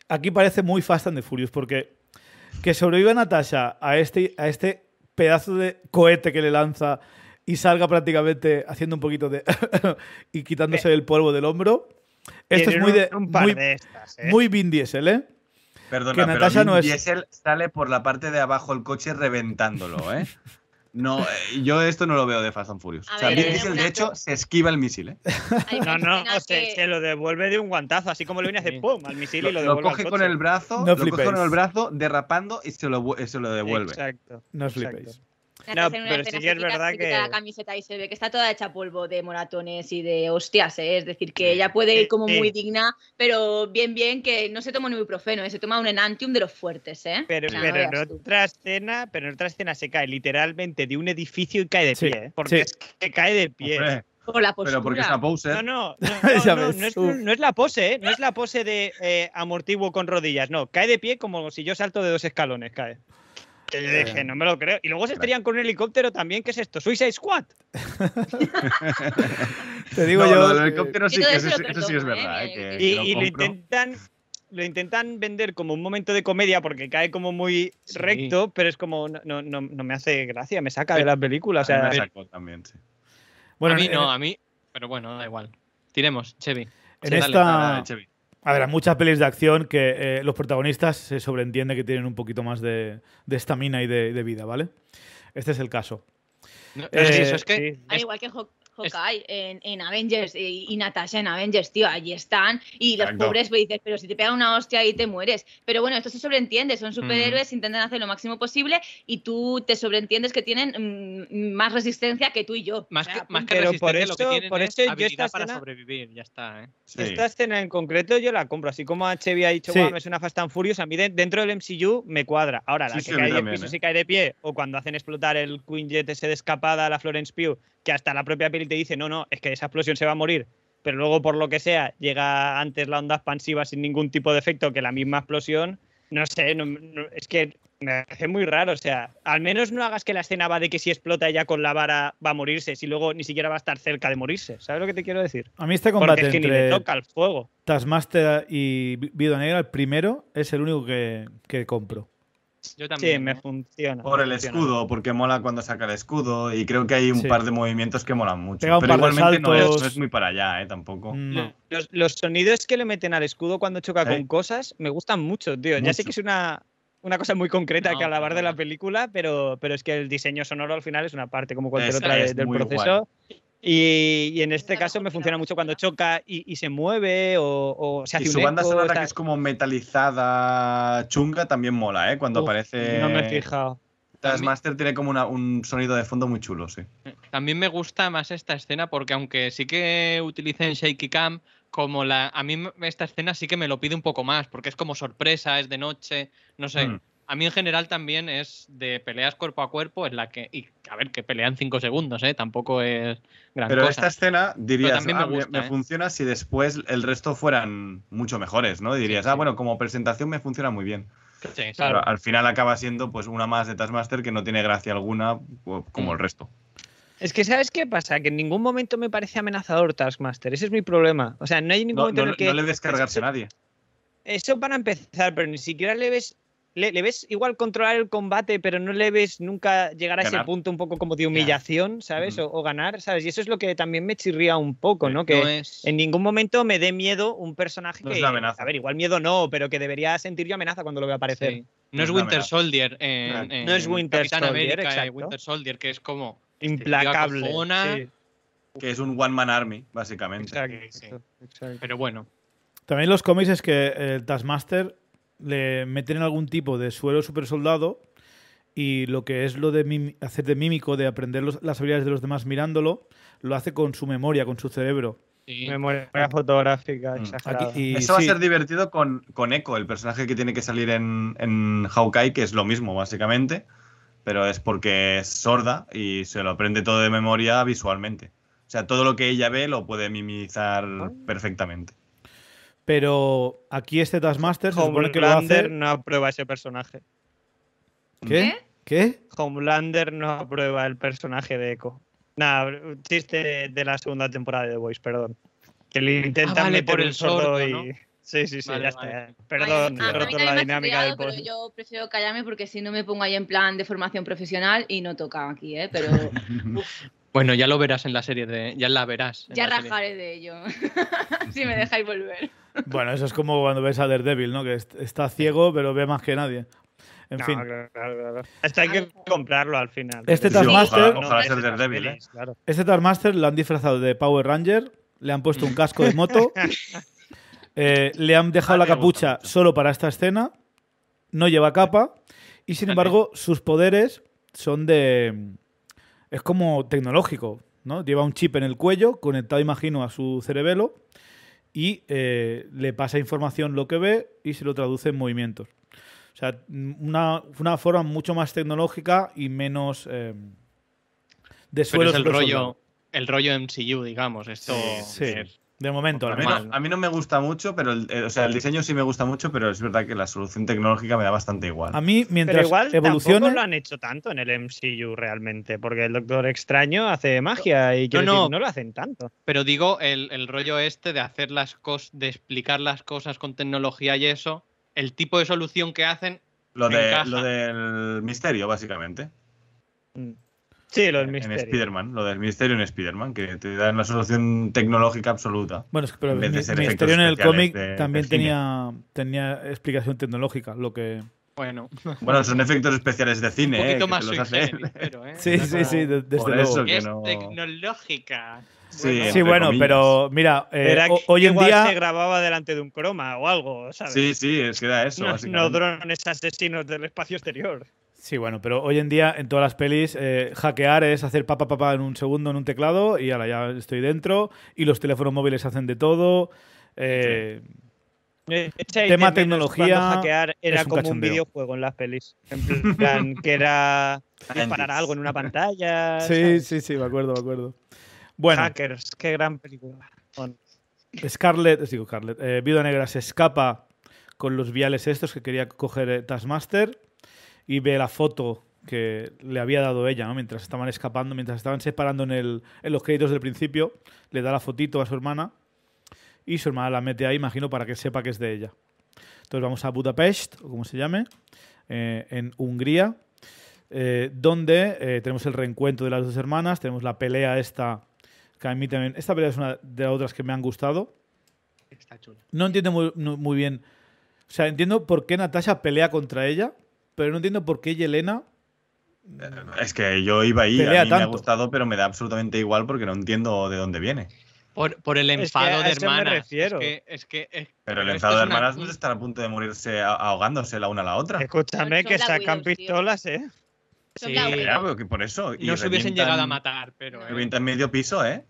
Aquí parece muy Fast and the Furious, porque que sobreviva Natasha a este, a este pedazo de cohete que le lanza y salga prácticamente haciendo un poquito de. y quitándose eh. el polvo del hombro. Esto es muy de. ¿eh? muy, de ¿eh? Diesel, ¿eh? Perdona, Natasha no es... Diesel sale por la parte de abajo del coche reventándolo, ¿eh? No, eh, yo esto no lo veo de Fast and Furious. o sea, de hecho, se esquiva el misil, ¿eh? No, no, se lo devuelve de un guantazo, así como le viene hacer pum al misil lo, y lo devuelve. Lo coge con el brazo, lo coge con el brazo, derrapando y se lo, se lo devuelve. Exacto. No flipéis no, pero sí que es verdad que... la camiseta y se ve que está toda hecha polvo de moratones y de hostias, ¿eh? es decir, que ella puede ir como muy digna, pero bien, bien, que no se toma un ibuprofeno, ¿eh? se toma un enantium de los fuertes, ¿eh? Pero, pero en otra escena, pero en otra escena se cae literalmente de un edificio y cae de pie, ¿eh? porque es que cae de pie. la pose. No, no, no, no, es, la pose, ¿eh? no es la pose de amortiguo con rodillas, no, cae de pie como si yo salto de dos escalones, cae yo dije, no me lo creo. Y luego se estarían con un helicóptero también. ¿Qué es esto? ¿Suicide Squad? Te digo yo. el helicóptero sí, que es verdad. ¿eh? y, lo, intentan lo intentan vender como un momento de comedia porque cae como muy recto, pero es como no, no, no, me hace gracia, me saca de las películas. Bueno, a mí no, e- a mí, pero bueno, da igual. Tiremos, Chevy. En, esta, a muchas pelis de acción que eh, los protagonistas se sobreentiende que tienen un poquito más de estamina y de, vida, ¿vale? Este es el caso. Eh, es que en, Avengers y, Natasha en Avengers, tío, allí están. Y los pobres pues dices, pero si te pega una hostia y te mueres. Pero bueno, esto se sobreentiende, son mm. superhéroes, intentan hacer lo máximo posible y tú te sobreentiendes que tienen mm, más resistencia que tú y yo. Más que, más pero por eso, que por eso yo para sobrevivir, ya está. ¿eh? Esta escena en concreto yo la compro, así como Chevy ha dicho, sí. es una Fast and Furious, a mí dentro del MCU me cuadra. Ahora, la que cae de pie, ¿eh? cae de pie, o cuando hacen explotar el Queen Jet ese de escapada a la Florence Pugh, que hasta la propia peli te dice, no, no, es que esa explosión se va a morir, pero luego por lo que sea llega antes la onda expansiva sin ningún tipo de efecto que la misma explosión, no sé, es que me hace muy raro, o sea, al menos no hagas que la escena va de que si explota ella con la vara va a morirse, si luego ni siquiera va a estar cerca de morirse, ¿sabes lo que te quiero decir? A mí este combate es que toca el fuego. Taskmaster y Vido Negra, el primero, es el único que, que compro. Yo también. Sí, me ¿eh? funciona. Por el escudo, porque mola cuando saca el escudo y creo que hay un par de movimientos que molan mucho. pero igualmente no es, muy para allá, ¿eh? Tampoco. Mm. Los, sonidos que le meten al escudo cuando choca ¿Eh? con cosas me gustan mucho, tío. Ya sé que es una, cosa muy concreta a que alabar de la película, pero, pero es que el diseño sonoro al final es una parte como cualquier otra del proceso. Y, en este caso me funciona mucho cuando choca y, se mueve o, se hace y su banda sonora que es como metalizada chunga también mola, ¿eh? Cuando aparece... No me he fijado. Taskmaster tiene como un sonido de fondo muy chulo, sí. También me gusta más esta escena porque aunque sí que utilicen Shaky Cam, como la... A mí esta escena sí que me lo pide un poco más porque es como sorpresa, es de noche, no sé. Mm a mí en general también es de peleas cuerpo a cuerpo, en la que. a ver, que pelean cinco segundos, ¿eh? Tampoco es gran Pero esta escena dirías, me, ah, ¿eh? funciona si después el resto fueran mucho mejores, ¿no? Dirías, ah, bueno, como presentación me funciona muy bien. Sí, claro. al final acaba siendo pues una más de Taskmaster que no tiene gracia alguna como mm. el resto. Es que, ¿sabes qué pasa? Que en ningún momento me parece amenazador Taskmaster. Ese es mi problema. O sea, no hay ningún momento en el que. No le ves a nadie. Eso para empezar, pero ni siquiera le ves le, ves igual controlar el combate, pero no le ves nunca llegar a ese punto un poco como de humillación, ¿sabes? O, ganar, ¿sabes? Y eso es lo que también me chirría un poco, eh, ¿no? Que en ningún momento me dé miedo un personaje que. Es una amenaza. A ver, igual miedo no, pero que debería sentir yo amenaza cuando lo vea aparecer. No, es Winter Soldier. no. es Winter Soldier. Winter Soldier, que es como. Implacable. Que es un One Man Army, básicamente. sí. Pero bueno. También los cómics es que el Taskmaster le meten en algún tipo de suelo super soldado y lo que es lo de hacer de mímico, de aprender las habilidades de los demás mirándolo, lo hace con su memoria, con su cerebro. Memoria ah. fotográfica, mm. Eso va a ser divertido con, con Echo, el personaje que tiene que salir en, en Hawkeye, que es lo mismo, básicamente, pero es porque es sorda y se lo aprende todo de memoria visualmente. O sea, todo lo que ella ve lo puede mimizar ah. perfectamente. Pero aquí este Taskmaster se no aprueba ese personaje. ¿Qué? ¿Eh? ¿Qué? Homelander no aprueba el personaje de Echo. Nada, chiste de la segunda temporada de The Voice, perdón. Que le intentan ah, por el sordo, y. Sí, sí, sí, ya está. Perdón, he roto la dinámica del yo prefiero callarme porque si no me pongo ahí en plan de formación profesional y no toca aquí, ¿eh? Pero. bueno, ya lo verás en la serie de. Ya la verás. Ya rajaré de ello. si me dejáis volver. Bueno, eso es como cuando ves a Daredevil, ¿no? Que está ciego, pero ve más que nadie. En fin. Claro, hay que comprarlo al final. Este Taskmaster. ojalá, sea Daredevil. ¿eh? Este Taskmaster lo han disfrazado de Power Ranger, le han puesto un casco de moto, eh, le han dejado la capucha solo para esta escena, no lleva capa, y sin embargo, sus poderes son de. Es como tecnológico, ¿no? Lleva un chip en el cuello, conectado, imagino, a su cerebelo y eh, le pasa información lo que ve y se lo traduce en movimientos. O sea, una, forma mucho más tecnológica y menos eh, de suelo. es el rollo, MCU, digamos. sí, sí. De momento, al menos. A mí no me gusta mucho, pero el, sea, el diseño sí me gusta mucho, pero es verdad que la solución tecnológica me da bastante igual. A mí, mientras pero igual, evolucione... tampoco lo han hecho tanto en el MCU realmente, porque el Doctor Extraño hace magia y no, no, no lo hacen tanto. Pero digo, el, rollo este de hacer las cosas, de explicar las cosas con tecnología y eso, el tipo de solución que hacen. Lo, de, lo del misterio, básicamente. Mm. Sí, lo del misterio. En Spider-Man, lo del misterio en spider que te da una solución tecnológica absoluta. Bueno, es que pero el misterio en el cómic también tenía, explicación tecnológica, lo que... Bueno. bueno, son efectos especiales de cine. Un poquito eh, más que los género, ¿eh? Sí, sí, sí, desde luego. que es no... tecnológica. Sí, bueno, pero mira, eh, hoy en día se grababa delante de un croma o algo, ¿sabes? Sí, sí, es que era eso. no, no drones asesinos del espacio exterior. Sí, bueno, pero hoy en día en todas las pelis eh, hackear es hacer papá papá en un segundo en un teclado y ahora ya estoy dentro y los teléfonos móviles hacen de todo. Eh, eh, tema tecnología. hackear era como un videojuego en las pelis. En que era disparar algo en una pantalla. Sí, sí, sí, me acuerdo, me acuerdo. Bueno. Hackers, qué gran película. Scarlett, digo Scarlett, Negra se escapa con los viales estos que quería coger Taskmaster y ve la foto que le había dado ella, Mientras estaban escapando, mientras estaban separando en, los créditos del principio, le da la fotito a su hermana y su hermana la mete ahí, imagino, para que sepa que es de ella. Entonces vamos a Budapest, o como se llame, eh, en Hungría, eh, donde eh, tenemos el reencuentro de las dos hermanas, tenemos la pelea esta, que a mí también, esta pelea es una de las otras que me han gustado. No entiendo muy, muy bien, o sea, entiendo por qué Natasha pelea contra ella, pero no entiendo por qué Yelena. Eh, es que yo iba ahí, a mí me ha gustado, pero me da absolutamente igual porque no entiendo de dónde viene. Por, el enfado de hermanas. Es que, pero el enfado de hermanas no estar a punto de morirse ahogándose la una a la otra. Escúchame, que sacan pistolas, ¿eh? Sí, que por eso. no se hubiesen llegado a matar, pero. Eh. en medio piso, ¿eh?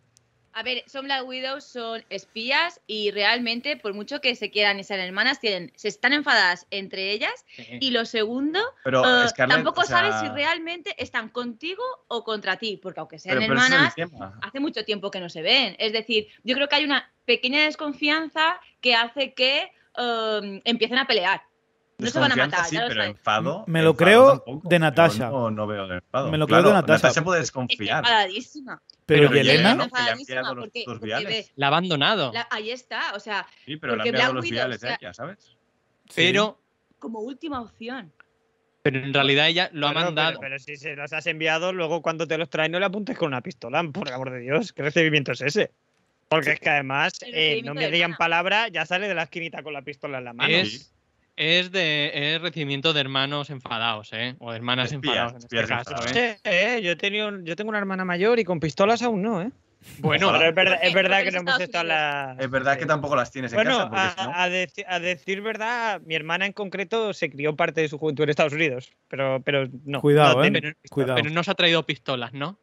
A ver, son Black Widows, son espías y realmente, por mucho que se quieran y sean hermanas, tienen, se están enfadadas entre ellas. Y lo segundo, eh, tampoco sabes si realmente están contigo o contra ti, porque aunque sean hermanas, hace mucho tiempo que no se ven. Es decir, yo creo que hay una pequeña desconfianza que hace que eh, empiecen a pelear. No se van a matar. Sí, pero enfado. Me lo creo de Natasha. No, no, veo enfado. Me lo creo de Natasha. Natasha puede desconfiar. Pero, Elena? No, han los, porque, viales. La ha abandonado. ahí está, o sea. Sí, pero le han quedado los viales o ¿sabes? Pero. Como última opción. Pero en realidad ella lo ha mandado. Pero, si se los has enviado, luego cuando te los traen no le apuntes con una pistola, por el amor de Dios. ¿Qué recibimiento es ese? Porque es que además, eh, no me digan palabra, ya sale de la esquinita con la pistola en la mano es de recibimiento de hermanos enfadados, ¿eh? O de hermanas enfadadas yo, yo tengo una hermana mayor y con pistolas aún no, ¿eh? Bueno, es verdad, que no hemos estado la... Es verdad que tampoco las tienes en casa. a, decir verdad, mi hermana en concreto se crió parte de su juventud en Estados Unidos, pero, pero no. Cuidado, ¿eh? Pero, no se ha traído pistolas, ¿no?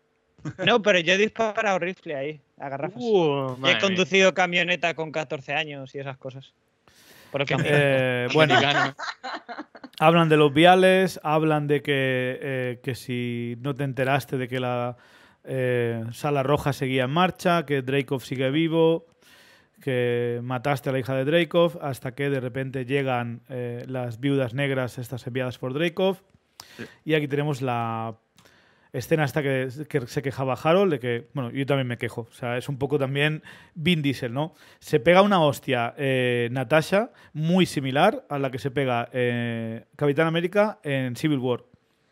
No, pero yo he disparado rifle ahí, a garrafas. Uh, he conducido camioneta con 14 años y esas cosas. Eh, bueno, hablan de los viales, hablan de eh, que, si no te enteraste de que la eh, Sala Roja seguía en marcha, que Dreykov sigue vivo, que mataste a la hija de Dreykov, hasta que de repente llegan las viudas negras, estas enviadas por Dreykov. Y aquí tenemos la escena hasta que, se quejaba Harold, de que, bueno, yo también me quejo, o sea, es un poco también Vin Diesel, ¿no? Se pega una hostia eh, Natasha muy similar a la que se pega eh, Capitán América en Civil War.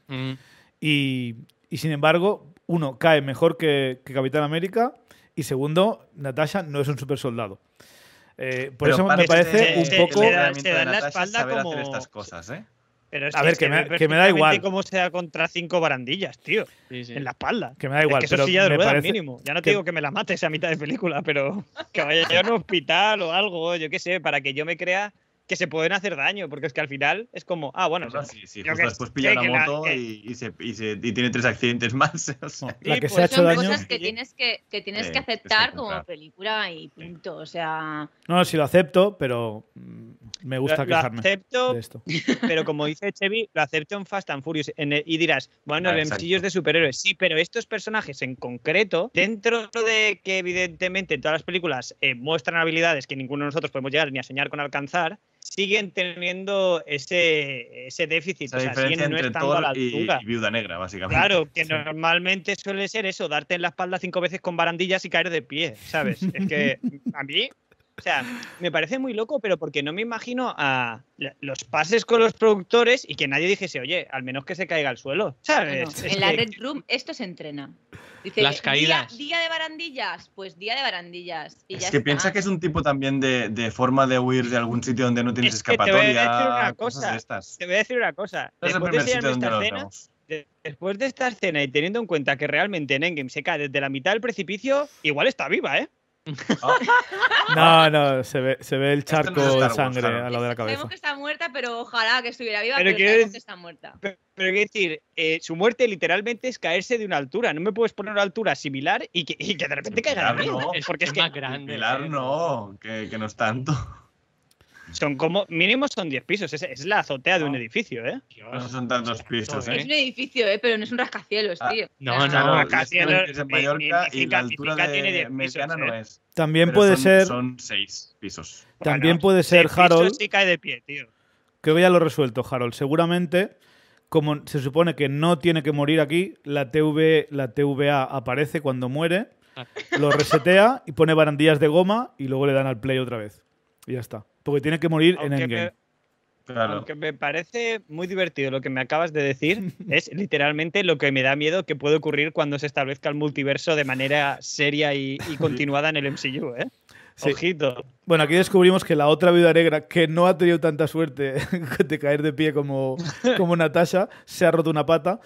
Mm. Y, sin embargo, uno, cae mejor que, Capitán América y segundo, Natasha no es un super soldado. Eh, por eso me parece un poco. Se, se, dan la espalda como. Estas cosas, ¿eh? a ver, que, me, da igual. Como sea contra cinco barandillas, tío. En la espalda. Que me da igual. de ruedas parece... mínimo. Ya no te digo que me la mates a mitad de película, pero que vaya a un hospital o algo, yo qué sé, para que yo me crea que se pueden hacer daño, porque es que al final es como, ah, bueno, después pilla la moto y, tiene tres accidentes más. son cosas que tienes que, eh, aceptar como película y punto. O sea. No, si lo acepto, pero mm, me gusta quejarme. Lo acepto, pero como dice Chevy, lo acepto en Fast and Furious. y dirás, bueno, ah, los de superhéroes. Sí, pero estos personajes en concreto, dentro de que evidentemente en todas las películas eh, muestran habilidades que ninguno de nosotros podemos llegar ni a soñar con alcanzar, siguen teniendo ese, ese déficit. o sea, diferencia y, Viuda Negra, básicamente. Claro, que normalmente suele ser eso, darte en la espalda cinco veces con barandillas y caer de pie, ¿sabes? Es que a mí o sea, me parece muy loco, pero porque no me imagino a los pases con los productores y que nadie dijese, oye, al menos que se caiga al suelo. en la Red Room esto se entrena. Las caídas. Día, de barandillas, pues día de barandillas. es que piensa que es un tipo también de, forma de huir de algún sitio donde no tienes escapatoria. Te voy a decir una cosa. Te voy a decir una cosa. Después de esta escena, y teniendo en cuenta que realmente en Endgame se cae desde la mitad del precipicio, igual está viva, ¿eh? Ah. No, no, se ve, el charco de sangre a lo de la cabeza. Sabemos que está muerta, pero ojalá que estuviera viva, pero, quiero decir, eh, su muerte literalmente es caerse de una altura. No me puedes poner una altura similar y que, y que de repente caiga la no. Porque es, Más grande. no, que no es tanto. Son como, mínimo son 10 pisos, es, la azotea de un ah. edificio, ¿eh? No son tantos pisos, Es un ¿eh? edificio, ¿eh? Pero no es un rascacielos, ah, tío. No, no, no, rascacielos. Es en Mallorca y, la altura de no ¿eh? es. También puede ser. Son 6 pisos. También puede ser, Harold. Sí cae de pie, tío. Creo que ya lo he resuelto, Harold. Seguramente como se supone que no tiene que morir aquí, la TVA aparece cuando muere, ah. lo resetea y pone barandillas de goma y luego le dan al play otra vez. Y ya está. Porque tiene que morir en Endgame. Me... Claro. que me parece muy divertido lo que me acabas de decir, es literalmente lo que me da miedo que puede ocurrir cuando se establezca el multiverso de manera seria y, continuada en el MCU, ¿eh? Ojito. Bueno, aquí descubrimos que la otra viuda negra, que no ha tenido tanta suerte de caer de pie como, como Natasha, se ha roto una pata,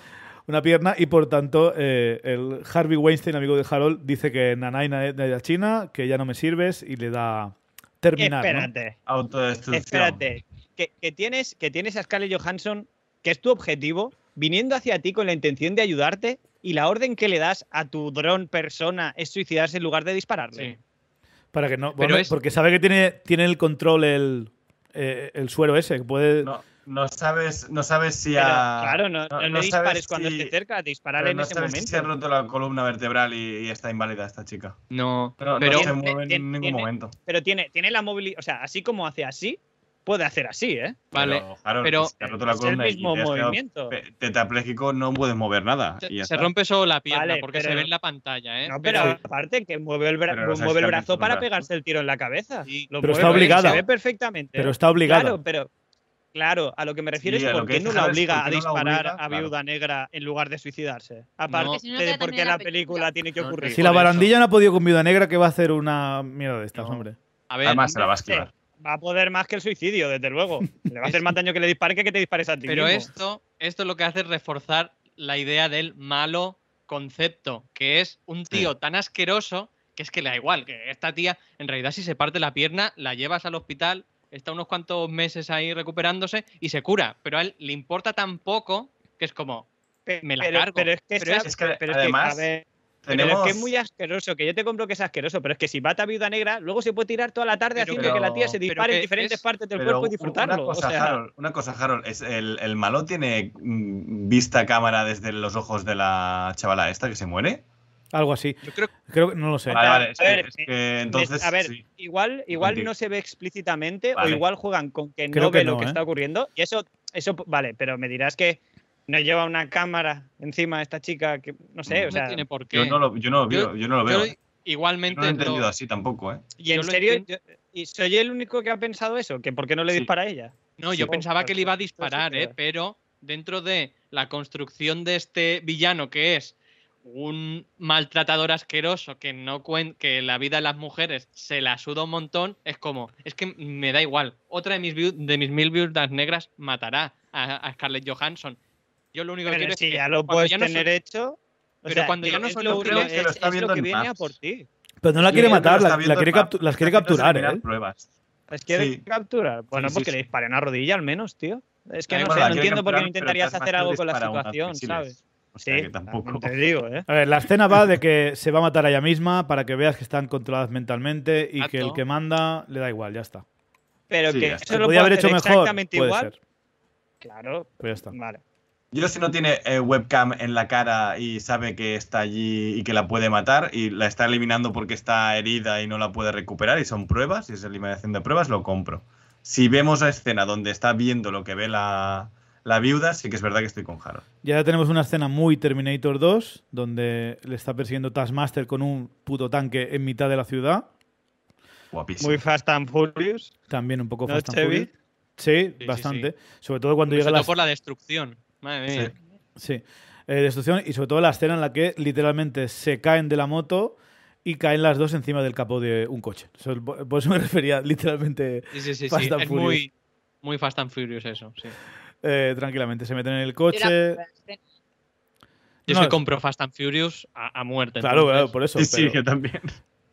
una pierna, y por tanto, eh, el Harvey Weinstein, amigo de Harold, dice que Nanay es de China, que ya no me sirves, y le da terminar. Espérate. Espérate. Que, tienes, que tienes a Scarlett Johansson, que es tu objetivo, viniendo hacia ti con la intención de ayudarte y la orden que le das a tu dron persona es suicidarse en lugar de dispararle. Sí. Para que no, porque sabe que tiene, tiene el control el, eh, suero ese, que puede no sabes, no sabes si a... Claro, no, dispares cuando esté cerca, disparar en ese sabes momento. Si se ha roto la columna vertebral y, está inválida esta chica. No, pero, no se mueve en ningún momento. Pero tiene, tiene la movilidad, o sea, así como hace así, puede hacer así, ¿eh? Vale, pero, es el mismo movimiento. Tetrapléjico no puedes mover nada. Se, y se rompe solo la pierna porque se ve en la pantalla, ¿eh? No, pero, aparte que mueve el, mueve el brazo para pegarse el tiro en la cabeza. pero está obligada. Se ve perfectamente. Pero está obligada. Claro, pero Claro, a lo que me refiero es porque no la obliga a disparar a Viuda Negra en lugar de suicidarse. Aparte de por qué la película, tiene que ocurrir. Si la barandilla no ha podido con Viuda Negra, ¿qué va a hacer una mierda de estas, hombre? Además, se la va a esquivar. Va a poder más que el suicidio, desde luego. le va a hacer más daño que le dispare que que te dispares a ti. Pero esto, esto lo que hace es reforzar la idea del malo concepto, que es un tío tan asqueroso que es que le da igual, que esta tía, en realidad, si se parte la pierna, la llevas al hospital está unos cuantos meses ahí recuperándose y se cura, pero a él le importa tan poco que es como, me la pero, cargo. Pero es que, es, que, además... es que muy asqueroso, que yo te compro que es asqueroso, pero es que si mata Viuda Negra, luego se puede tirar toda la tarde haciendo que la tía se dispare en diferentes partes del cuerpo y disfrutarlo. Una cosa, Harold, es el, el malo tiene mm, vista cámara desde los ojos de la chavala esta que se muere. Algo así. Yo creo, que no lo sé. a ver, eh, entonces, a ver igual, igual no se ve explícitamente o igual juegan con que no ve lo que ¿eh? está ocurriendo. Y eso, eso, vale, pero me dirás que no lleva una cámara encima esta chica que no sé, o sea, tiene por qué. Yo no lo, veo, yo, no lo veo. ¿eh? Igualmente. no he entendido así tampoco, ¿eh? Y en serio, ¿y soy el único que ha pensado eso? ¿Que por qué no le dispara a ella? No, yo pensaba que le iba a pues disparar, ¿eh? Pero dentro de la construcción de este villano que es un maltratador asqueroso que no que la vida de las mujeres se la suda un montón, es como, es que me da igual. Otra de mis, de mis mil viudas negras matará a, Scarlett Johansson. Yo lo único que quiero si es ya lo puedes tener hecho, pero cuando ya no solo lo, es, lo que viene a por ti. Pero no la quiere matar, la, quiere las quiere capturar, ¿eh? ¿Las pues quiere capturar? Bueno, porque pues le disparen a rodilla al menos, tío. Es que no, sé, no entiendo por qué no intentarías hacer algo con la situación, ¿sabes? sí, tampoco. Te digo, ¿eh? A ver, la escena va de que se va a matar ella misma para que veas que están controladas mentalmente y que el que manda le da igual, ya está. Pero que eso lo puede haber hecho mejor. Exactamente igual. Claro. pues ya está. Vale. Yo si no tiene eh, webcam en la cara y sabe que está allí y que la puede matar y la está eliminando porque está herida y no la puede recuperar y son pruebas y es eliminación de pruebas, lo compro. Si vemos la escena donde está viendo lo que ve la, la viuda sí que es verdad que estoy con Harold. Ya tenemos una escena muy Terminator 2, donde le está persiguiendo Taskmaster con un puto tanque en mitad de la ciudad. Guapísimo. Muy Fast and Furious. También un poco Fast and Furious. Sí, bastante. Sobre todo cuando llega la... por la destrucción. Madre mía. Sí. Eh, destrucción y sobre todo la escena en la que literalmente se caen de la moto y caen las dos encima del capó de un coche. Por eso me refería literalmente Fast and Furious. muy, muy Fast and Furious eso, sí. Eh, tranquilamente. Se meten en el coche. Yo me compro Fast and Furious a, muerte. Claro, por eso. yo también.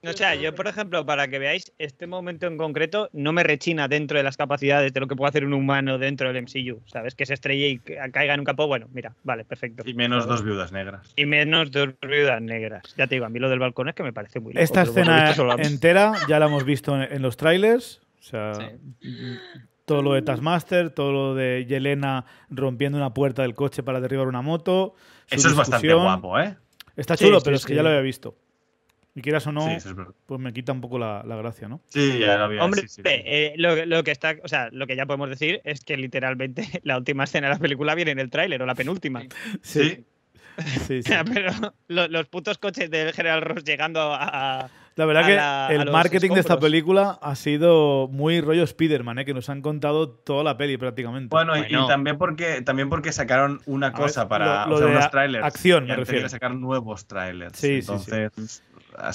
O sea, yo, por ejemplo, para que veáis, este momento en concreto no me rechina dentro de las capacidades de lo que puede hacer un humano dentro del MCU, ¿sabes? Que se estrelle y caiga en un capo bueno, mira, vale, perfecto. Y menos dos viudas negras. Y menos dos viudas negras. Ya te digo, a mí lo del balcón es que me parece muy lindo. Esta escena entera ya la hemos visto en, los trailers. O sea, mm, todo lo de Taskmaster, todo lo de Yelena rompiendo una puerta del coche para derribar una moto. Eso es bastante guapo, ¿eh? Está chulo, pero es que ya lo había visto. Y quieras o no, pues me quita un poco la, gracia, ¿no? Sí, ya lo había Hombre, eh, eh, lo, que está, lo que ya podemos decir es que literalmente la última escena de la película viene en el tráiler o la penúltima. Sí. Sí, sí. Pero los putos coches del General Ross llegando a la verdad que el marketing de esta película ha sido muy rollo Spider-Man, ¿eh? que nos han contado toda la peli prácticamente. Bueno, Y, también porque también porque sacaron una cosa para unos trailers. Acción, me refiero. sacar nuevos trailers. Sí, Entonces, sí, sí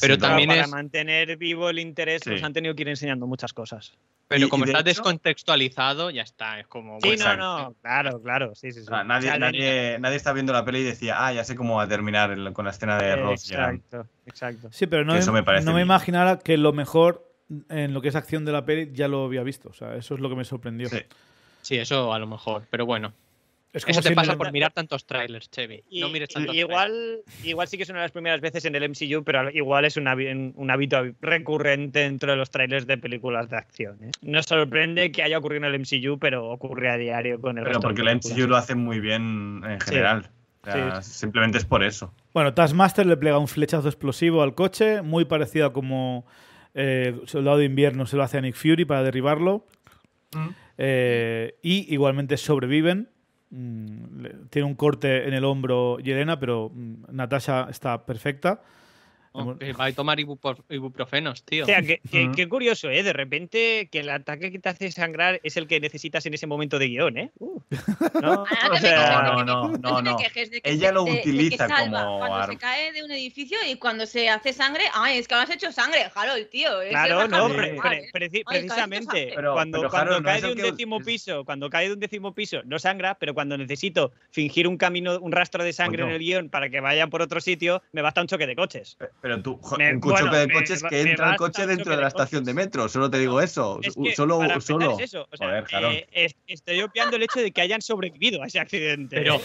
pero también para mantener vivo el interés nos han tenido que ir enseñando muchas cosas. Pero como está descontextualizado, ya está, es como... Sí, no, no, claro, claro, nadie, está viendo la peli y decía, ah, ya sé cómo va a terminar con la escena de Ross. Exacto, exacto. Sí, pero no, me, imaginara no me imaginara que lo mejor en lo que es acción de la peli ya lo había visto, o sea, eso es lo que me sorprendió. sí eso a lo mejor, pero bueno. Es que Eso te pasa por mirar tantos trailers, Chevy. no mires tantos igual, igual sí que es una de las primeras veces en el MCU, pero igual es un hábito recurrente dentro de los trailers de películas de acción. ¿eh? No sorprende que haya ocurrido en el MCU, pero ocurre a diario con el Pero porque el MCU lo hace muy bien en general. Simplemente es por eso. Bueno, Taskmaster le pega un flechazo explosivo al coche, muy parecido a como eh, Soldado de Invierno se lo hace a Nick Fury para derribarlo. Mm. Eh, y igualmente sobreviven Mm, tiene un corte en el hombro Yelena, pero mm, Natasha está perfecta va a tomar ibuprofenos, tío. O sea, qué curioso, ¿eh? De repente que el ataque que te hace sangrar es el que necesitas en ese momento de guión, ¿eh? Uh. ¿No? no, no, no, Ella lo utiliza Cuando se cae de un edificio y cuando se hace sangre, ¡ay, es que has hecho sangre, Harold, tío! claro, no, precisamente. cuando, cae de un décimo piso, cuando cae de un décimo piso, no sangra, pero cuando necesito fingir un camino, un rastro de sangre en el guión para que vaya por otro sitio, me basta un choque de coches. Pero tú, un bueno, de coches que entra el coche dentro de la estación de metro, solo te digo eso. solo, solo. Es eso. Eh, estoy opiando el hecho de que hayan sobrevivido a ese accidente. Pero,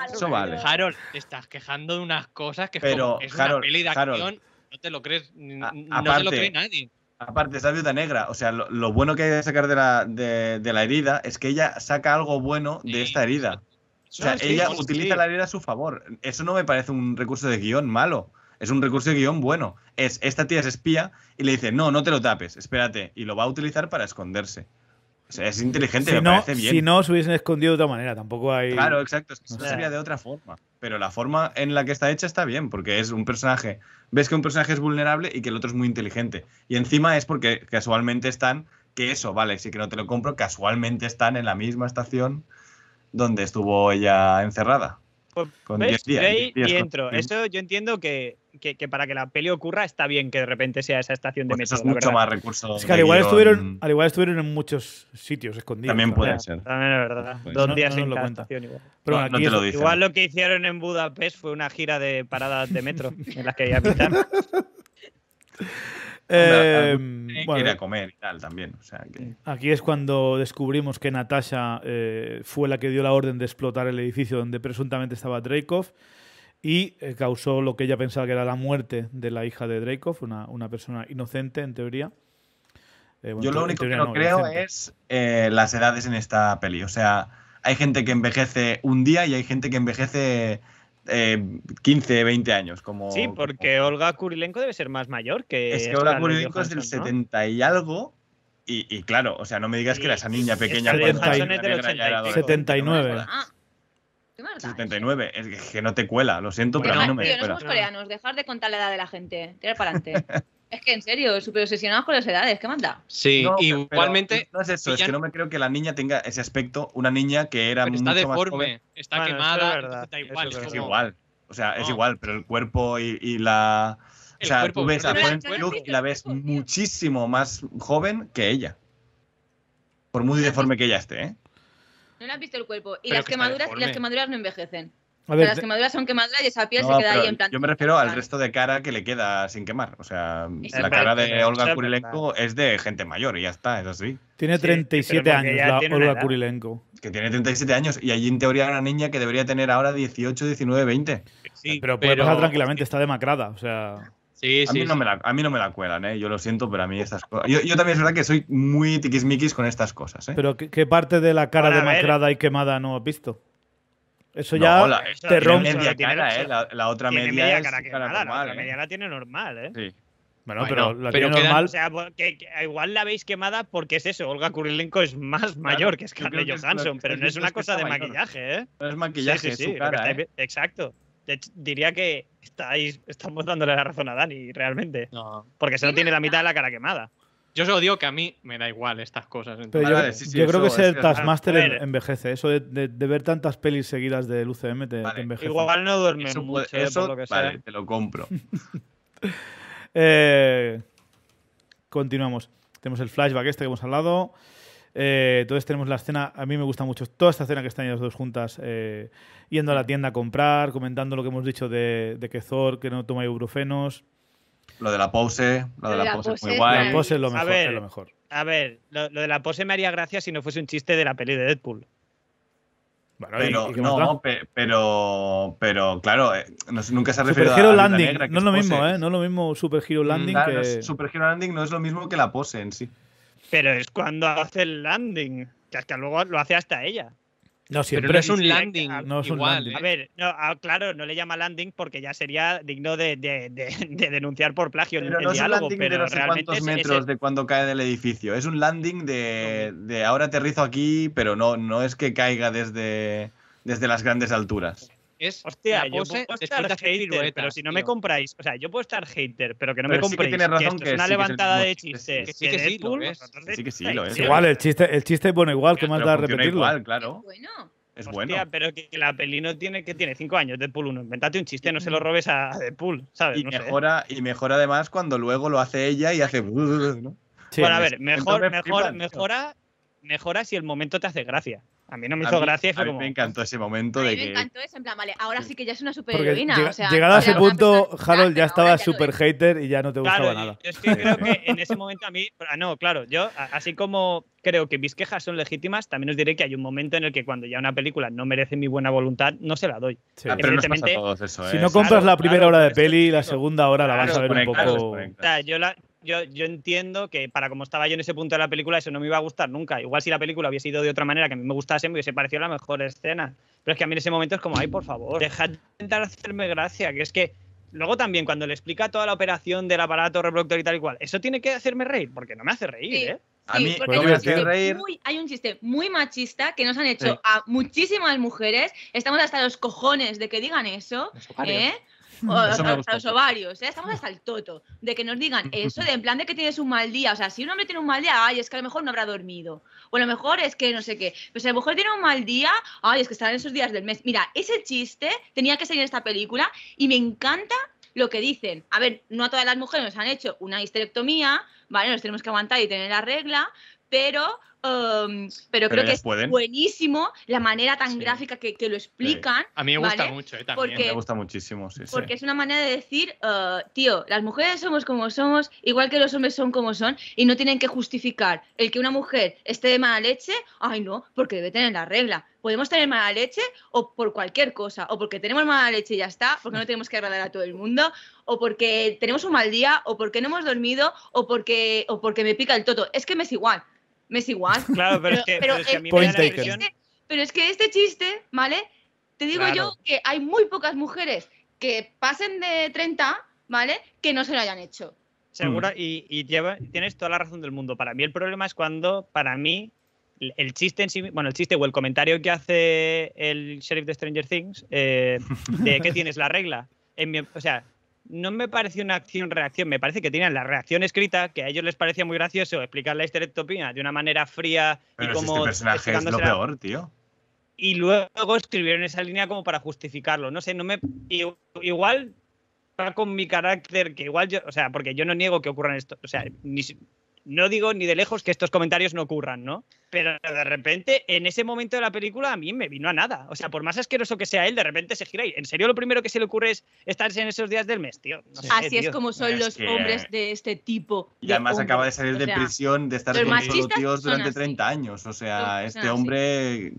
eso vale. Harold, te estás quejando de unas cosas que Pero, es, una peli de acción, no te lo crees, aparte, cree nadie. Aparte, esa viuda negra, o sea, lo, bueno que hay de sacar de la, de, la, herida es que ella saca algo bueno de esta herida. O sea, ella utiliza la herida a su favor. Eso no me parece un recurso de guión malo. Es un recurso de guión bueno. Es, esta tía es espía y le dice, no, no te lo tapes, espérate. Y lo va a utilizar para esconderse. O es inteligente, si no, parece bien. Si no, se hubiesen escondido de otra manera, tampoco hay... Claro, exacto, sería de otra forma. Pero la forma en la que está hecha está bien, porque es un personaje... Ves que un personaje es vulnerable y que el otro es muy inteligente. Y encima es porque casualmente están... Que eso, vale, sí que no te lo compro, casualmente están en la misma estación donde estuvo ella encerrada. Pues, con 10 días, y entro. Eso yo entiendo que, que, para que la peli ocurra está bien que de repente sea esa estación de pues metro. Es mucho más recursos. Es que al igual, estuvieron, al igual estuvieron en muchos sitios escondidos. También puede ser. También es verdad. Pues Dos días no, en estación igual. Pero aquí lo Igual lo que hicieron en Budapest fue una gira de paradas de metro en las que había pintado. Em, eh, comer y tal también. Aquí es cuando descubrimos que Natasha eh, fue la que dio la orden de explotar el edificio donde presuntamente estaba Dreykov y eh, causó lo que ella pensaba que era la muerte de la hija de Dreykov, una, persona inocente en teoría. Yo lo único que no, creo es las edades en esta peli. O sea, hay gente que envejece un día y hay gente que envejece 15, eh, 20 años. Como, sí, porque Olga Kurilenko debe ser más mayor que. Es que Olga Kurilenko es del 70 y algo. Y, claro, o sea, no me digas que era esa niña pequeña. 79. 79, ah, es que no te cuela, lo siento, pero, a mí no me, Pero somos coreanos, dejar de contar la edad de la gente, tirar para adelante. Es que en serio, súper obsesionados con las edades, ¿qué manda? Sí, igualmente. No es eso, es que no me creo que la niña tenga ese aspecto, una niña que era está mucho deforme, más joven. Está quemada, está igual. Es, igual. O sea, es igual, pero el cuerpo y, la. o sea, tú ves a Florence Pugh y la ves muchísimo más joven que ella. Por muy deforme que ella esté, ¿eh? No le has visto el cuerpo. Y las quemaduras, y las quemaduras no envejecen las quemaduras son quemaduras y esa piel se queda ahí en plan. Yo me refiero al resto de cara que le queda sin quemar. O sea, la cara de Olga Kurilenko es de gente mayor y ya está, es así. Tiene 37 años la Olga Kurilenko. Que tiene 37 años y allí en teoría una niña que debería tener ahora 18, 19, 20. Sí, pero puede tranquilamente, está demacrada. O sea. a, mí no Me la, a cuelan, eh, yo lo siento, pero a mí estas cosas. Yo, también es verdad que soy muy tiquismiquis con estas cosas. Eh. Pero, ¿qué, parte de la cara demacrada y quemada no has visto? Eso ya la, rompe. Media cara, eh, la, otra media, La tiene normal, ¿eh? Sí. Bueno, pero la tiene normal. O sea, pues, igual la veis quemada porque es eso. Olga Kurilenko es más mayor que Scarlett Johansson, pero no es una cosa de maquillaje, ¿eh? No es maquillaje, sí, ¿eh? Exacto. diría que estáis, estamos dándole la razón a Dani, realmente. No. Porque se no tiene la mitad de la cara quemada. Yo solo digo que a mí me da igual estas cosas. Yo, creo que ser Taskmaster envejece. Eso de, ver tantas pelis seguidas del UCM te, envejece. Igual no duermes mucho, eh, eso, vale, te lo compro. Eh, continuamos. Tenemos el flashback este que hemos hablado. Eh, entonces tenemos la escena, a mí me gusta mucho toda esta escena que están las dos juntas yendo a la tienda a comprar, comentando lo que hemos dicho de, de que Thor que no toma ibuprofenos. Lo de la pose, lo, de, la, pose, muy guay. La pose es lo mejor. A ver, lo, mejor. A ver lo, de la pose me haría gracia si no fuese un chiste de la peli de Deadpool. Bueno, pero, pero, pero claro, eh, nunca se ha referido Super a, Landing. no es lo mismo, ¿eh? No es lo mismo Super Hero mm, Landing. Super Hero Landing no es lo mismo que la pose en sí. Pero es cuando hace el landing. Que hasta luego lo hace hasta ella. No, siempre pero es un landing. no es un landing. A ¿eh? ver, claro, no le llama landing porque ya sería digno de, denunciar por plagio no es un landing de metros de cuando cae del edificio. Es un landing de, ahora aterrizo aquí, pero no, no es que caiga desde, desde las grandes alturas hostia, yo puedo estar hater, pero si no me compráis, o sea, yo puedo estar hater, pero que no me compréis. que razón que, es una levantada de chistes Sí, que sí, lo sí que sí lo es. Igual el chiste, el chiste es bueno igual, que más da repetirlo. Igual, claro. Bueno. Es Hostia, bueno. pero que, la peli no tiene que tiene cinco años Deadpool 1. Inventate un chiste, no se lo robes a Deadpool, ¿sabes? Y mejora y mejora además cuando luego lo hace ella y hace bueno, a ver, mejor, mejor, mejora, mejora si el momento te hace gracia. A mí no me hizo gracia. A mí me encantó oh". ese momento a mí de que. Me encantó ese, en plan, vale, ahora sí que ya es una superheroína. o llegado a ese punto, Harold ya estaba superhater hater y ya no te gustaba claro, nada. Yo es que creo que en ese momento a mí. Ah, no, claro, yo, así como creo que mis quejas son legítimas, también os diré que hay un momento en el que cuando ya una película no merece mi buena voluntad, no se la doy. Sí. Ah, pero nos pasa a todos eso, ¿eh? Si no compras la primera hora de peli, la segunda hora la vas a ver un poco. yo la, yo, entiendo que para como estaba yo en ese punto de la película, eso no me iba a gustar nunca. Igual si la película hubiese ido de otra manera que a mí me gustase, me hubiese parecido la mejor escena. Pero es que a mí en ese momento es como, ay, por favor, deja de intentar hacerme gracia, que es que luego también cuando le explica toda la operación del aparato reproductor y tal y cual, eso tiene que hacerme reír, porque no me hace reír, ¿eh? a mí porque me reír. hay un chiste muy machista que nos han hecho a muchísimas mujeres, estamos hasta los cojones de que digan eso, ¿eh? O, sea, los ovarios, ¿eh? estamos hasta el toto. De que nos digan eso, de en plan de que tienes un mal día. O sea, si un hombre tiene un mal día, ay, es que a lo mejor no habrá dormido. O a lo mejor es que no sé qué. Pero si a lo mejor tiene un mal día, ay, es que en esos días del mes. Mira, ese chiste tenía que salir en esta película y me encanta lo que dicen. A ver, no a todas las mujeres nos han hecho una histerectomía, ¿vale? Nos tenemos que aguantar y tener la regla, pero Em, pero, creo que es buenísimo la manera tan gráfica que, lo explican. A mí me gusta mucho, eh, también. Porque, me gusta muchísimo, Porque es una manera de decir, eh, tío, las mujeres somos como somos, igual que los hombres son como son, y no tienen que justificar el que una mujer esté de mala leche, ay no, porque debe tener la regla. Podemos tener mala leche o por cualquier cosa, o porque tenemos mala leche y ya está, porque no tenemos que agradar a todo el mundo, o porque tenemos un mal día, o porque no hemos dormido, o porque, o porque me pica el toto. Es que me es igual me es igual. Claro, pero, es que, Este, pero es que este chiste, ¿vale? Te digo yo que hay muy pocas mujeres que pasen de 30, ¿vale? Que no se lo hayan hecho. Segura, mm. y, tienes toda la razón del mundo. Para mí el problema es cuando, para mí, el chiste en sí, bueno, el chiste o el comentario que hace el sheriff de Stranger Things, eh, de que tienes la regla. o sea, no me parece una acción-reacción, me parece que tenían la reacción escrita, que a ellos les parecía muy gracioso explicar la histerectopina de una manera fría y este como... Este lo peor, tío. Y luego escribieron esa línea como para justificarlo. No sé, no me... Igual va con mi carácter, que igual yo... O sea, porque yo no niego que ocurran esto. O sea, no digo ni de lejos que estos comentarios no ocurran, ¿no? pero de repente, en ese momento de la película, a mí me vino a nada. O sea, por más asqueroso que sea él, de repente se gira y en serio lo primero que se le ocurre es estarse en esos días del mes, tío. Así es como son los hombres de este tipo. Y además acaba de salir de prisión, de estar con solo tíos durante 30 años. O sea, este hombre.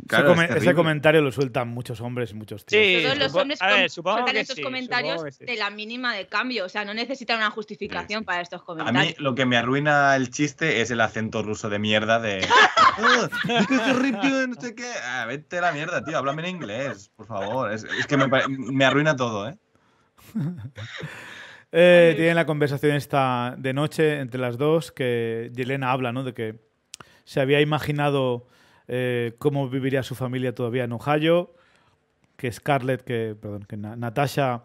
ese, comentario lo sueltan muchos hombres muchos tíos. Sí, Todos los hombres sueltan estos comentarios de la mínima de cambio. O sea, no necesitan una justificación para estos comentarios. A mí lo que me arruina el chiste es el acento ruso de mierda de. es que es no sé qué. Ah, vete a la mierda, tío, háblame en inglés, por favor. Es, que me, me, arruina todo, ¿eh? eh tienen la conversación esta de noche entre las dos que Yelena habla, ¿no? De que se había imaginado eh, cómo viviría su familia todavía en Ohio, que Scarlett, que, perdón, que Natasha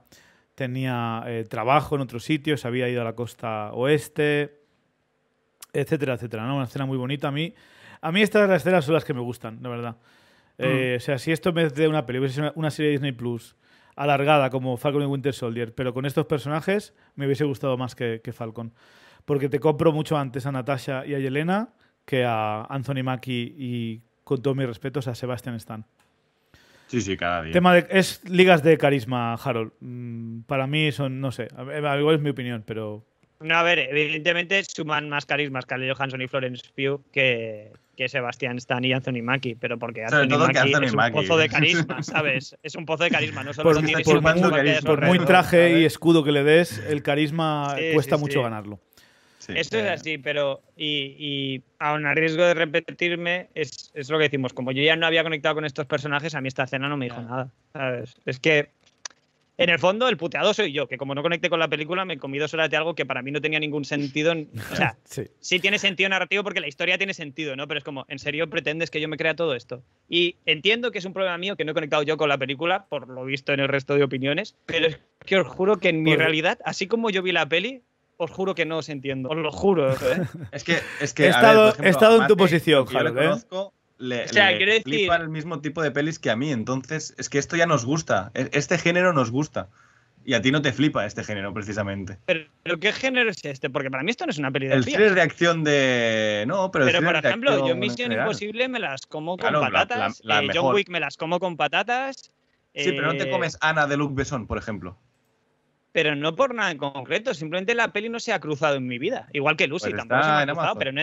tenía eh, trabajo en otros se había ido a la costa oeste, etcétera, etcétera. ¿no? Una escena muy bonita a mí. A mí estas las escenas son las que me gustan, la verdad. Mm. Eh, o sea, si esto me de una peli una serie de Disney Plus alargada como Falcon y Winter Soldier, pero con estos personajes me hubiese gustado más que, Falcon. Porque te compro mucho antes a Natasha y a Yelena que a Anthony Mackie y, con todos mis respetos, a Sebastian Stan. Sí, sí, cada día. Tema de, es ligas de carisma, Harold. Mm, para mí son, no sé, igual es mi opinión, pero... No, a ver, evidentemente suman más carismas Carly Johansson y Florence Pugh que, que Sebastián Stan y Anthony Mackie, pero porque Anthony, Mackie, es un pozo de carisma, ¿sabes? Es un pozo de carisma, no solo por, tiene muy traje y escudo que le des, el carisma cuesta mucho ganarlo. Esto es eh. así, pero y, aún a riesgo de repetirme, es, es, lo que decimos, como yo ya no había conectado con estos personajes, a mí esta escena no me dijo nada. ¿sabes? Es que en el fondo, el puteado soy yo, que como no conecté con la película, me he comido horas de algo que para mí no tenía ningún sentido. o sea, sí. tiene sentido narrativo porque la historia tiene sentido, ¿no? Pero es como, ¿en serio pretendes que yo me crea todo esto? Y entiendo que es un problema mío que no he conectado yo con la película, por lo visto en el resto de opiniones, pero es que os juro que en mi realidad, así como yo vi la peli, os juro que no os entiendo, os lo juro. ¿eh? es que, he, estado, en tu posición, Javier. Yo ¿eh? le, o el mismo tipo de pelis que a mí. Entonces, es que esto ya nos gusta. E, este género nos gusta. Y a ti no te flipa este género, precisamente. Pero, ¿qué género es este? Porque para mí esto no es una peli de El de acción de... No, pero... Pero, por ejemplo, yo Misión Imposible me las como con patatas. Eh, John Wick me las como con patatas. Sí, pero no te eh, comes Ana de Luc Besson, por ejemplo. Pero no por nada en concreto. Simplemente la peli no se ha cruzado en mi vida. Igual que Lucy, pues tampoco se me ha cruzado. Pero no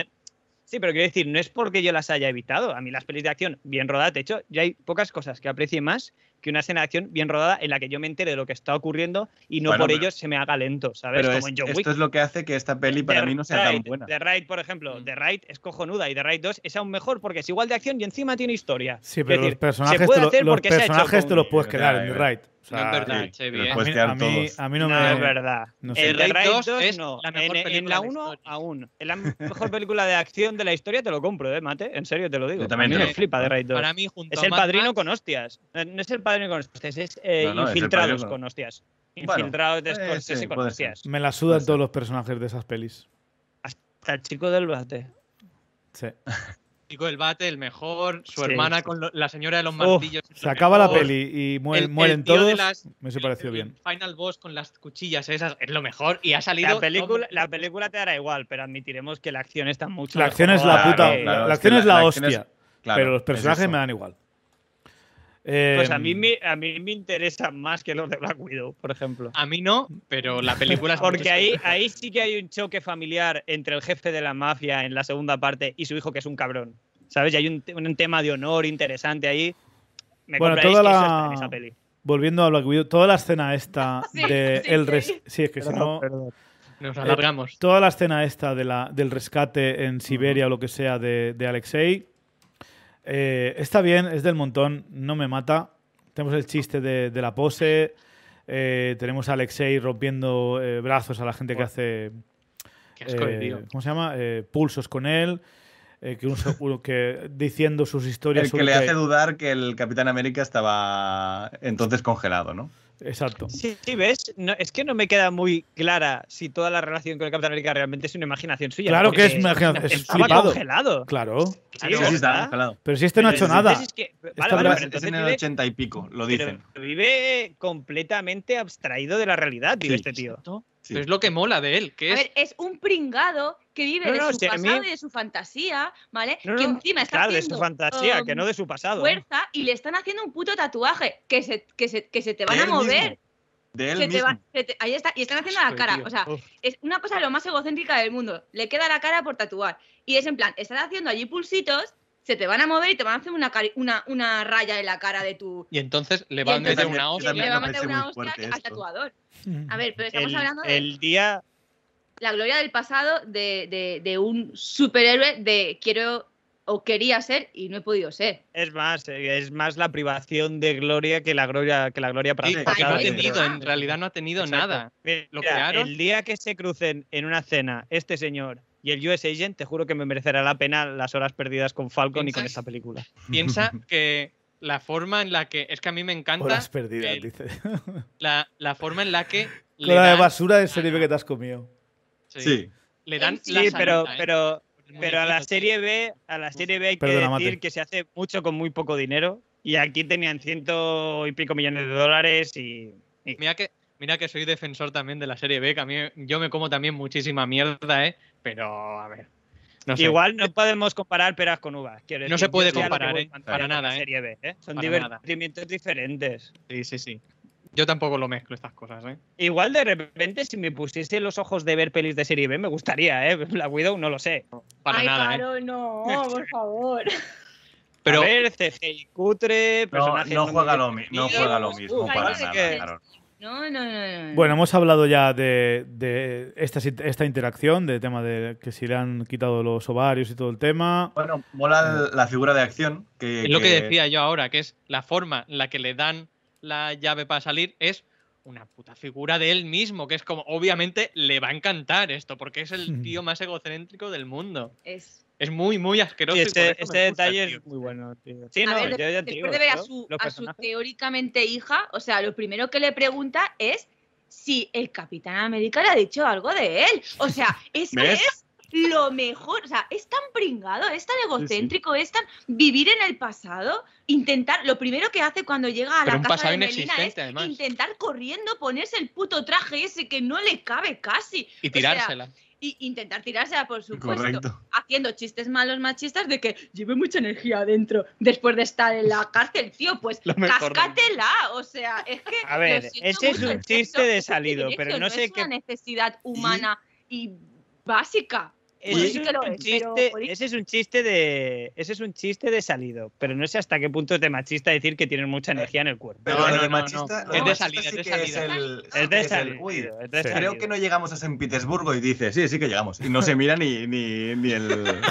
Sí, pero quiero decir, no es porque yo las haya evitado. A mí las pelis de acción, bien rodadas, de hecho, ya hay pocas cosas que aprecie más que una escena de acción bien rodada en la que yo me entere de lo que está ocurriendo y no por ello se me haga lento, ¿sabes? Como en John Wick. Esto es lo que hace que esta peli para mí no sea tan buena. The Raid, por ejemplo, mm. The Raid es cojonuda y The Raid 2 es aún mejor porque es igual de acción y encima tiene historia. Sí, pero los personajes, te, los personajes te los puedes quedar en The Raid. no es verdad, ¿eh? A mí, no, me. es verdad. El The Raid 2, es no. La mejor e- en, la 1, aún. En la mejor película de acción de la historia te lo compro, ¿eh, Mate? En serio te lo digo. también me flipa The Raid 2. Para mí, es el padrino con hostias. Eh, no es el eh, infiltrados con hostias. Infiltrados eh, con hostias. Me la sudan todos los personajes de esas pelis. Hasta el chico del bate. Sí. Chico del bate, el mejor. Su hermana con la señora de los martillos. se acaba la peli y mueren, todos. me se pareció bien. Final boss con las cuchillas esas es lo mejor y ha salido. La película, la película te dará igual, pero admitiremos que la acción está mucho. La acción es la puta. la, acción es la, hostia. pero los personajes me dan igual pues a mí, em, a mí me interesa más que los de Black Widow, por ejemplo. A mí no, pero la película es Porque ahí, ahí sí que hay un choque familiar entre el jefe de la mafia en la segunda parte y su hijo, que es un cabrón. ¿Sabes? Y hay un, tema de honor interesante ahí. Me bueno, toda la... Volviendo a Black Widow, toda la escena esta de es que Nos eh, toda la escena esta de la, del rescate en Siberia o lo que sea de, de Alexei eh, está bien, es del montón, no me mata. Tenemos el chiste de, la pose. Eh, tenemos a Alexei rompiendo eh, brazos a la gente que hace. ¿Cómo se llama? pulsos con él eh, que, un, que diciendo sus historias. El que le hace dudar que el Capitán América estaba entonces congelado, ¿no? Exacto. Sí, ves, es que no me queda muy clara si toda la relación con el Capitán América realmente es una imaginación suya. Claro que es imaginación. Es estaba congelado. Claro. Sí, sí congelado. Pero si este no ha hecho nada. Es que, vale, en el ochenta y pico, lo dicen. vive completamente abstraído de la realidad, digo, este tío es lo que mola de él. Que a es... Ver, es un pringado que vive de su pasado y de su fantasía, ¿vale? que encima está claro, de su fantasía, que um, no de su pasado. Fuerza y le están haciendo un puto tatuaje que se, que se, te van a mover. De él mismo. ahí está, y están haciendo la cara. o sea, es una cosa de lo más egocéntrica del mundo. Le queda la cara por tatuar. Y es en plan, están haciendo allí pulsitos se te van a mover y te van a hacer una, una, raya en la cara de tu. Y entonces le van a meter una hostia. Le van a meter una al tatuador. Mm. A ver, pero estamos hablando de. El día. La gloria del pasado de, un superhéroe de quiero o quería ser y no he podido ser. Es más, eh, es más la privación de gloria que la gloria que la gloria para en realidad no ha tenido nada. El día que se crucen en una cena este señor y el US Agent, te juro que me merecerá la pena las horas perdidas con Falcon y con esta película. Piensa que la forma en la que. Es que a mí me encanta. Horas perdidas, dice. La, forma en la que. Con la de basura de serie B que te has comido. Sí. sí. Le dan. pero, ¿eh? pero, pero a la serie B, a la serie B hay que decir que se hace mucho con muy poco dinero. Y aquí tenían ciento y pico millones de dólares y. Mira que. Mira que soy defensor también de la serie B, que a mí yo me como también muchísima mierda, ¿eh? pero a ver. Igual no podemos comparar peras con uvas. no se puede comparar, eh, ¿eh? ¿eh? para nada. Serie ¿eh? Son divertimientos diferentes. Sí, sí, sí. Yo tampoco lo mezclo estas cosas, ¿eh? Igual de repente, si me pusiese los ojos de ver pelis de serie B, me gustaría, ¿eh? La Widow no lo sé. Para nada. ¿eh? Claro, no, por favor. Pero, a ver, cutre, no, juega lo, no juega lo mismo para nada, no, no, no, Bueno, hemos hablado ya de, esta, esta, interacción, del tema de que si le han quitado los ovarios y todo el tema. Bueno, mola la figura de acción. Que, es lo que decía yo ahora, que es la forma en la que le dan la llave para salir, es una puta figura de él mismo, que es como, obviamente le va a encantar esto, porque es el tío más egocéntrico del mundo. Es. Es muy, muy asqueroso. este, detalle es muy bueno, tío. Sí, no, ya a su, teóricamente hija, o sea, lo primero que le pregunta es si el Capitán América le ha dicho algo de él. O sea, es que es lo mejor. O sea, es tan pringado, es tan egocéntrico, es tan vivir en el pasado, intentar. Lo primero que hace cuando llega a la casa de Melina es además. intentar corriendo ponerse el puto traje ese que no le cabe casi. Y tirársela. y intentar tirársela, por supuesto, haciendo chistes malos machistas de que lleve mucha energía adentro después de estar en la cárcel, tío, pues cascátela, o sea, es que... A ver, ese es un chiste de salido, pero no, sé es qué... una necesidad humana y básica. Ese, es, un, chiste, ese es un chiste de ese es un chiste de salido, pero no sé hasta qué punto es de machista decir que tienen mucha eh, energía en el cuerpo. Pero machista, es de salido es, de Creo que no llegamos a San Petersburgo y dice, sí, sí que llegamos. Y no se mira ni, el...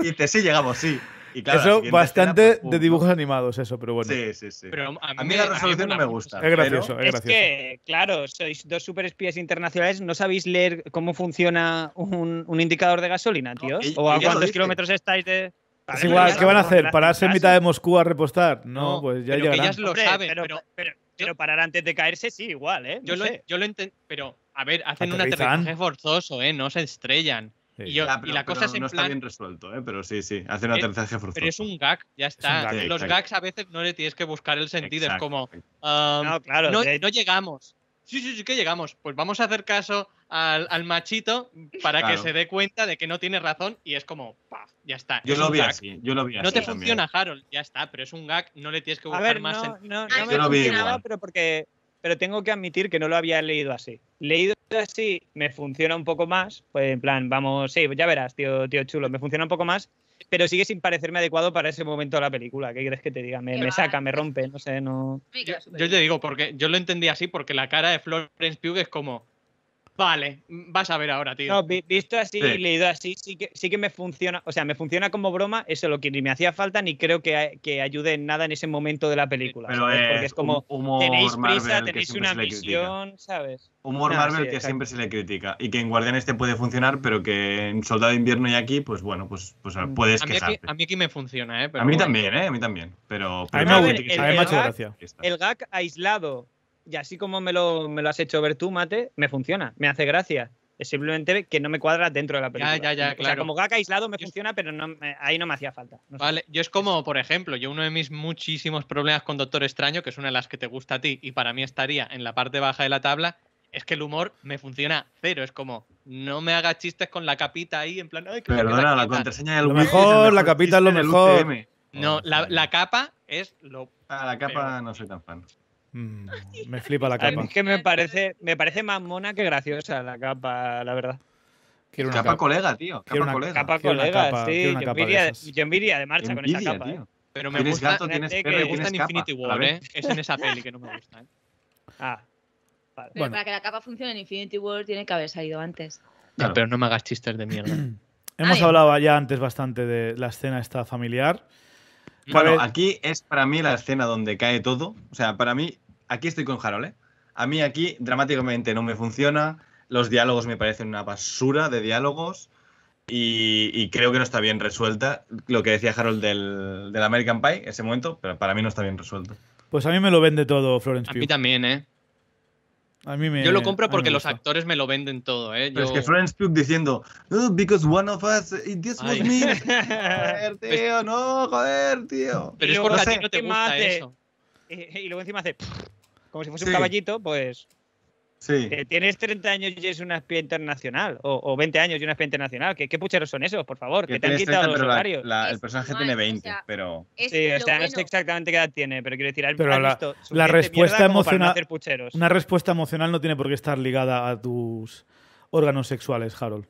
y dice, sí, llegamos, sí eso bastante pues, de dibujos animados, eso, pero bueno. Sí, sí, sí. Pero a, mí, la resolución no me gusta. Es gracioso, es gracioso. Es que, claro, sois dos super espías internacionales, no sabéis leer cómo funciona un, indicador de gasolina, tío. o a cuántos kilómetros estáis de. Es igual, ¿qué van a hacer? ¿Pararse en mitad de Moscú a repostar? No, pues ya pero ellas lo saben, pero, pero, parar antes de caerse sí, igual, ¿eh? yo, Lo, yo lo entiendo, pero a ver, hacen un aterrizaje forzoso, ¿eh? No se estrellan. Y, la cosa no está bien resuelto, ¿eh? pero sí, sí, hace un eh, aterrizaje forzoso. Pero es un gag, ya está. Los gags a veces no le tienes que buscar el sentido, es como... no, um, claro, no, llegamos. Sí, sí, sí que llegamos. Pues vamos a hacer caso al, al machito para que se dé cuenta de que no tiene razón y es como, Ya está. Yo lo vi así, yo lo vi No te funciona, Harold, ya está, pero es un gag, no le tienes que buscar a ver, más. No, no, no, no me funcionaba, pero porque pero tengo que admitir que no lo había leído así. Leído así me funciona un poco más, pues en plan, vamos, sí, ya verás, tío, tío chulo, me funciona un poco más, pero sigue sin parecerme adecuado para ese momento de la película. ¿Qué crees que te diga? Me, saca, me rompe, no sé, no. Yo, yo, te digo, porque yo lo entendí así, porque la cara de Florence Pugh es como, Vale, mm, vas a ver ahora, tío. No, visto así y leído así, sí que, sí que me funciona. O sea, me funciona como broma, eso es lo que ni me hacía falta, ni creo que, que ayude en nada en ese momento de la película. Pero es porque es como tenéis prisa, tenéis una misión, ¿sabes? Humor Marvel que siempre se le critica. Y que en Guardianes este puede funcionar, pero que en Soldado de Invierno y aquí, pues bueno, pues, pues mm. puedes a Aquí, a mí aquí me funciona, ¿eh? a mí también, ¿eh? A mí también. Pero, mí me, el gag aislado y así como me lo, has hecho ver tú, Mate, me funciona, me hace gracia. Es simplemente que no me cuadra dentro de la película. Ya, ya, ya, claro. como gaga aislado me funciona, pero no, ahí no me hacía falta. vale, yo es como, por ejemplo, yo uno de mis muchísimos problemas con Doctor Extraño, que es una de las que te gusta a ti y para mí estaría en la parte baja de la tabla, es que el humor me funciona cero. Es como, no me hagas chistes con la capita ahí, en plan, ay, que Pero la, la contraseña es lo mejor, la capita es lo mejor. No, oh, la, capa es lo. Ah, la capa no soy tan fan. Mm, me flipa la capa. es que me parece, me parece más mona que graciosa la capa, la verdad. Quiero una capa, colega, tío. Capa una, colega. Capa colega, sí. yo, me iría de marcha con esa capa. ¿eh? Pero me gusta que me gusta en Infinity War, ¿eh? Es en esa peli que no me gusta. ¿eh? Ah. Vale. para que la capa funcione en Infinity War tiene que haber salido antes. pero no me hagas chistes de mierda. Ah, Hemos hablado ya antes bastante de la escena esta familiar. Bueno, aquí es para mí la escena donde cae todo. O sea, para mí aquí estoy con Harold. ¿eh? A mí aquí dramáticamente no me funciona. Los diálogos me parecen una basura de diálogos. Y, creo que no está bien resuelta lo que decía Harold del, American Pie, ese momento, pero para mí no está bien resuelto. Pues a mí me lo vende todo, Florence. A mí también, ¿eh? A mí me, yo lo compro porque los actores me lo venden todo, ¿eh? Pero es que Florence Pugh diciendo, oh, because one of us, this was me. joder, tío, no, joder, tío. Pero es porque no a ti no te gusta eso. y luego encima hace como si fuese un caballito, pues. Sí. Eh, tienes 30 años y es una espía internacional, o, 20 años y una espía internacional. ¿Qué, pucheros son esos, por favor? Que te han quitado los horarios. el personaje tiene 20, pero. Sí, o sea, no sé exactamente qué edad tiene, pero quiero decir, la, la respuesta emocional. una respuesta emocional no tiene por qué estar ligada a tus órganos sexuales, Harold.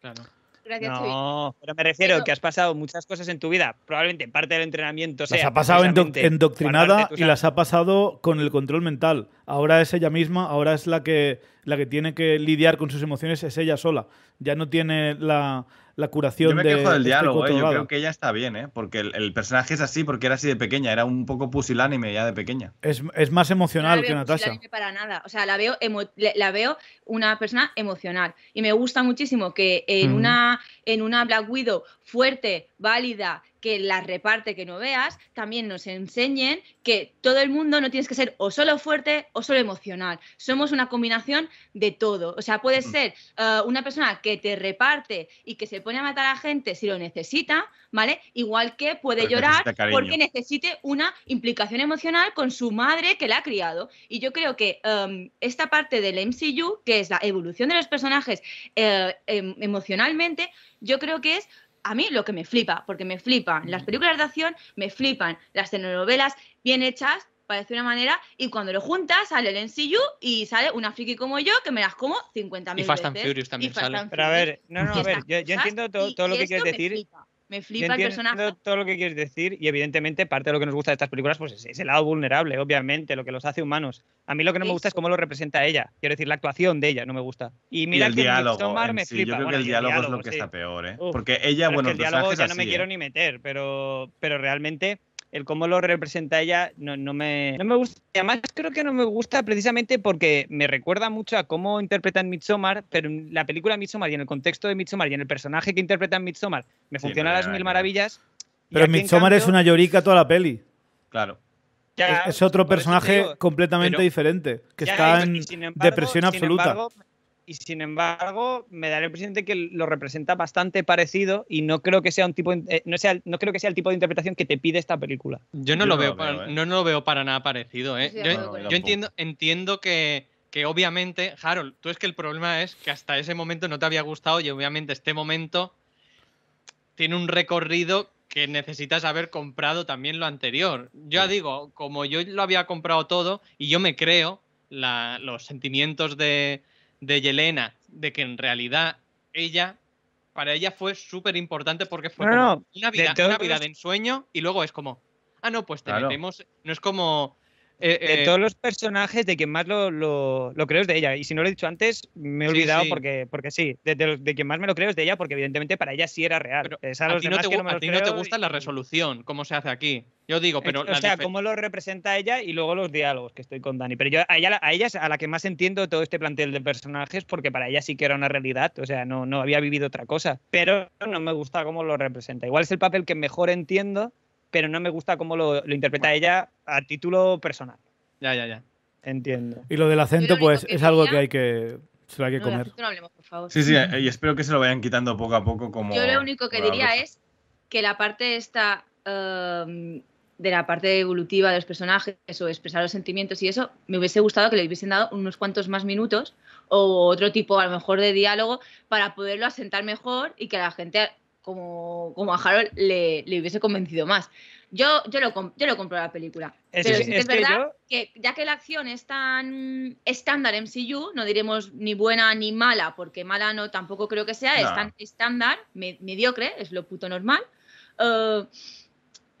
Claro. Gracias, no, pero me refiero que has pasado muchas cosas en tu vida, probablemente parte del entrenamiento. Las ha pasado endoctrinada y las ha pasado con el control mental. Ahora es ella misma, ahora es la que, la que tiene que lidiar con sus emociones, es ella sola. Ya no tiene la, la curación de, del este diálogo, eh, yo creo que ella está bien, eh, porque el, personaje es así, porque era así de pequeña, era un poco pusilánime ya de pequeña. Es, más emocional no que para nada, o sea, la veo, la veo una persona emocional y me gusta muchísimo que en, mm. una, en una Black Widow fuerte, válida, que la reparte, que no veas, también nos enseñen que todo el mundo no tienes que ser o solo fuerte o solo emocional. Somos una combinación de todo. O sea, puedes mm. ser eh, una persona que te reparte y que se pone a matar a gente si lo necesita, ¿vale? Igual que puede llorar porque necesite una implicación emocional con su madre que la ha criado. Y yo creo que em, esta parte del MCU, que es la evolución de los personajes eh, em, emocionalmente, yo creo que es a mí lo que me flipa, porque me flipan las mm. películas de acción, me flipan las telenovelas bien hechas, parece una manera, y cuando lo juntas sale el NCU y sale una friki como yo que me las como mil veces. Y Fast and Furious también sale. Pero a ver, no, no, a ver, yo, entiendo todo, lo que quieres decir. Me flipa el personaje. todo lo que quieres decir y evidentemente parte de lo que nos gusta de estas películas pues es, ese el lado vulnerable, obviamente, lo que los hace humanos. A mí lo que no me gusta es cómo lo representa ella. Quiero decir, la actuación de ella no me gusta. Y mira el diálogo, sí. Yo creo que el, diálogo, es lo que está peor, ¿eh? Porque ella, bueno, el diálogo ya no me quiero ¿eh? ni meter, pero, pero realmente el cómo lo representa ella no, me, no me gusta. Además, creo que no me gusta precisamente porque me recuerda mucho a cómo interpretan Midsommar, pero en la película Midsommar y en el contexto de Midsommar y en el personaje que interpretan Midsommar me funciona a las mil maravillas. Pero Midsommar es una llorica toda la peli. Claro. es, otro personaje completamente diferente, que está en depresión absoluta y sin embargo me da la impresión de que lo representa bastante parecido y no creo que sea un tipo eh, no sea no creo que sea el tipo de interpretación que te pide esta película yo no, lo, veo, para, eh. no, no, lo veo para nada parecido eh. yo, entiendo entiendo que, obviamente Harold tú es que el problema es que hasta ese momento no te había gustado y obviamente este momento tiene un recorrido que necesitas haber comprado también lo anterior. Yo digo, como yo lo había comprado todo y yo me creo los sentimientos de, de Yelena, de que en realidad ella, para ella fue súper importante porque fue una vida, de, vida de ensueño y luego es como, ah, no, pues te no es como eh, de eh, todos los personajes, de quien más lo, lo, creo es de ella. Y si no lo he dicho antes, me he olvidado Porque, porque sí. De, de, quien más me lo creo es de ella, porque evidentemente para ella sí era real. a, ti no, te, gusta la resolución, cómo se hace aquí. Yo digo, pero. O sea, cómo lo representa ella y luego los diálogos que estoy con Dani. Pero yo a ella, a es a la que más entiendo todo este plantel de personajes, porque para ella sí que era una realidad. O sea, no, no había vivido otra cosa. Pero no me gusta cómo lo representa. Igual es el papel que mejor entiendo pero no me gusta cómo lo, interpreta ella a título personal. Ya, ya, ya. Entiendo. Y lo del acento, pues, es algo que hay que comer. por favor. Sí, sí, eh, y espero que se lo vayan quitando poco a poco. Como, Yo lo único que diría es que la parte esta em, de la parte evolutiva de los personajes o expresar los sentimientos y eso, me hubiese gustado que le hubiesen dado unos cuantos más minutos o otro tipo a lo mejor de diálogo para poderlo asentar mejor y que la gente como, a Harold le, hubiese convencido más. Yo, yo, lo, yo lo compro la película. Es, pero es, verdad que ya que la acción es tan estándar en MCU, no diremos ni buena ni mala, porque mala no tampoco creo que sea, es tan estándar, mediocre, es lo puto normal. Eh,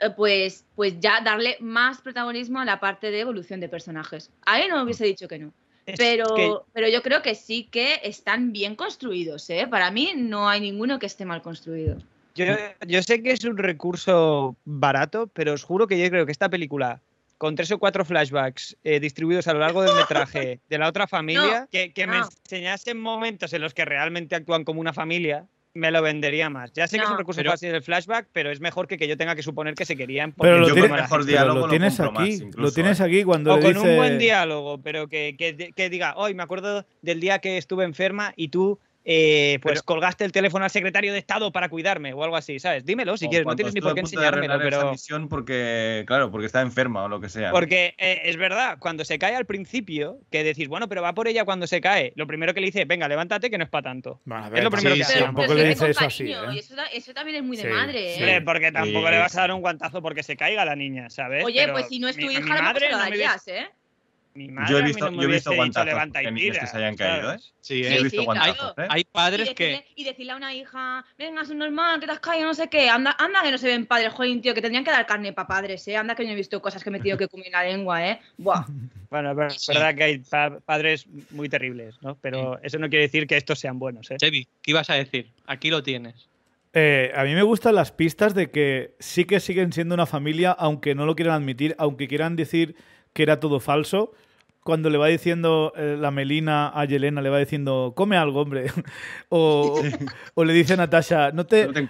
eh, pues, pues ya darle más protagonismo a la parte de evolución de personajes. A él no hubiese dicho que no. Pero, pero yo creo que sí que están bien construidos, ¿eh? Para mí no hay ninguno que esté mal construido. Yo, sé que es un recurso barato, pero os juro que yo creo que esta película con tres o cuatro flashbacks eh, distribuidos a lo largo del metraje de la otra familia, que, que me enseñasen momentos en los que realmente actúan como una familia, me lo vendería más. Ya sé que es un recurso pero, fácil el flashback, pero es mejor que, yo tenga que suponer que se querían. Pero lo, mejor diálogo lo tienes aquí, lo tienes ¿eh? aquí cuando o con un buen diálogo, pero que, diga, hoy me acuerdo del día que estuve enferma y tú eh, pues colgaste el teléfono al secretario de Estado para cuidarme o algo así, ¿sabes? Dímelo si quieres, no tienes ni por qué enseñármelo, pero... misión porque, claro, porque está enferma o lo que sea. Porque eh, es verdad, cuando se cae al principio, que decís, bueno, pero va por ella cuando se cae, lo primero que le dice, venga, levántate que no es para tanto. es lo primero que hace. Tampoco le dice eso así, ¿eh? eso, eso, también es muy de sí, madre, ¿eh? Porque tampoco le vas a dar un guantazo porque se caiga la niña, ¿sabes? Oye, pues si no es tu hija, mi pues madre, lo no darías, ¿eh? yo he visto, guantazos que se hayan caído, ¿eh? Sí, he visto ¿eh? Hay padres que... Y decirle a una hija, venga, es normal, que te has caído, no sé qué. Anda, anda que no se ven padres, joder, tío, que tendrían que dar carne para padres, ¿eh? Anda que yo he visto cosas que me he tenido que comer la lengua, ¿eh? Buah. Bueno, es verdad que hay padres muy terribles, ¿no? Pero eso no quiere decir que estos sean buenos, ¿eh? Chevy, ¿qué ibas a decir? Aquí lo tienes. Eh, a mí me gustan las pistas de que sí que siguen siendo una familia, aunque no lo quieran admitir, aunque quieran decir que era todo falso cuando le va diciendo eh, la Melina a Yelena, le va diciendo, come algo, hombre. o, le dice a Natasha, no te, no te,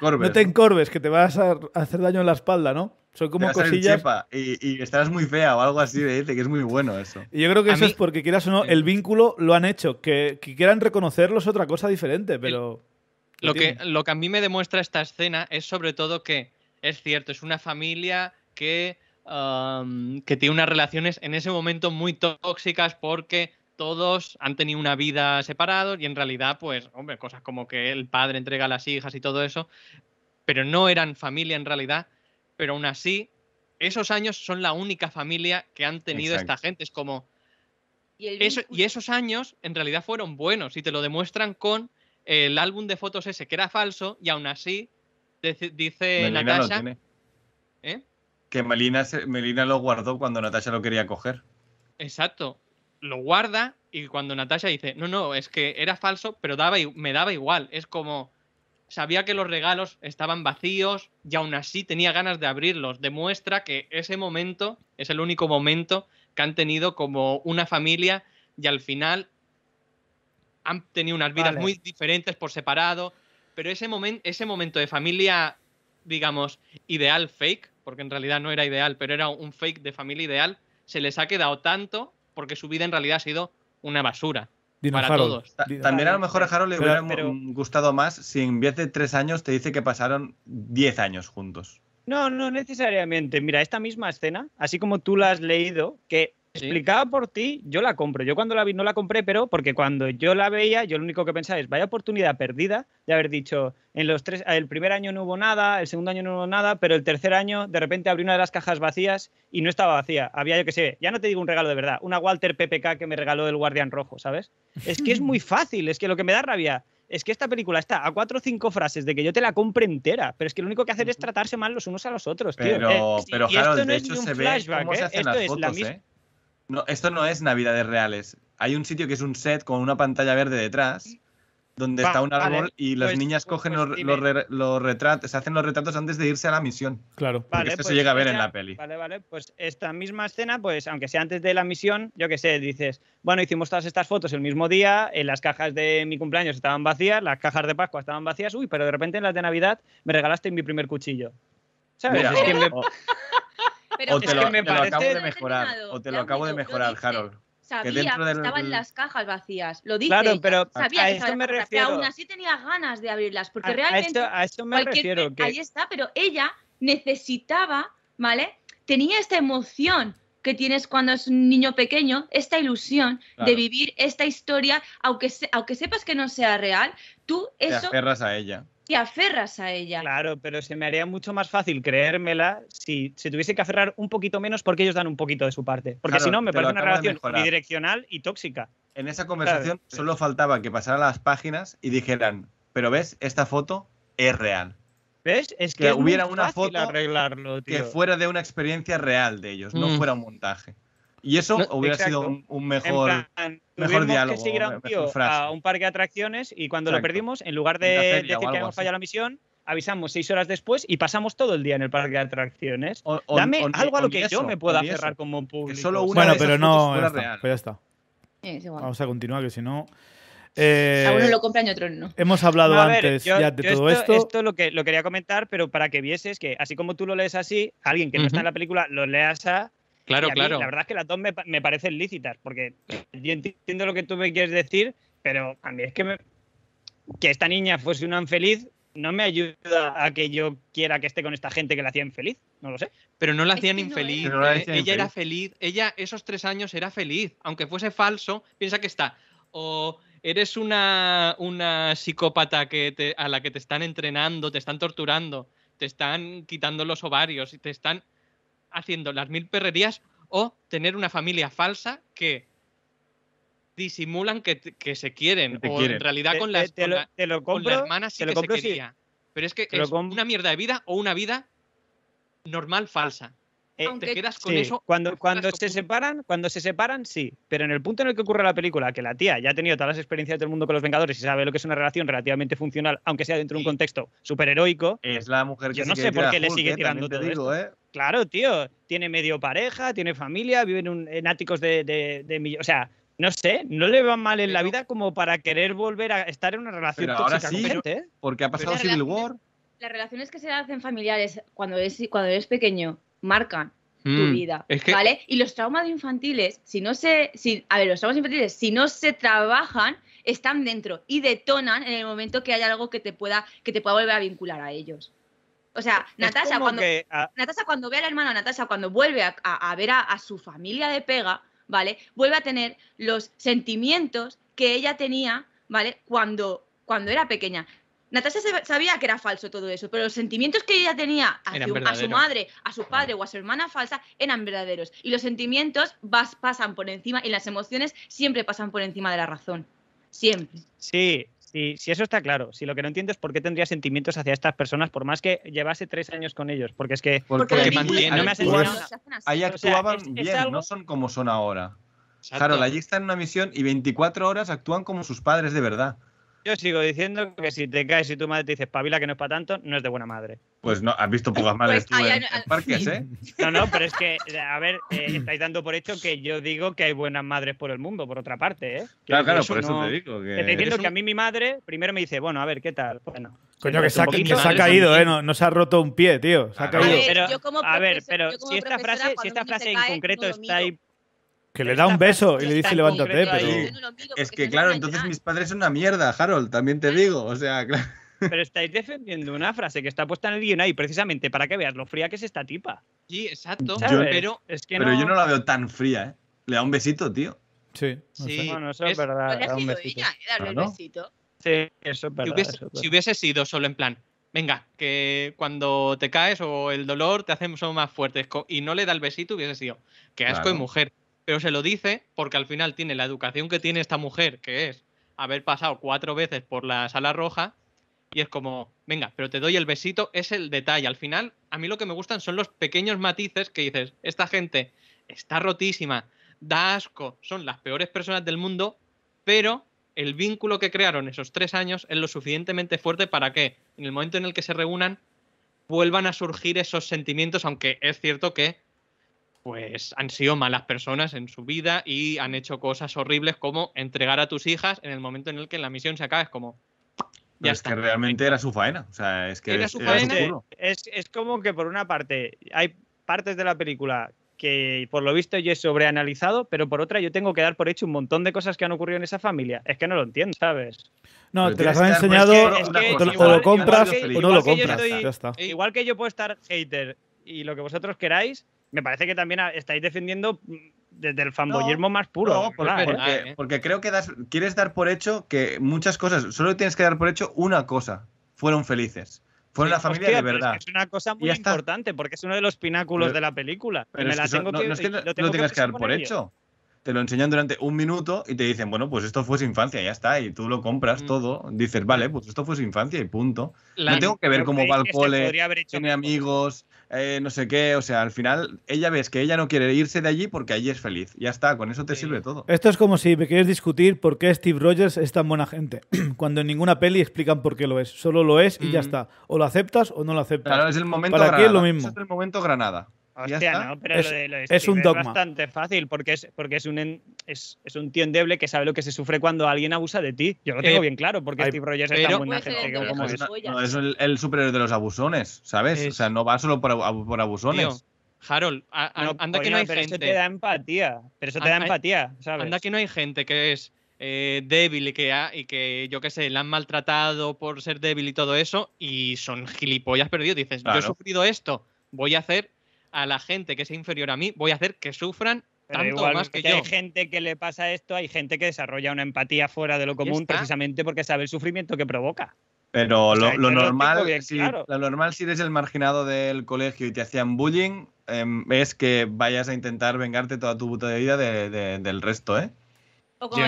encorves, que te vas a hacer daño en la espalda, ¿no? Son como cosillas. Y, y, estarás muy fea o algo así, de dice que es muy bueno eso. Y yo creo que eso es porque quieras o no, el vínculo lo han hecho. Que, quieran reconocerlo es otra cosa diferente, pero. lo, que, lo que a mí me demuestra esta escena es sobre todo que es cierto, es una familia que que tiene unas relaciones en ese momento muy tóxicas porque todos han tenido una vida separado y en realidad, pues, hombre, cosas como que el padre entrega a las hijas y todo eso, pero no eran familia en realidad, pero aún así, esos años son la única familia que han tenido esta gente. Es como... ¿Y, y esos años en realidad fueron buenos y te lo demuestran con el álbum de fotos ese que era falso y aún así dice Natasha. ¿Eh? Que Melina, Melina lo guardó cuando Natasha lo quería coger. Exacto. Lo guarda y cuando Natasha dice, no, no, es que era falso, pero daba, me daba igual. Es como, sabía que los regalos estaban vacíos y aún así tenía ganas de abrirlos. Demuestra que ese momento es el único momento que han tenido como una familia y al final han tenido unas vidas muy diferentes por separado, pero ese, momento ese momento de familia, digamos, ideal fake, porque en realidad no era ideal, pero era un fake de familia ideal, se les ha quedado tanto porque su vida en realidad ha sido una basura. para todos. también a lo mejor a Harold le hubiera mm, gustado más si en vez de tres años te dice que pasaron diez años juntos. No, no necesariamente. Mira, esta misma escena, así como tú la has leído, que explicaba por ti, yo la compro. Yo cuando la vi no la compré, pero porque cuando yo la veía, yo lo único que pensaba es, vaya oportunidad perdida de haber dicho, en los tres, el primer año no hubo nada, el segundo año no hubo nada, pero el tercer año de repente abrí una de las cajas vacías y no estaba vacía. Había, yo que sé, ya no te digo un regalo de verdad, una Walter PPK que me regaló el Guardián Rojo, ¿sabes? Es que es muy fácil, es que lo que me da rabia es que esta película está a cuatro o cinco frases de que yo te la compre entera, pero es que lo único que hacer es tratarse mal los unos a los otros, tío. Pero, eh, pero claro, de hecho, se ve ¿eh? esto es la eh. No, esto no es Navidades Reales. Hay un sitio que es un set con una pantalla verde detrás, donde está un árbol y las pues, niñas pues, cogen pues los, retratos, se hacen los retratos antes de irse a la misión. Claro. Vale, esto se llega a ver en la peli. Vale, vale. Pues esta misma escena, pues aunque sea antes de la misión, yo qué sé, dices, bueno, hicimos todas estas fotos el mismo día, en las cajas de mi cumpleaños estaban vacías, las cajas de Pascua estaban vacías, uy, pero de repente en las de Navidad me regalaste mi primer cuchillo. ¿Sabes? es que Pero te, lo, acabo de mejorar, o te lo acabo de mejorar, Harold. Sabía que, estaban las cajas vacías. Lo dije. pero me aún así tenía ganas de abrirlas, porque realmente. esto, me refiero. Ahí está, pero ella necesitaba, ¿vale? Tenía esta emoción que tienes cuando es un niño pequeño, esta ilusión de vivir esta historia, aunque, aunque sepas que no sea real, tú eso. Te aferras a ella te aferras a ella. Claro, pero se me haría mucho más fácil creérmela si se tuviese que aferrar un poquito menos porque ellos dan un poquito de su parte. Porque si no, me parece una relación bidireccional y tóxica. En esa conversación solo faltaba que pasaran las páginas y dijeran, pero ves, esta foto es real. ¿Ves? Es que, hubiera una foto que fuera de una experiencia real de ellos, no mm. fuera un montaje. Y eso hubiera sido un, mejor, mejor diálogo. que a un tío a un parque de atracciones y cuando lo perdimos, en lugar de decir que hemos fallado la misión, avisamos seis horas después y pasamos todo el día en el parque de atracciones. Dame algo a lo que yo me pueda aferrar como público. bueno, pero no, pues ya está. Vamos a continuar, que si no... a uno eh, lo compran y otro no. Hemos hablado antes de todo esto. Esto, lo, que, lo quería comentar, pero para que vieses que así como tú lo lees así, alguien que no está en la película lo leas a Claro, claro. La verdad es que las dos me, parecen lícitas, porque yo entiendo lo que tú me quieres decir, pero a mí es que que esta niña fuese una infeliz no me ayuda a que yo quiera que esté con esta gente que la hacía infeliz. no lo sé. Pero no la hacían infeliz, eh. eh, ella era feliz, ella esos tres años era feliz, aunque fuese falso, piensa que está o eres una, psicópata que a la que te están entrenando, te están torturando, te están quitando los ovarios, y te están haciendo las mil perrerías o tener una familia falsa que disimulan que, se quieren o en realidad con, las, con la hermana sí que se quería. Pero es que es una mierda de vida o una vida normal falsa. Eh, quedas con eso. Cuando, cuando se separan, cuando se separan, sí. Pero en el punto en el que ocurre la película, que la tía ya ha tenido todas las experiencias del mundo con los Vengadores y sabe lo que es una relación relativamente funcional, aunque sea dentro de un contexto superheroico. Es la mujer que Yo no sé por qué le sigue eh, tirando eh. Claro, tío. Tiene medio pareja, tiene familia, vive en, un, áticos de, de, O sea, no sé, no le va mal en la vida como para querer volver a estar en una relación pero tóxica Porque ha pasado Civil War. Las relaciones que se hacen familiares cuando cuando eres pequeño marcan tu mm, vida, ¿vale? Y los traumas infantiles, si no se, si, a ver, los traumas infantiles, si no se trabajan, están dentro y detonan en el momento que hay algo que te pueda, que te pueda volver a vincular a ellos. O sea, ah, Natasha cuando, cuando ve a la hermana Natasha, cuando vuelve a, ver a, a su familia de pega, ¿vale? Vuelve a tener los sentimientos que ella tenía, ¿vale? Cuando, cuando era pequeña. Natasha sabía que era falso todo eso, pero los sentimientos que ella tenía hacia su, madre, a su padre o a su hermana falsa eran verdaderos. Y los sentimientos pasan por encima y las emociones siempre pasan por encima de la razón. Siempre. Sí, Sí, sí, eso está claro. Si lo que no entiendo es por qué tendría sentimientos hacia estas personas, por más que llevase tres años con ellos, porque es que no me ahí actuaban bien, no son como son ahora. Claro, la allí están en una misión y 24 horas actúan como sus padres de verdad. Yo sigo diciendo que si te caes y tu madre te dice pabila que no es para tanto, no es de buena madre. Pues no, has visto pocas pues madres tú en, parques, ¿eh? No, no, pero es que, a ver, eh, estáis dando por hecho que yo digo que hay buenas madres por el mundo, por otra parte, ¿eh? Claro, claro, por eso te digo. Que... Te que a mí mi madre primero me dice, bueno, a ver, ¿qué tal? Bueno. Coño, que se ha, caído, ¿eh? No, se ha roto un pie, tío. Se ha caído. A ver, pero, si esta frase, si esta frase en concreto está ahí que le da un beso y le dice levántate, pero... Es que claro, entonces mis padres son una mierda, Harold, también te digo. O sea, claro. Pero estáis defendiendo una frase que está puesta en el guion ahí precisamente para que veas lo fría que es esta tipa. Sí, exacto. pero yo no la veo tan fría, ¿eh? Le da un besito, tío. Sí. sí. eso es, verdad. un besito. Sí, eso es Si hubiese, sido solo en plan, venga, que cuando te caes o el dolor te hacemos más fuertes y no le da el besito, hubiese sido, qué asco de mujer pero se lo dice porque al final tiene la educación que tiene esta mujer, que es haber pasado cuatro veces por la sala roja, y es como, venga, pero te doy el besito, es el detalle. Al final, a mí lo que me gustan son los pequeños matices que dices, esta gente está rotísima, da asco, son las peores personas del mundo, pero el vínculo que crearon esos tres años es lo suficientemente fuerte para que en el momento en el que se reúnan vuelvan a surgir esos sentimientos, aunque es cierto que pues han sido malas personas en su vida y han hecho cosas horribles como entregar a tus hijas en el momento en el que la misión se acaba. Es como, es que realmente era su faena. O sea, es que era su faena. es, como que por una parte hay partes de la película que por lo visto yo he sobreanalizado, pero por otra yo tengo que dar por hecho un montón de cosas que han ocurrido en esa familia. Es que no lo entiendo, ¿sabes? No, te las han enseñado, o lo compras o no lo compras. Igual que yo puedo estar hater y lo que vosotros queráis, me parece que también estáis defendiendo mm, desde el fanboyismo más puro. Eh. porque, creo que quieres dar por hecho que muchas cosas, solo tienes que dar por hecho una cosa, fueron felices. Fueron la familia de verdad. Es, una cosa muy importante porque es uno de los pináculos de la película. que, es que tengas que, dar por hecho. Te lo enseñan durante un minuto y te dicen, bueno, pues esto fue su infancia, ya está, y tú lo compras mm. todo. Dices, vale, pues esto fue su infancia y punto. no tengo que ver cómo va cole, tiene amigos, eh, no sé qué, o sea, al final ella ves que ella no quiere irse de allí porque allí es feliz. Ya está, con eso te sirve todo. Esto es como si me quieres discutir por qué Steve Rogers es tan buena gente, cuando en ninguna peli explican por qué lo es, solo lo es y ya está. O lo aceptas o no lo aceptas. el momento Para Aquí es lo mismo. es el momento Granada. Hostia, no, pero es, lo de, lo un dogma. bastante fácil porque es, porque es un es, un tío endeble que sabe lo que se sufre cuando alguien abusa de ti. Yo lo tengo eh, bien claro porque Steve Rogers es tan gente como es. el, superior de los abusones, ¿sabes? O sea, no va solo por, abusones. Harold, anda que no hay gente. Eso da empatía. Pero eso te da empatía, Anda que no hay gente que es eh, débil y que, y que, yo qué sé, la han maltratado por ser débil y todo eso, y son gilipollas perdidos. Dices, yo he sufrido esto, voy a hacer a la gente que es inferior a mí, voy a hacer que sufran tanto más que yo. Hay gente que le pasa esto, hay gente que desarrolla una empatía fuera de lo común precisamente porque sabe el sufrimiento que provoca. Pero lo, normal, si, normal, si eres el marginado del colegio y te hacían bullying, em, es que vayas a intentar vengarte toda tu puta vida del resto, ¿eh?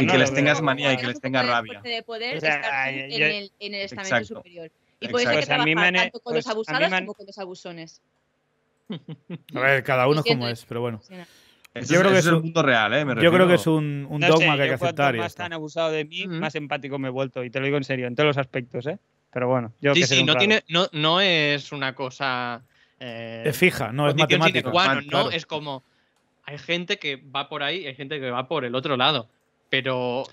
y que les tengas manía y que les tengas rabia. De poder estar en, el, estamento superior. Y puedes pues tanto los pues abusados como los abusones. A ver, cada uno es como es, pero bueno. ¿eh? yo creo que es un punto real, ¿eh? yo creo que es un, dogma que hay que aceptar. Cuanto más abusado de mí, más empático me he vuelto. Y te lo digo en serio, en todos los aspectos, ¿eh? Pero bueno, yo Sí, que sí, no, tiene, no, no es una cosa. Eh, es fija, no es matemática. No es como. Hay gente que va por ahí y hay gente que va por el otro lado. Pero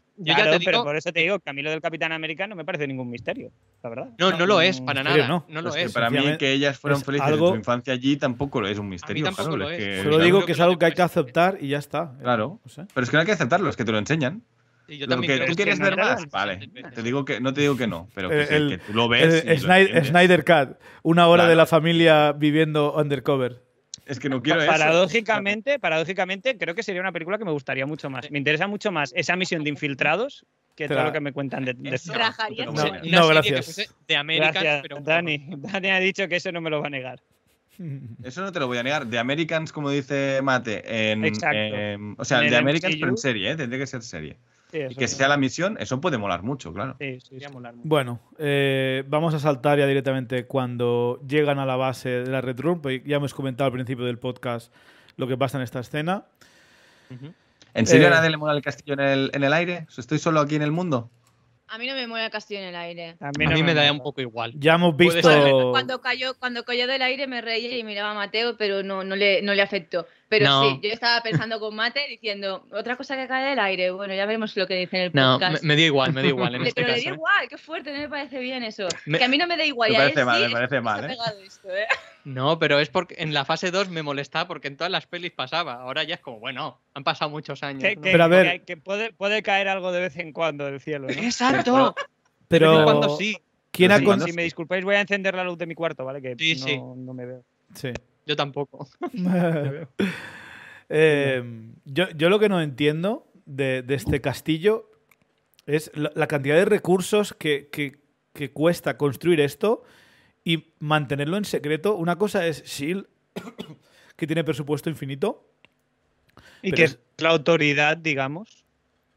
por eso te digo, que a mí lo del Capitán Americano no me parece ningún misterio, la verdad. No, no, lo es, para nada. No, lo es. para mí, que ellas fueran felices en su infancia allí tampoco lo es un misterio. Solo digo que, es algo que hay que aceptar y ya está. Eh, claro. Pero es que no hay que aceptarlo, es que te lo enseñan. lo que tú quieres ver vale. Te digo que, no te digo que no, pero el, que tú lo ves. Snyder, Cat, Cut, una hora de la familia viviendo undercover. Es que no quiero Paradójicamente, paradójicamente, creo que sería una película que me gustaría mucho más. Me interesa mucho más esa misión de infiltrados que todo lo que me cuentan de, no, gracias. De América, Dani, Dani ha dicho que eso no me lo va a negar. Eso no te lo voy a negar. The Americans, como dice Mate, en, o sea, de The Americans, pero en serie, ¿eh? tendría que ser serie y que sea la misión, eso puede molar mucho, claro. Sí, sí, molar Bueno, eh, vamos a saltar ya directamente cuando llegan a la base de la Red Room. Pues ya hemos comentado al principio del podcast lo que pasa en esta escena. ¿En serio eh, a nadie le mola el castillo en el, aire? ¿Estoy solo aquí en el mundo? A mí no me mola el castillo en el aire. A mí, me, da un poco igual. Ya hemos visto. Cuando, cayó, cuando cayó del aire me reía y miraba a Mateo, pero no, no, le, no le afectó. Pero sí, yo estaba pensando con Mate diciendo, otra cosa que cae del aire, bueno, ya vemos lo que dice en el podcast. No, me, dio igual, me dio igual Pero me este dio ¿eh? igual, qué fuerte, no me parece bien eso. que a mí no me da igual. Me parece mal, me parece mal. ¿eh? ¿eh? No, pero es porque en la fase 2 me molestaba porque en todas las pelis pasaba. Ahora ya es como, bueno, han pasado muchos años. pero a ver... que, puede, caer algo de vez en cuando del cielo. Exacto. pero... cuando sí. si, me disculpáis, voy a encender la luz de mi cuarto, ¿vale? Que no me veo. Sí. Yo tampoco. Em, yo, lo que no entiendo de, este castillo es la, cantidad de recursos que, cuesta construir esto y mantenerlo en secreto. Una cosa es SHIELD, que tiene presupuesto infinito. Y que es, la autoridad, digamos.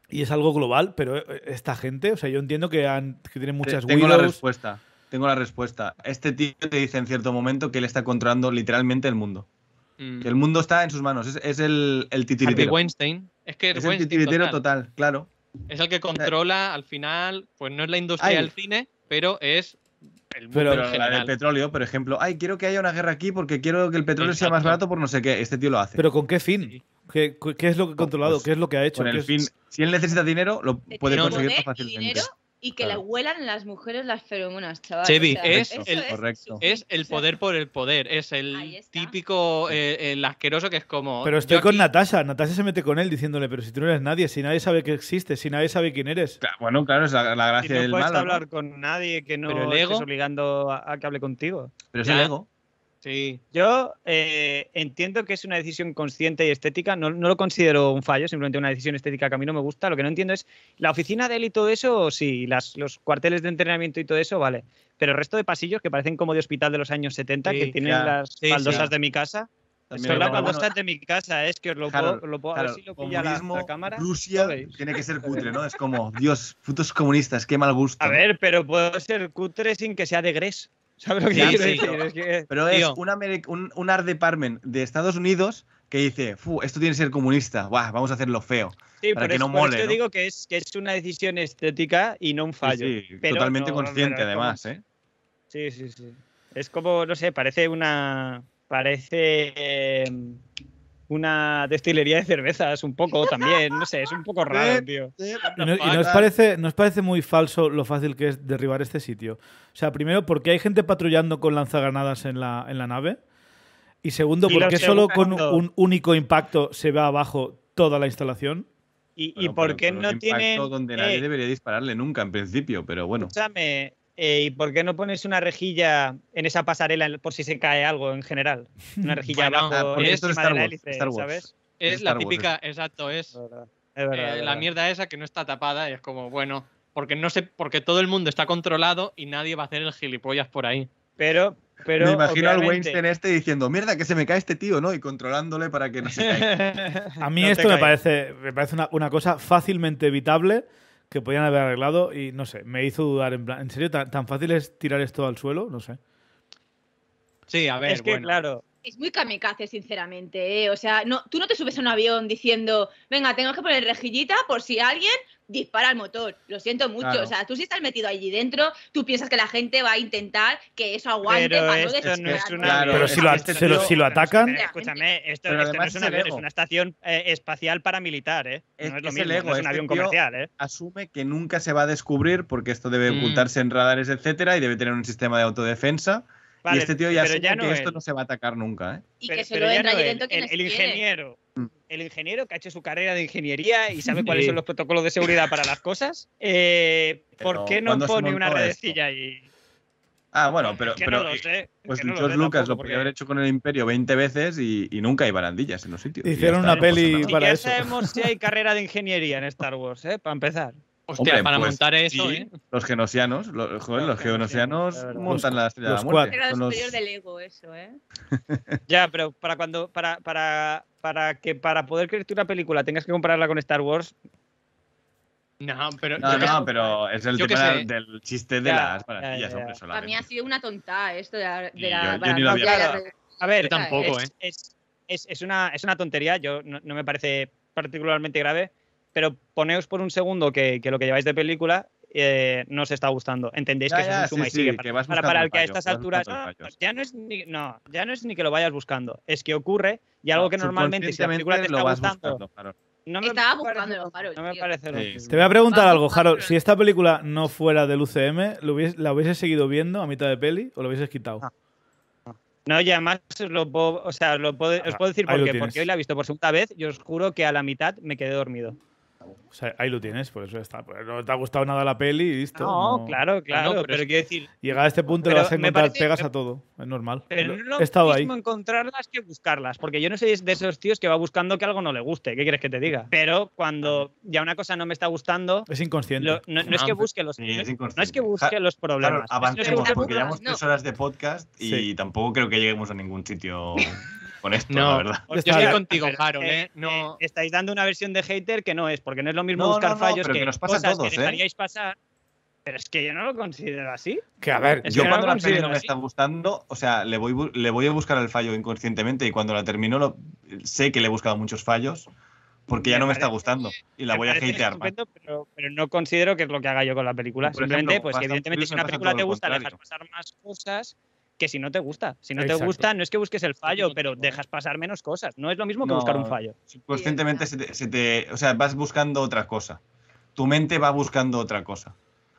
Y es algo global, pero eh, esta gente, o sea, yo entiendo que, han, que tienen muchas Tengo la respuesta tengo la respuesta. Este tío te dice en cierto momento que él está controlando literalmente el mundo. Que mm. el mundo está en sus manos. Es, el, el titiritero. Es que el titiritero total. claro. Es el que controla al final, pues no es la industria del cine, pero es el mundo. Pero del petróleo, por ejemplo. Ay, quiero que haya una guerra aquí porque quiero que el petróleo sea más barato por no sé qué. Este tío lo hace. ¿Pero con qué fin? ¿Qué, es lo que ha controlado? Pues ¿Qué es lo que ha hecho? Con el fin, si él necesita dinero, lo puede conseguir más fácilmente. Y que le huelan las mujeres las feromonas, chaval. Chevy, es, el, poder por el poder. Es el típico, eh, asqueroso que es como. Pero estoy con Natasha. Natasha se mete con él diciéndole: Pero si tú no eres nadie, si nadie sabe que existes, si nadie sabe quién eres. bueno, claro, es la, la del no del puedes hablar con nadie que no estés obligando a, a, que hable contigo. Pero es el ego. Yo eh, entiendo que es una decisión consciente y estética, no, lo considero un fallo, simplemente una decisión estética que a mí no me gusta. Lo que no entiendo es la oficina de él y todo eso, sí, las, los cuarteles de entrenamiento y todo eso, vale. Pero el resto de pasillos que parecen como de hospital de los años 70, que tienen las baldosas de mi casa. Son las baldosas de mi casa, eh, es que os lo puedo, a ver lo la, cámara. Rusia tiene que ser cutre, ¿no? Es como, Dios, putos comunistas, qué mal gusto. A ver, pero puedo ser cutre sin que sea de Gres. Pero es un, un, art department de Estados Unidos que dice, esto tiene que ser comunista, vamos a hacerlo feo. para que no mole. Yo digo que es, que es una decisión estética y no un fallo. totalmente consciente, además. ¿eh? Sí, sí, sí. Es como, no sé, parece una. Parece. Em, una destilería de cervezas un poco también, no sé, es un poco raro, tío. ¿Y, no, nos parece, nos parece muy falso lo fácil que es derribar este sitio? O sea, primero, porque hay gente patrullando con lanzagranadas en la, en la nave. Y segundo, porque solo con un único impacto se va abajo toda la instalación. ¿Y, y por qué no tienen...? donde eh, nadie debería dispararle nunca, en principio, pero bueno. Eh, ¿Y por qué no pones una rejilla en esa pasarela por si se cae algo en general? Una rejilla abajo es Star la ¿sabes? Es, la típica, exacto, es, eh, la mierda esa que no está tapada y es como, bueno, porque no sé, porque todo el mundo está controlado y nadie va a hacer el gilipollas por ahí. Pero, pero. Me imagino al Weinstein este diciendo, mierda, que se me cae este tío, ¿no? Y controlándole para que no se caiga. a mí esto me parece, me parece una, una cosa fácilmente evitable que podían haber arreglado y no sé, me hizo dudar en plan, ¿en serio tan, fácil es tirar esto al suelo? No sé. Sí, a ver, es que claro. Es muy kamikaze, sinceramente. ¿eh? O sea, no, tú no te subes a un avión diciendo, venga, tengo que poner rejillita por si alguien dispara el motor. Lo siento mucho. O sea, tú si estás metido allí dentro, tú piensas que la gente va a intentar que eso aguante pero para esto una Pero si lo, este atacan. escúchame, esto, no es, una estación eh, espacial paramilitar, ¿eh? no es lo mismo, es un este avión comercial, eh. Asume que nunca se va a descubrir porque esto debe mm. ocultarse en radares, etcétera, y debe tener un sistema de autodefensa y este tío ya sabe que esto no se va a atacar nunca. ¿eh? que el, ingeniero. Mm. El ingeniero que ha hecho su carrera de ingeniería y sabe cuáles son los protocolos de seguridad para las cosas. Eh, ¿Por qué no pone una redecilla ahí? Ah, bueno, pero, pues Lucas lo podría haber hecho con el Imperio 20 veces y, nunca hay barandillas en los sitios. Hicieron una peli para eso. Ya sabemos si hay carrera de ingeniería en Star Wars, ¿eh? para empezar. Hostia, para pues montar eso, ¿eh? Los genosianos, los, joder, los, genosianos, montan las la estrella de la muerte. Era los, del ego, eso, ¿eh? ya, pero para cuando. Para, para, para que para poder creerte una película tengas que compararla con Star Wars. No, pero. No, no, pero es el tema del chiste de las parrillas, Para mí ha sido una tonta esto de la. De a ver, tampoco, es, ¿eh? Es, es, una, es una tontería, yo no me parece particularmente grave pero poneos por un segundo que, lo que lleváis de película eh, no os está gustando. Entendéis que es suma y sigue. para, el que a estas alturas ya no, es ni, ya no es ni que lo vayas buscando, es que ocurre y algo que normalmente si la película te está gustando. No me Estaba buscando Te voy a preguntar algo, Jaro. Si esta película no fuera del UCM, hubiese, ¿la hubieses seguido viendo a mitad de peli o lo hubieses quitado? Ah. No, y además os ah, puedo decir qué. porque hoy la he visto por segunda vez y os juro que a la mitad me quedé dormido ahí lo tienes, por eso está. Pues no te ha gustado nada la peli y listo. No, claro, claro. Llegar a este punto y vas a encontrar pegas a todo. Es normal. Pero no es lo mismo encontrarlas que buscarlas. Porque yo no soy de esos tíos que va buscando que algo no le guste. ¿Qué quieres que te diga? Pero cuando ya una cosa no me está gustando. Es inconsciente. no, es que busque los, no es que busque los problemas. porque llevamos tres horas de podcast y tampoco creo que lleguemos a ningún sitio no, verdad. Yo estoy contigo, Jaro eh, eh, ¿eh? No. Estáis dando una versión de hater que no es, porque no es lo mismo buscar fallos pero que, nos pasa cosas todos, que Pero es que yo no lo considero así. Que a ver, yo cuando la peli no me está gustando, o sea, le voy, le voy a buscar el fallo inconscientemente y cuando la termino lo, sé que le he buscado muchos fallos porque ya no me está gustando y la voy a hatear. Pero, pero, no considero que es lo que haga yo con la película. Simplemente, pues evidentemente si una película te gusta, dejas pasar más cosas que si no te gusta. Si no te gusta, no es que busques el fallo, pero ¿eh? dejas pasar menos cosas. No es lo mismo que buscar un fallo. Conscientemente te, O sea, vas buscando otra cosa. Tu mente va buscando otra cosa.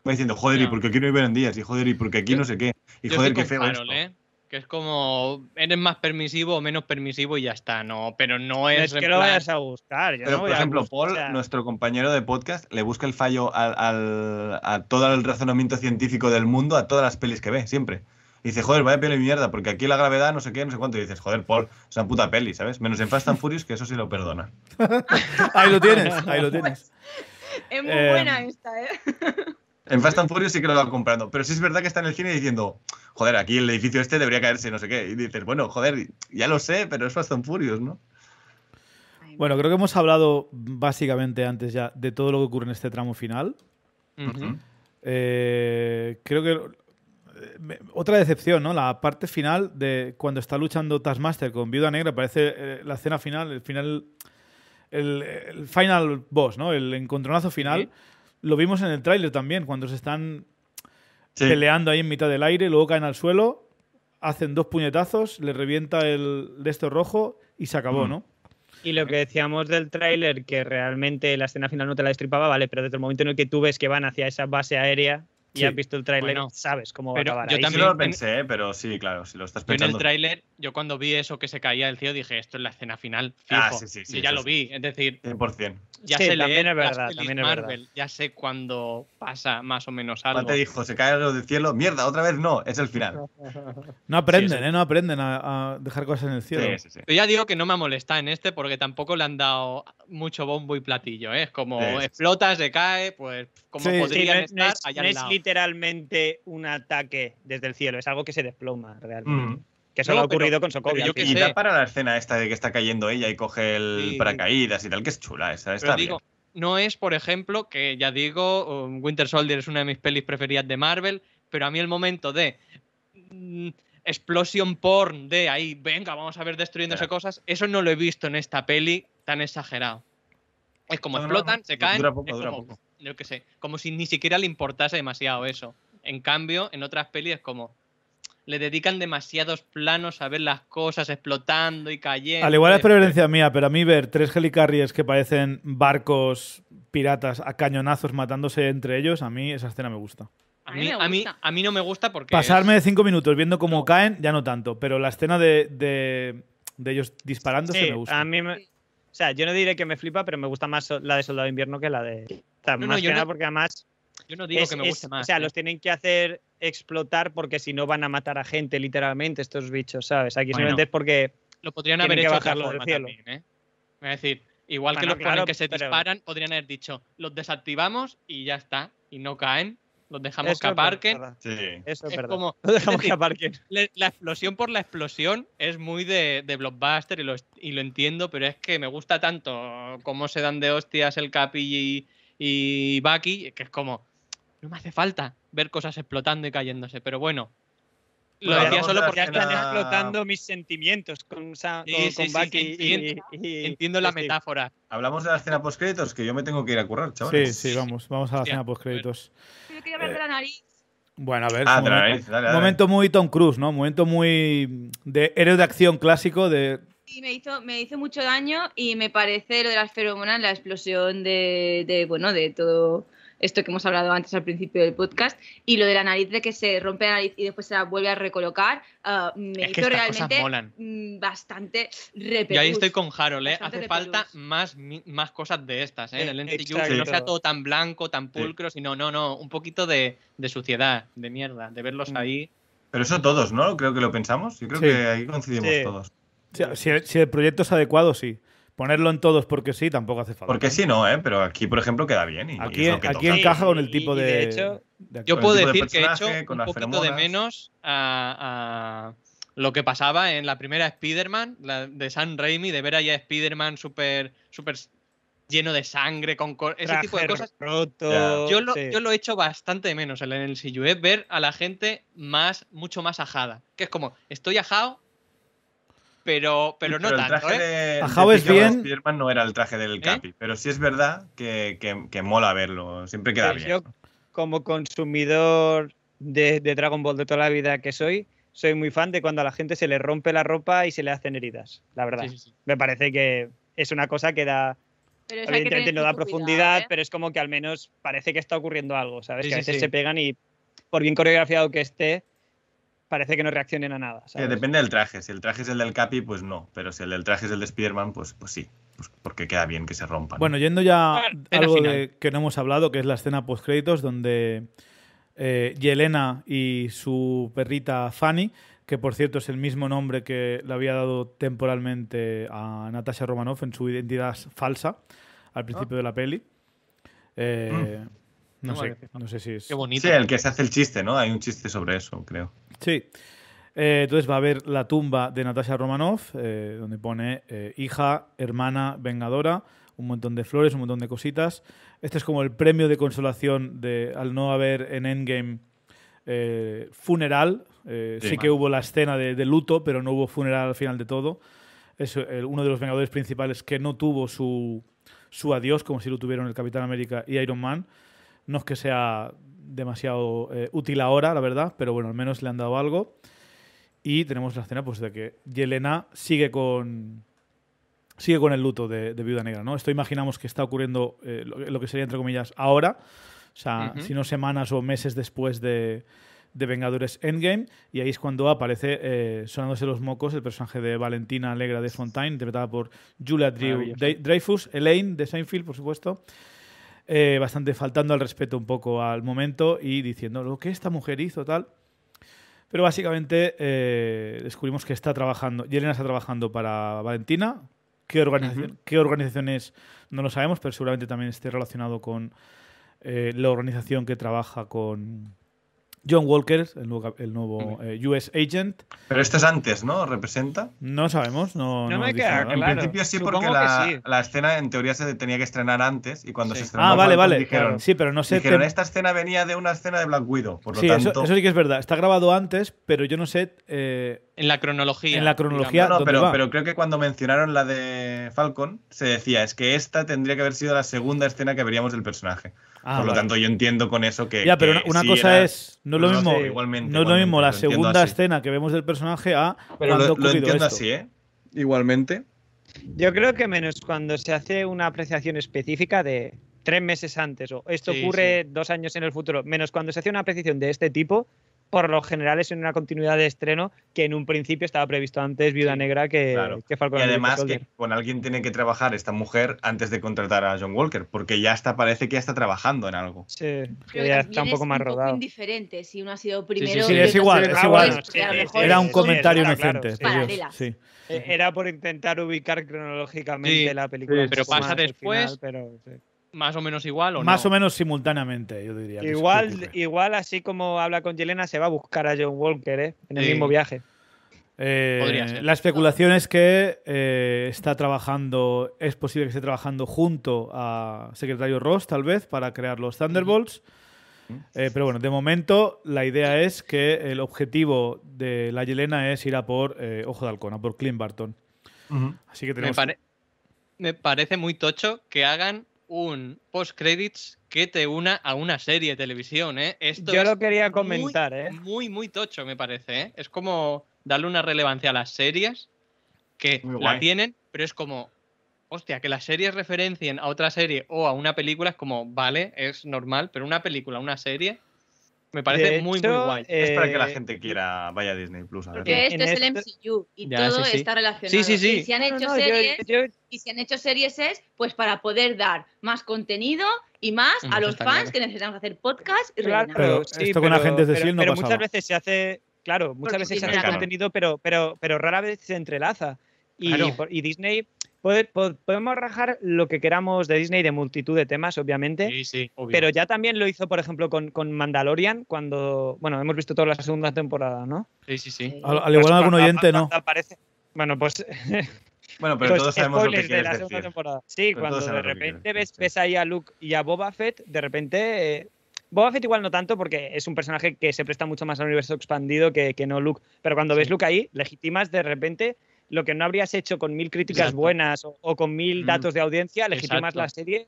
Va diciendo, joder, ¿y por qué aquí no hay días Y joder, ¿y por aquí no sé qué? Y joder, qué feo esto. ¿eh? Que es como, eres más permisivo o menos permisivo y ya está, no, pero no es... que lo vayas a buscar. por ejemplo, Paul, nuestro compañero de podcast, le busca el fallo al, a todo el razonamiento científico del mundo, a todas las pelis que ve, siempre. Y dice, joder, vaya peli mierda, porque aquí la gravedad no sé qué, no sé cuánto. Y dices, joder, Paul, es una puta peli, ¿sabes? Menos en Fast and Furious, que eso sí lo perdona. ahí lo tienes, ahí lo tienes. Es muy buena eh, esta, ¿eh? En Fast and Furious sí que lo va comprando, pero sí es verdad que está en el cine diciendo, joder, aquí el edificio este debería caerse, no sé qué. Y dices, bueno, joder, ya lo sé, pero es Fast and Furious, ¿no? Bueno, creo que hemos hablado básicamente antes ya de todo lo que ocurre en este tramo final. Eh, creo que otra decepción, ¿no? La parte final de cuando está luchando Taskmaster con Viuda Negra, parece eh, la escena final, el final. El, final boss, ¿no? El encontronazo final. Lo vimos en el tráiler también, cuando se están peleando ahí en mitad del aire, luego caen al suelo, hacen dos puñetazos, le revienta el de rojo y se acabó, mm. ¿no? Y lo que decíamos del tráiler, que realmente la escena final no te la destripaba, vale, pero desde el momento en el que tú ves que van hacia esa base aérea, ya visto el tráiler, no sabes cómo pero va a acabar. Yo también lo pensé, pero sí, claro, si lo estás pensando. en el tráiler, yo cuando vi eso que se caía del cielo, dije, esto es la escena final, ah, fijo. Ah, sí, ya lo vi, es decir... 100%. Ya sé también es verdad, también es verdad. ya sé cuando pasa más o menos algo. te dijo, se cae algo del cielo, mierda, otra vez no, es el final. No aprenden, ¿eh? No aprenden a, dejar cosas en el cielo. Yo ya digo que no me molesta en este porque tampoco le han dado mucho bombo y platillo, ¿eh? Es como explota, se cae, pues como podrían estar allá al lado literalmente un ataque desde el cielo, es algo que se desploma realmente. Mm. Que eso ha ocurrido con Sokovia. y da para la escena esta de que está cayendo ella y coge el paracaídas y tal, que es chula esa. no es, por ejemplo, que ya digo, um, Winter Soldier es una de mis pelis preferidas de Marvel, pero a mí el momento de mm, explosión explosion porn, de ahí, venga, vamos a ver destruyéndose cosas, eso no lo he visto en esta peli tan exagerado. Es como explotan, se caen. Dura poco, dura poco yo qué sé, como si ni siquiera le importase demasiado eso. En cambio, en otras pelis como le dedican demasiados planos a ver las cosas explotando y cayendo. Al igual es este. preferencia mía, pero a mí ver tres helicarries que parecen barcos piratas a cañonazos matándose entre ellos, a mí esa escena me gusta. A mí, a mí, no me gusta porque... Pasarme cinco minutos viendo cómo caen, ya no tanto, pero la escena de, de, ellos disparándose me gusta. A mí me... O sea, yo no diré que me flipa, pero me gusta más la de Soldado de Invierno que la de. O sea, más que nada porque además. Yo no digo que me guste más. O sea, ¿eh? los tienen que hacer explotar porque si no van a matar a gente, literalmente, estos bichos, ¿sabes? Aquí simplemente es porque. Lo podrían haber hecho por del cielo. ¿eh? Es decir, igual que los claro, que se disparan, podrían haber dicho, los desactivamos y ya está, y no caen, los dejamos Eso que La explosión por la explosión es muy de, blockbuster y lo, entiendo, pero es que me gusta tanto cómo se dan de hostias el Capi y, y Bucky, que es como, no me hace falta ver cosas explotando y cayéndose, pero bueno, lo decía solo porque están explotando mis sentimientos con, y, entiendo, la pues metáfora. Hablamos de la escena post-créditos, que yo me tengo que ir a currar, chavales. Sí, sí, vamos, vamos a la escena postcréditos. Yo quería hablar la eh. nariz. Bueno, a ver. Ah, un momento, muy Tom Cruise, ¿no? Momento muy de héroe de acción clásico de me hizo, mucho daño y me parece lo de las feromonas, la explosión de bueno, de todo esto que hemos hablado antes al principio del podcast, y lo de la nariz de que se rompe la nariz y después se la vuelve a recolocar, ah, me hizo realmente mm, bastante repetido. Y ahí estoy con Harold, ¿eh? hace falta más, más cosas de estas, ¿eh? que no sea todo tan blanco, tan pulcro, sino no, no, un poquito de, suciedad, de mierda, de verlos mm. ahí. Pero eso todos, ¿no? Creo que lo pensamos. Yo creo que ahí coincidimos todos. si, el proyecto es adecuado, sí. Ponerlo en todos porque sí tampoco hace falta. Porque sí no, ¿eh? Pero aquí, por ejemplo, queda bien. aquí, aquí encaja con el tipo de... yo puedo decir que he hecho un poquito de menos a, lo que pasaba en la primera Spider-Man, de San Raimi, de ver allá Spider-Man súper lleno de sangre, con ese tipo de cosas. yo, lo, he hecho bastante menos en el CUE, ver a la gente más, mucho más ajada. Que es como, estoy ajado, pero, pero no ¿eh? de, no era el traje del ¿Eh? Capi, pero sí es verdad que, que, mola verlo, siempre queda pues bien. Yo, como consumidor de, Dragon Ball de toda la vida que soy, soy muy fan de cuando a la gente se le rompe la ropa y se le hacen heridas, la verdad. Me parece que es una cosa que da... no da profundidad, ¿eh? pero es como que al menos parece que está ocurriendo algo, ¿sabes? que a veces se pegan y por bien coreografiado que esté, parece que no reaccionen a nada. Eh, depende del traje. Si el traje es el del Capi, pues no. Pero si el del traje es el de spider pues, pues, sí. Pues porque queda bien que se rompan. Bueno, yendo ya a ah, algo que no hemos hablado, que es la escena post-créditos, donde eh, Yelena y su perrita Fanny, que por cierto es el mismo nombre que le había dado temporalmente a Natasha Romanoff en su identidad falsa al principio ah. de la peli. Eh, mm. no, sé, no sé si es. Sí, el que se hace el chiste, ¿no? Hay un chiste sobre eso, creo. Sí. Eh, entonces va a haber la tumba de Natasha Romanoff, eh, donde pone eh, hija, hermana, vengadora, un montón de flores, un montón de cositas. Este es como el premio de consolación de al no haber en Endgame funeral. Sí. que hubo la escena de, luto, pero no hubo funeral al final de todo. Es uno de los Vengadores principales que no tuvo su, su adiós, como si lo tuvieron el Capitán América y Iron Man. No es que sea demasiado eh, útil ahora, la verdad, pero bueno, al menos le han dado algo. Y tenemos la escena pues, de que Yelena sigue con, sigue con el luto de, Viuda Negra, ¿no? Esto imaginamos que está ocurriendo eh, lo, que sería, entre comillas, ahora, o sea, si no semanas o meses después de, de, Vengadores Endgame, y ahí es cuando aparece, eh, sonándose los mocos, el personaje de Valentina Alegra de Fontaine, interpretada por Julia Dreyfus, Elaine de Seinfeld, por supuesto, eh, bastante faltando al respeto un poco al momento y diciendo lo que esta mujer hizo tal. Pero básicamente eh, descubrimos que está trabajando, Yelena está trabajando para Valentina. ¿Qué organización, ¿Qué es? No lo sabemos, pero seguramente también esté relacionado con eh, la organización que trabaja con, John Walker, el nuevo, US eh, Agent. Pero este es antes, ¿no? ¿Representa? No sabemos, no. En principio sí, porque la, escena en teoría se tenía que estrenar antes y cuando se ah, estrenó. Ah, vale, vale. Dijeron, Sí, pero no sé. Dijeron, esta escena venía de una escena de Black Widow. Por lo tanto... eso, sí que es verdad. Está grabado antes, pero yo no sé. Eh, en la cronología. En la cronología. No, pero, pero creo que cuando mencionaron la de Falcon, se decía, es que esta tendría que haber sido la segunda escena que veríamos del personaje. Ah, Por lo tanto, yo entiendo con eso que. Ya, pero una, cosa es. No es lo mismo, lo mismo la segunda escena que vemos del personaje a. Pero lo, entiendo así, ¿eh? Igualmente. Yo creo que menos cuando se hace una apreciación específica de tres meses antes o esto ocurre dos años en el futuro, menos cuando se hace una apreciación de este tipo, por lo general es en una continuidad de estreno que en un principio estaba previsto antes Viuda Negra que, Y además que con alguien tiene que trabajar esta mujer antes de contratar a John Walker, porque ya está, parece que ya está trabajando en algo. Sí, que ya está un poco más un rodado. indiferente si uno ha sido primero. Sí, es igual, es igual. Era un comentario inocente. E-, era por intentar ubicar cronológicamente la película. Pero pasa después. pero, más o menos igual o Más o menos simultáneamente, yo diría. Igual, igual, así como habla con Yelena, se va a buscar a John Walker ¿eh? en el mismo viaje. Eh, la especulación es que eh, está trabajando, es posible que esté trabajando junto a secretario Ross, tal vez, para crear los Thunderbolts. pero bueno, de momento la idea es que el objetivo de la Yelena es ir a por Ojo de Halcón, a por Clint Barton. Así que tenemos... me parece muy tocho que hagan un post-credits que te una a una serie de televisión, ¿eh? Esto Yo lo quería comentar, muy, ¿eh? Muy, muy tocho, me parece, ¿eh? Es como darle una relevancia a las series que la tienen, pero es como, hostia, que las series referencien a otra serie o a una película es como, vale, es normal, pero una película, una serie me parece muy, muy guay. Es para que la eh, gente quiera vaya a Disney Plus. A Porque esto es el este MCU y todo está relacionado. Sí, sí, sí. Y si han hecho series, y si han hecho series es pues para poder dar más contenido y más mm, a los fans que necesitamos hacer podcast y claro, pero, Esto con agentes de pero, no pero muchas veces se hace, claro, muchas veces se hace contenido, pero, pero, pero rara vez se entrelaza. Y, y Disney podemos rajar lo que queramos de Disney de multitud de temas, obviamente. Sí, sí, Pero ya también lo hizo, por ejemplo, con, Mandalorian, cuando. Bueno, hemos visto toda la segunda temporada, ¿no? Sí, sí, sí. Al, igual algún oyente, ¿no? Bueno, pues. Bueno, pero pues todos sabemos lo que Sí, cuando de repente ves, ahí a Luke y a Boba Fett, de repente. Eh, Boba Fett igual no tanto porque es un personaje que se presta mucho más al universo expandido que, no Luke. Pero cuando ves Luke ahí, legitimas de repente lo que no habrías hecho con mil críticas buenas o, con mil mm. datos de audiencia, legitimas la serie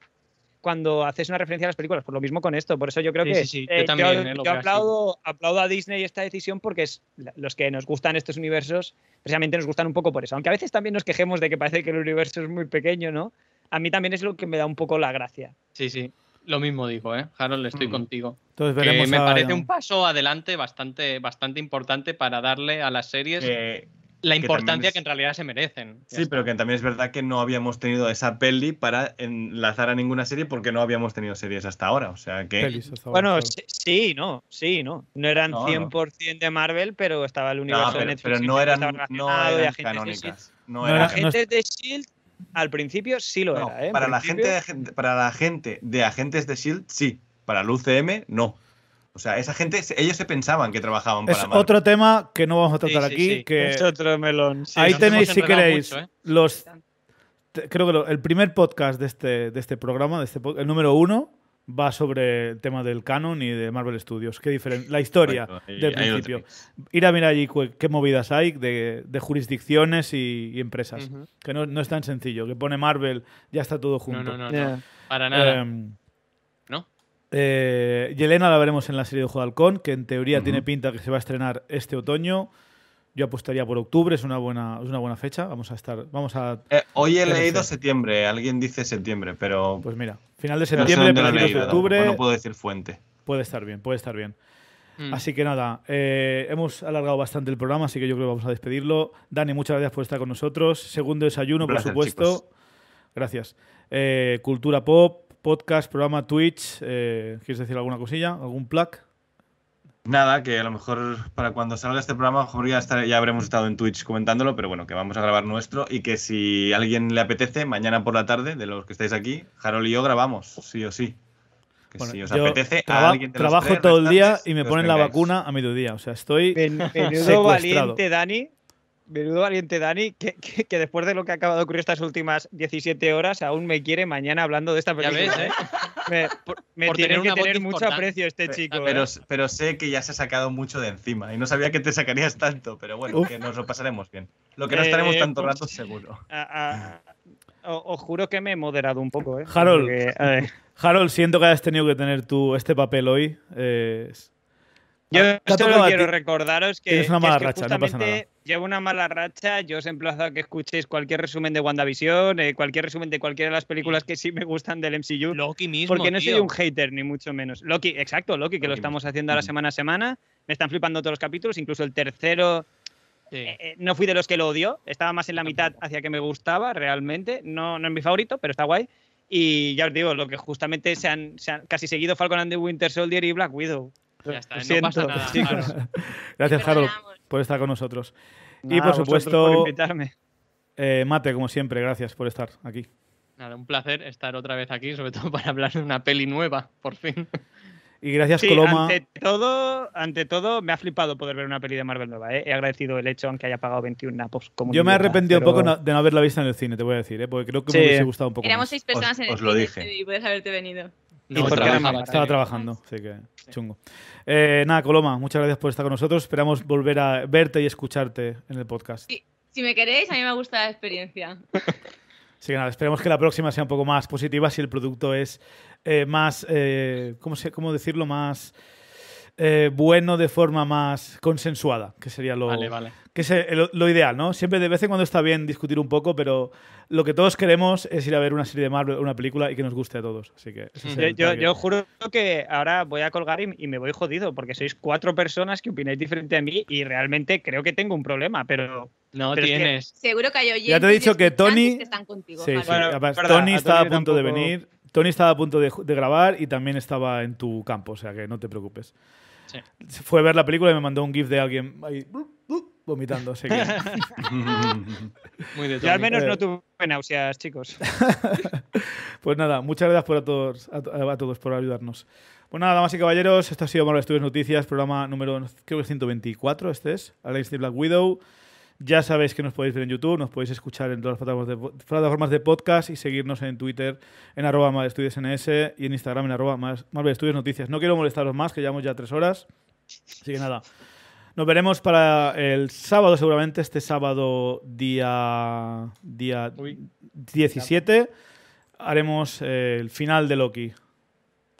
cuando haces una referencia a las películas. Por lo mismo con esto. Por eso yo creo que. Sí, eh, Yo, también, eh, aplaudo, aplaudo, a Disney esta decisión porque es, los que nos gustan estos universos, precisamente nos gustan un poco por eso. Aunque a veces también nos quejemos de que parece que el universo es muy pequeño, ¿no? A mí también es lo que me da un poco la gracia. Sí, sí. Lo mismo digo, ¿eh? Harold, estoy mm. contigo. Entonces veremos que me parece un paso adelante bastante, bastante importante para darle a las series eh, la importancia que, en realidad se merecen. Sí, pero que también es verdad que no habíamos tenido esa peli para enlazar a ninguna serie porque no habíamos tenido series hasta ahora. O sea que. Bueno, sí, no, sí, no. No eran 100% de Marvel, pero estaba el universo pero, de Netflix. Pero e no eran, no eran canónicas. No agentes de Shield. Al principio sí lo era. ¿eh? Para, la gente, para la gente de agentes de Shield, sí. Para el UCM, no. O sea, esa gente, ellos se pensaban que trabajaban para Es otro tema que no vamos a tratar aquí. Que es otro melón. ahí tenéis, si queréis, ¿eh? los. creo que el primer podcast de este, de este programa, de este, el número uno, va sobre el tema del canon y de Marvel Studios. Qué diferente. La historia del principio. Ir a mirar allí qué movidas hay de, jurisdicciones y, empresas. Que no, es tan sencillo. Que pone Marvel, ya está todo junto. No, no, no. Para nada. Em, eh, Yelena la veremos en la serie de Jodalcón que en teoría tiene pinta que se va a estrenar este otoño. Yo apostaría por octubre, es una buena, una buena fecha. Vamos a estar. Vamos a. Eh, hoy he leído septiembre, alguien dice septiembre, pero. Pues mira, final de septiembre, no de octubre. No puedo decir fuente. Puede estar bien, puede estar bien. Mm. Así que nada, eh, hemos alargado bastante el programa, así que yo creo que vamos a despedirlo. Dani, muchas gracias por estar con nosotros. Segundo desayuno, por supuesto. Gracias. Eh, cultura pop, podcast, programa Twitch. Eh, ¿Quieres decir alguna cosilla? ¿Algún plug? Nada, que a lo mejor para cuando salga este programa, mejor ya, habremos estado en Twitch comentándolo, pero bueno, que vamos a grabar nuestro y que si a alguien le apetece, mañana por la tarde, de los que estáis aquí, Harold y yo grabamos, sí o sí. si os apetece, a alguien trabajo todo el día y me ponen la vacuna a mediodía. O sea, estoy. Menudo valiente, Dani, Menudo valiente Dani, que, después de lo que ha de ocurrir estas últimas 17 horas, aún me quiere mañana hablando de esta película. Ya ves, ¿eh? Me, tiene que tener mucho aprecio este chico. ¿eh? Pero, sé que ya se ha sacado mucho de encima y no sabía que te sacarías tanto, pero bueno, que nos lo pasaremos bien. Lo que no estaremos eh, tanto pues, rato seguro. os juro que me he moderado un poco, ¿eh? Harold, Harold siento que hayas tenido que tener tú este papel hoy. Eh, Yo ah, solo quiero recordaros que, es una mala racha, no pasa nada llevo una mala racha, yo os emplazo a que escuchéis cualquier resumen de WandaVision, eh, cualquier resumen de cualquiera de las películas que sí me gustan del MCU. Loki mismo. Porque no soy un hater, ni mucho menos. Loki, exacto, Loki, que lo estamos haciendo a la mm. semana a semana. Me están flipando todos los capítulos, incluso el tercero. Eh, eh, no fui de los que lo odió, estaba más en la mitad hacia que me gustaba realmente. No, no es mi favorito, pero está guay. Y ya os digo, lo que justamente se han, se han casi seguido Falcon and the Winter Soldier y Black Widow. Ya está, no pasa nada. Gracias, Harold, por estar con nosotros. y por supuesto, invitarme. Eh, Mate, como siempre, gracias por estar aquí. Nada, un placer estar otra vez aquí, sobre todo para hablar de una peli nueva, por fin. Y gracias, Coloma. Ante todo, ante todo, me ha flipado poder ver una peli de Marvel nueva. Eh. He agradecido el hecho, aunque haya pagado 21 napos. Yo me he arrepentido un poco de no haberla visto en el cine, te voy a decir, eh, porque creo que me hubiese gustado un poco. Éramos seis personas os, en el lo dije. y puedes haberte venido. No, estaba, trabajando, estaba trabajando, así que chungo. Eh, nada, Coloma, muchas gracias por estar con nosotros. Esperamos volver a verte y escucharte en el podcast. si me queréis, a mí me gusta la experiencia. Así que nada, esperemos que la próxima sea un poco más positiva si el producto es eh, más, eh, ¿cómo, se, ¿cómo decirlo? Más... Eh, bueno de forma más consensuada, que sería lo, Que es lo ideal, ¿no? Siempre de vez en cuando está bien discutir un poco, pero lo que todos queremos es ir a ver una serie de Marvel, una película y que nos guste a todos. Así que mm, yo, juro que ahora voy a colgar y, me voy jodido, porque sois cuatro personas que opináis diferente a mí y realmente creo que tengo un problema, pero. No tienes. Seguro que hay oyentes. Ya te he dicho que Tony. están contigo, Tony está a, punto de venir. Tony estaba a punto de grabar y también estaba en tu campo, o sea que no te preocupes. Fue a ver la película y me mandó un GIF de alguien ahí, vomitando. Así Muy al menos no eh. tuve náuseas, chicos. pues nada, muchas gracias por a todos, a, todos por ayudarnos. Pues nada, damas y caballeros, esto ha sido Marvel Studios Noticias, programa número creo que 124, este es, Alex de Black Widow. Ya sabéis que nos podéis ver en YouTube, nos podéis escuchar en todas las plataformas de, podcast y seguirnos en Twitter en arroba NS y en Instagram en arroba Noticias. No quiero molestaros más, que llevamos ya tres horas. Así que nada, nos veremos para el sábado seguramente, este sábado día, día 17. Haremos eh, el final de Loki.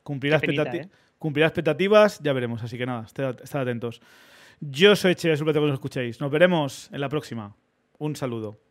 Cumplirá, expectativas, eh. cumplirá expectativas, ya veremos. Así que nada, estad atentos. Yo soy Che. Espero que nos escuchéis. Nos veremos en la próxima. Un saludo.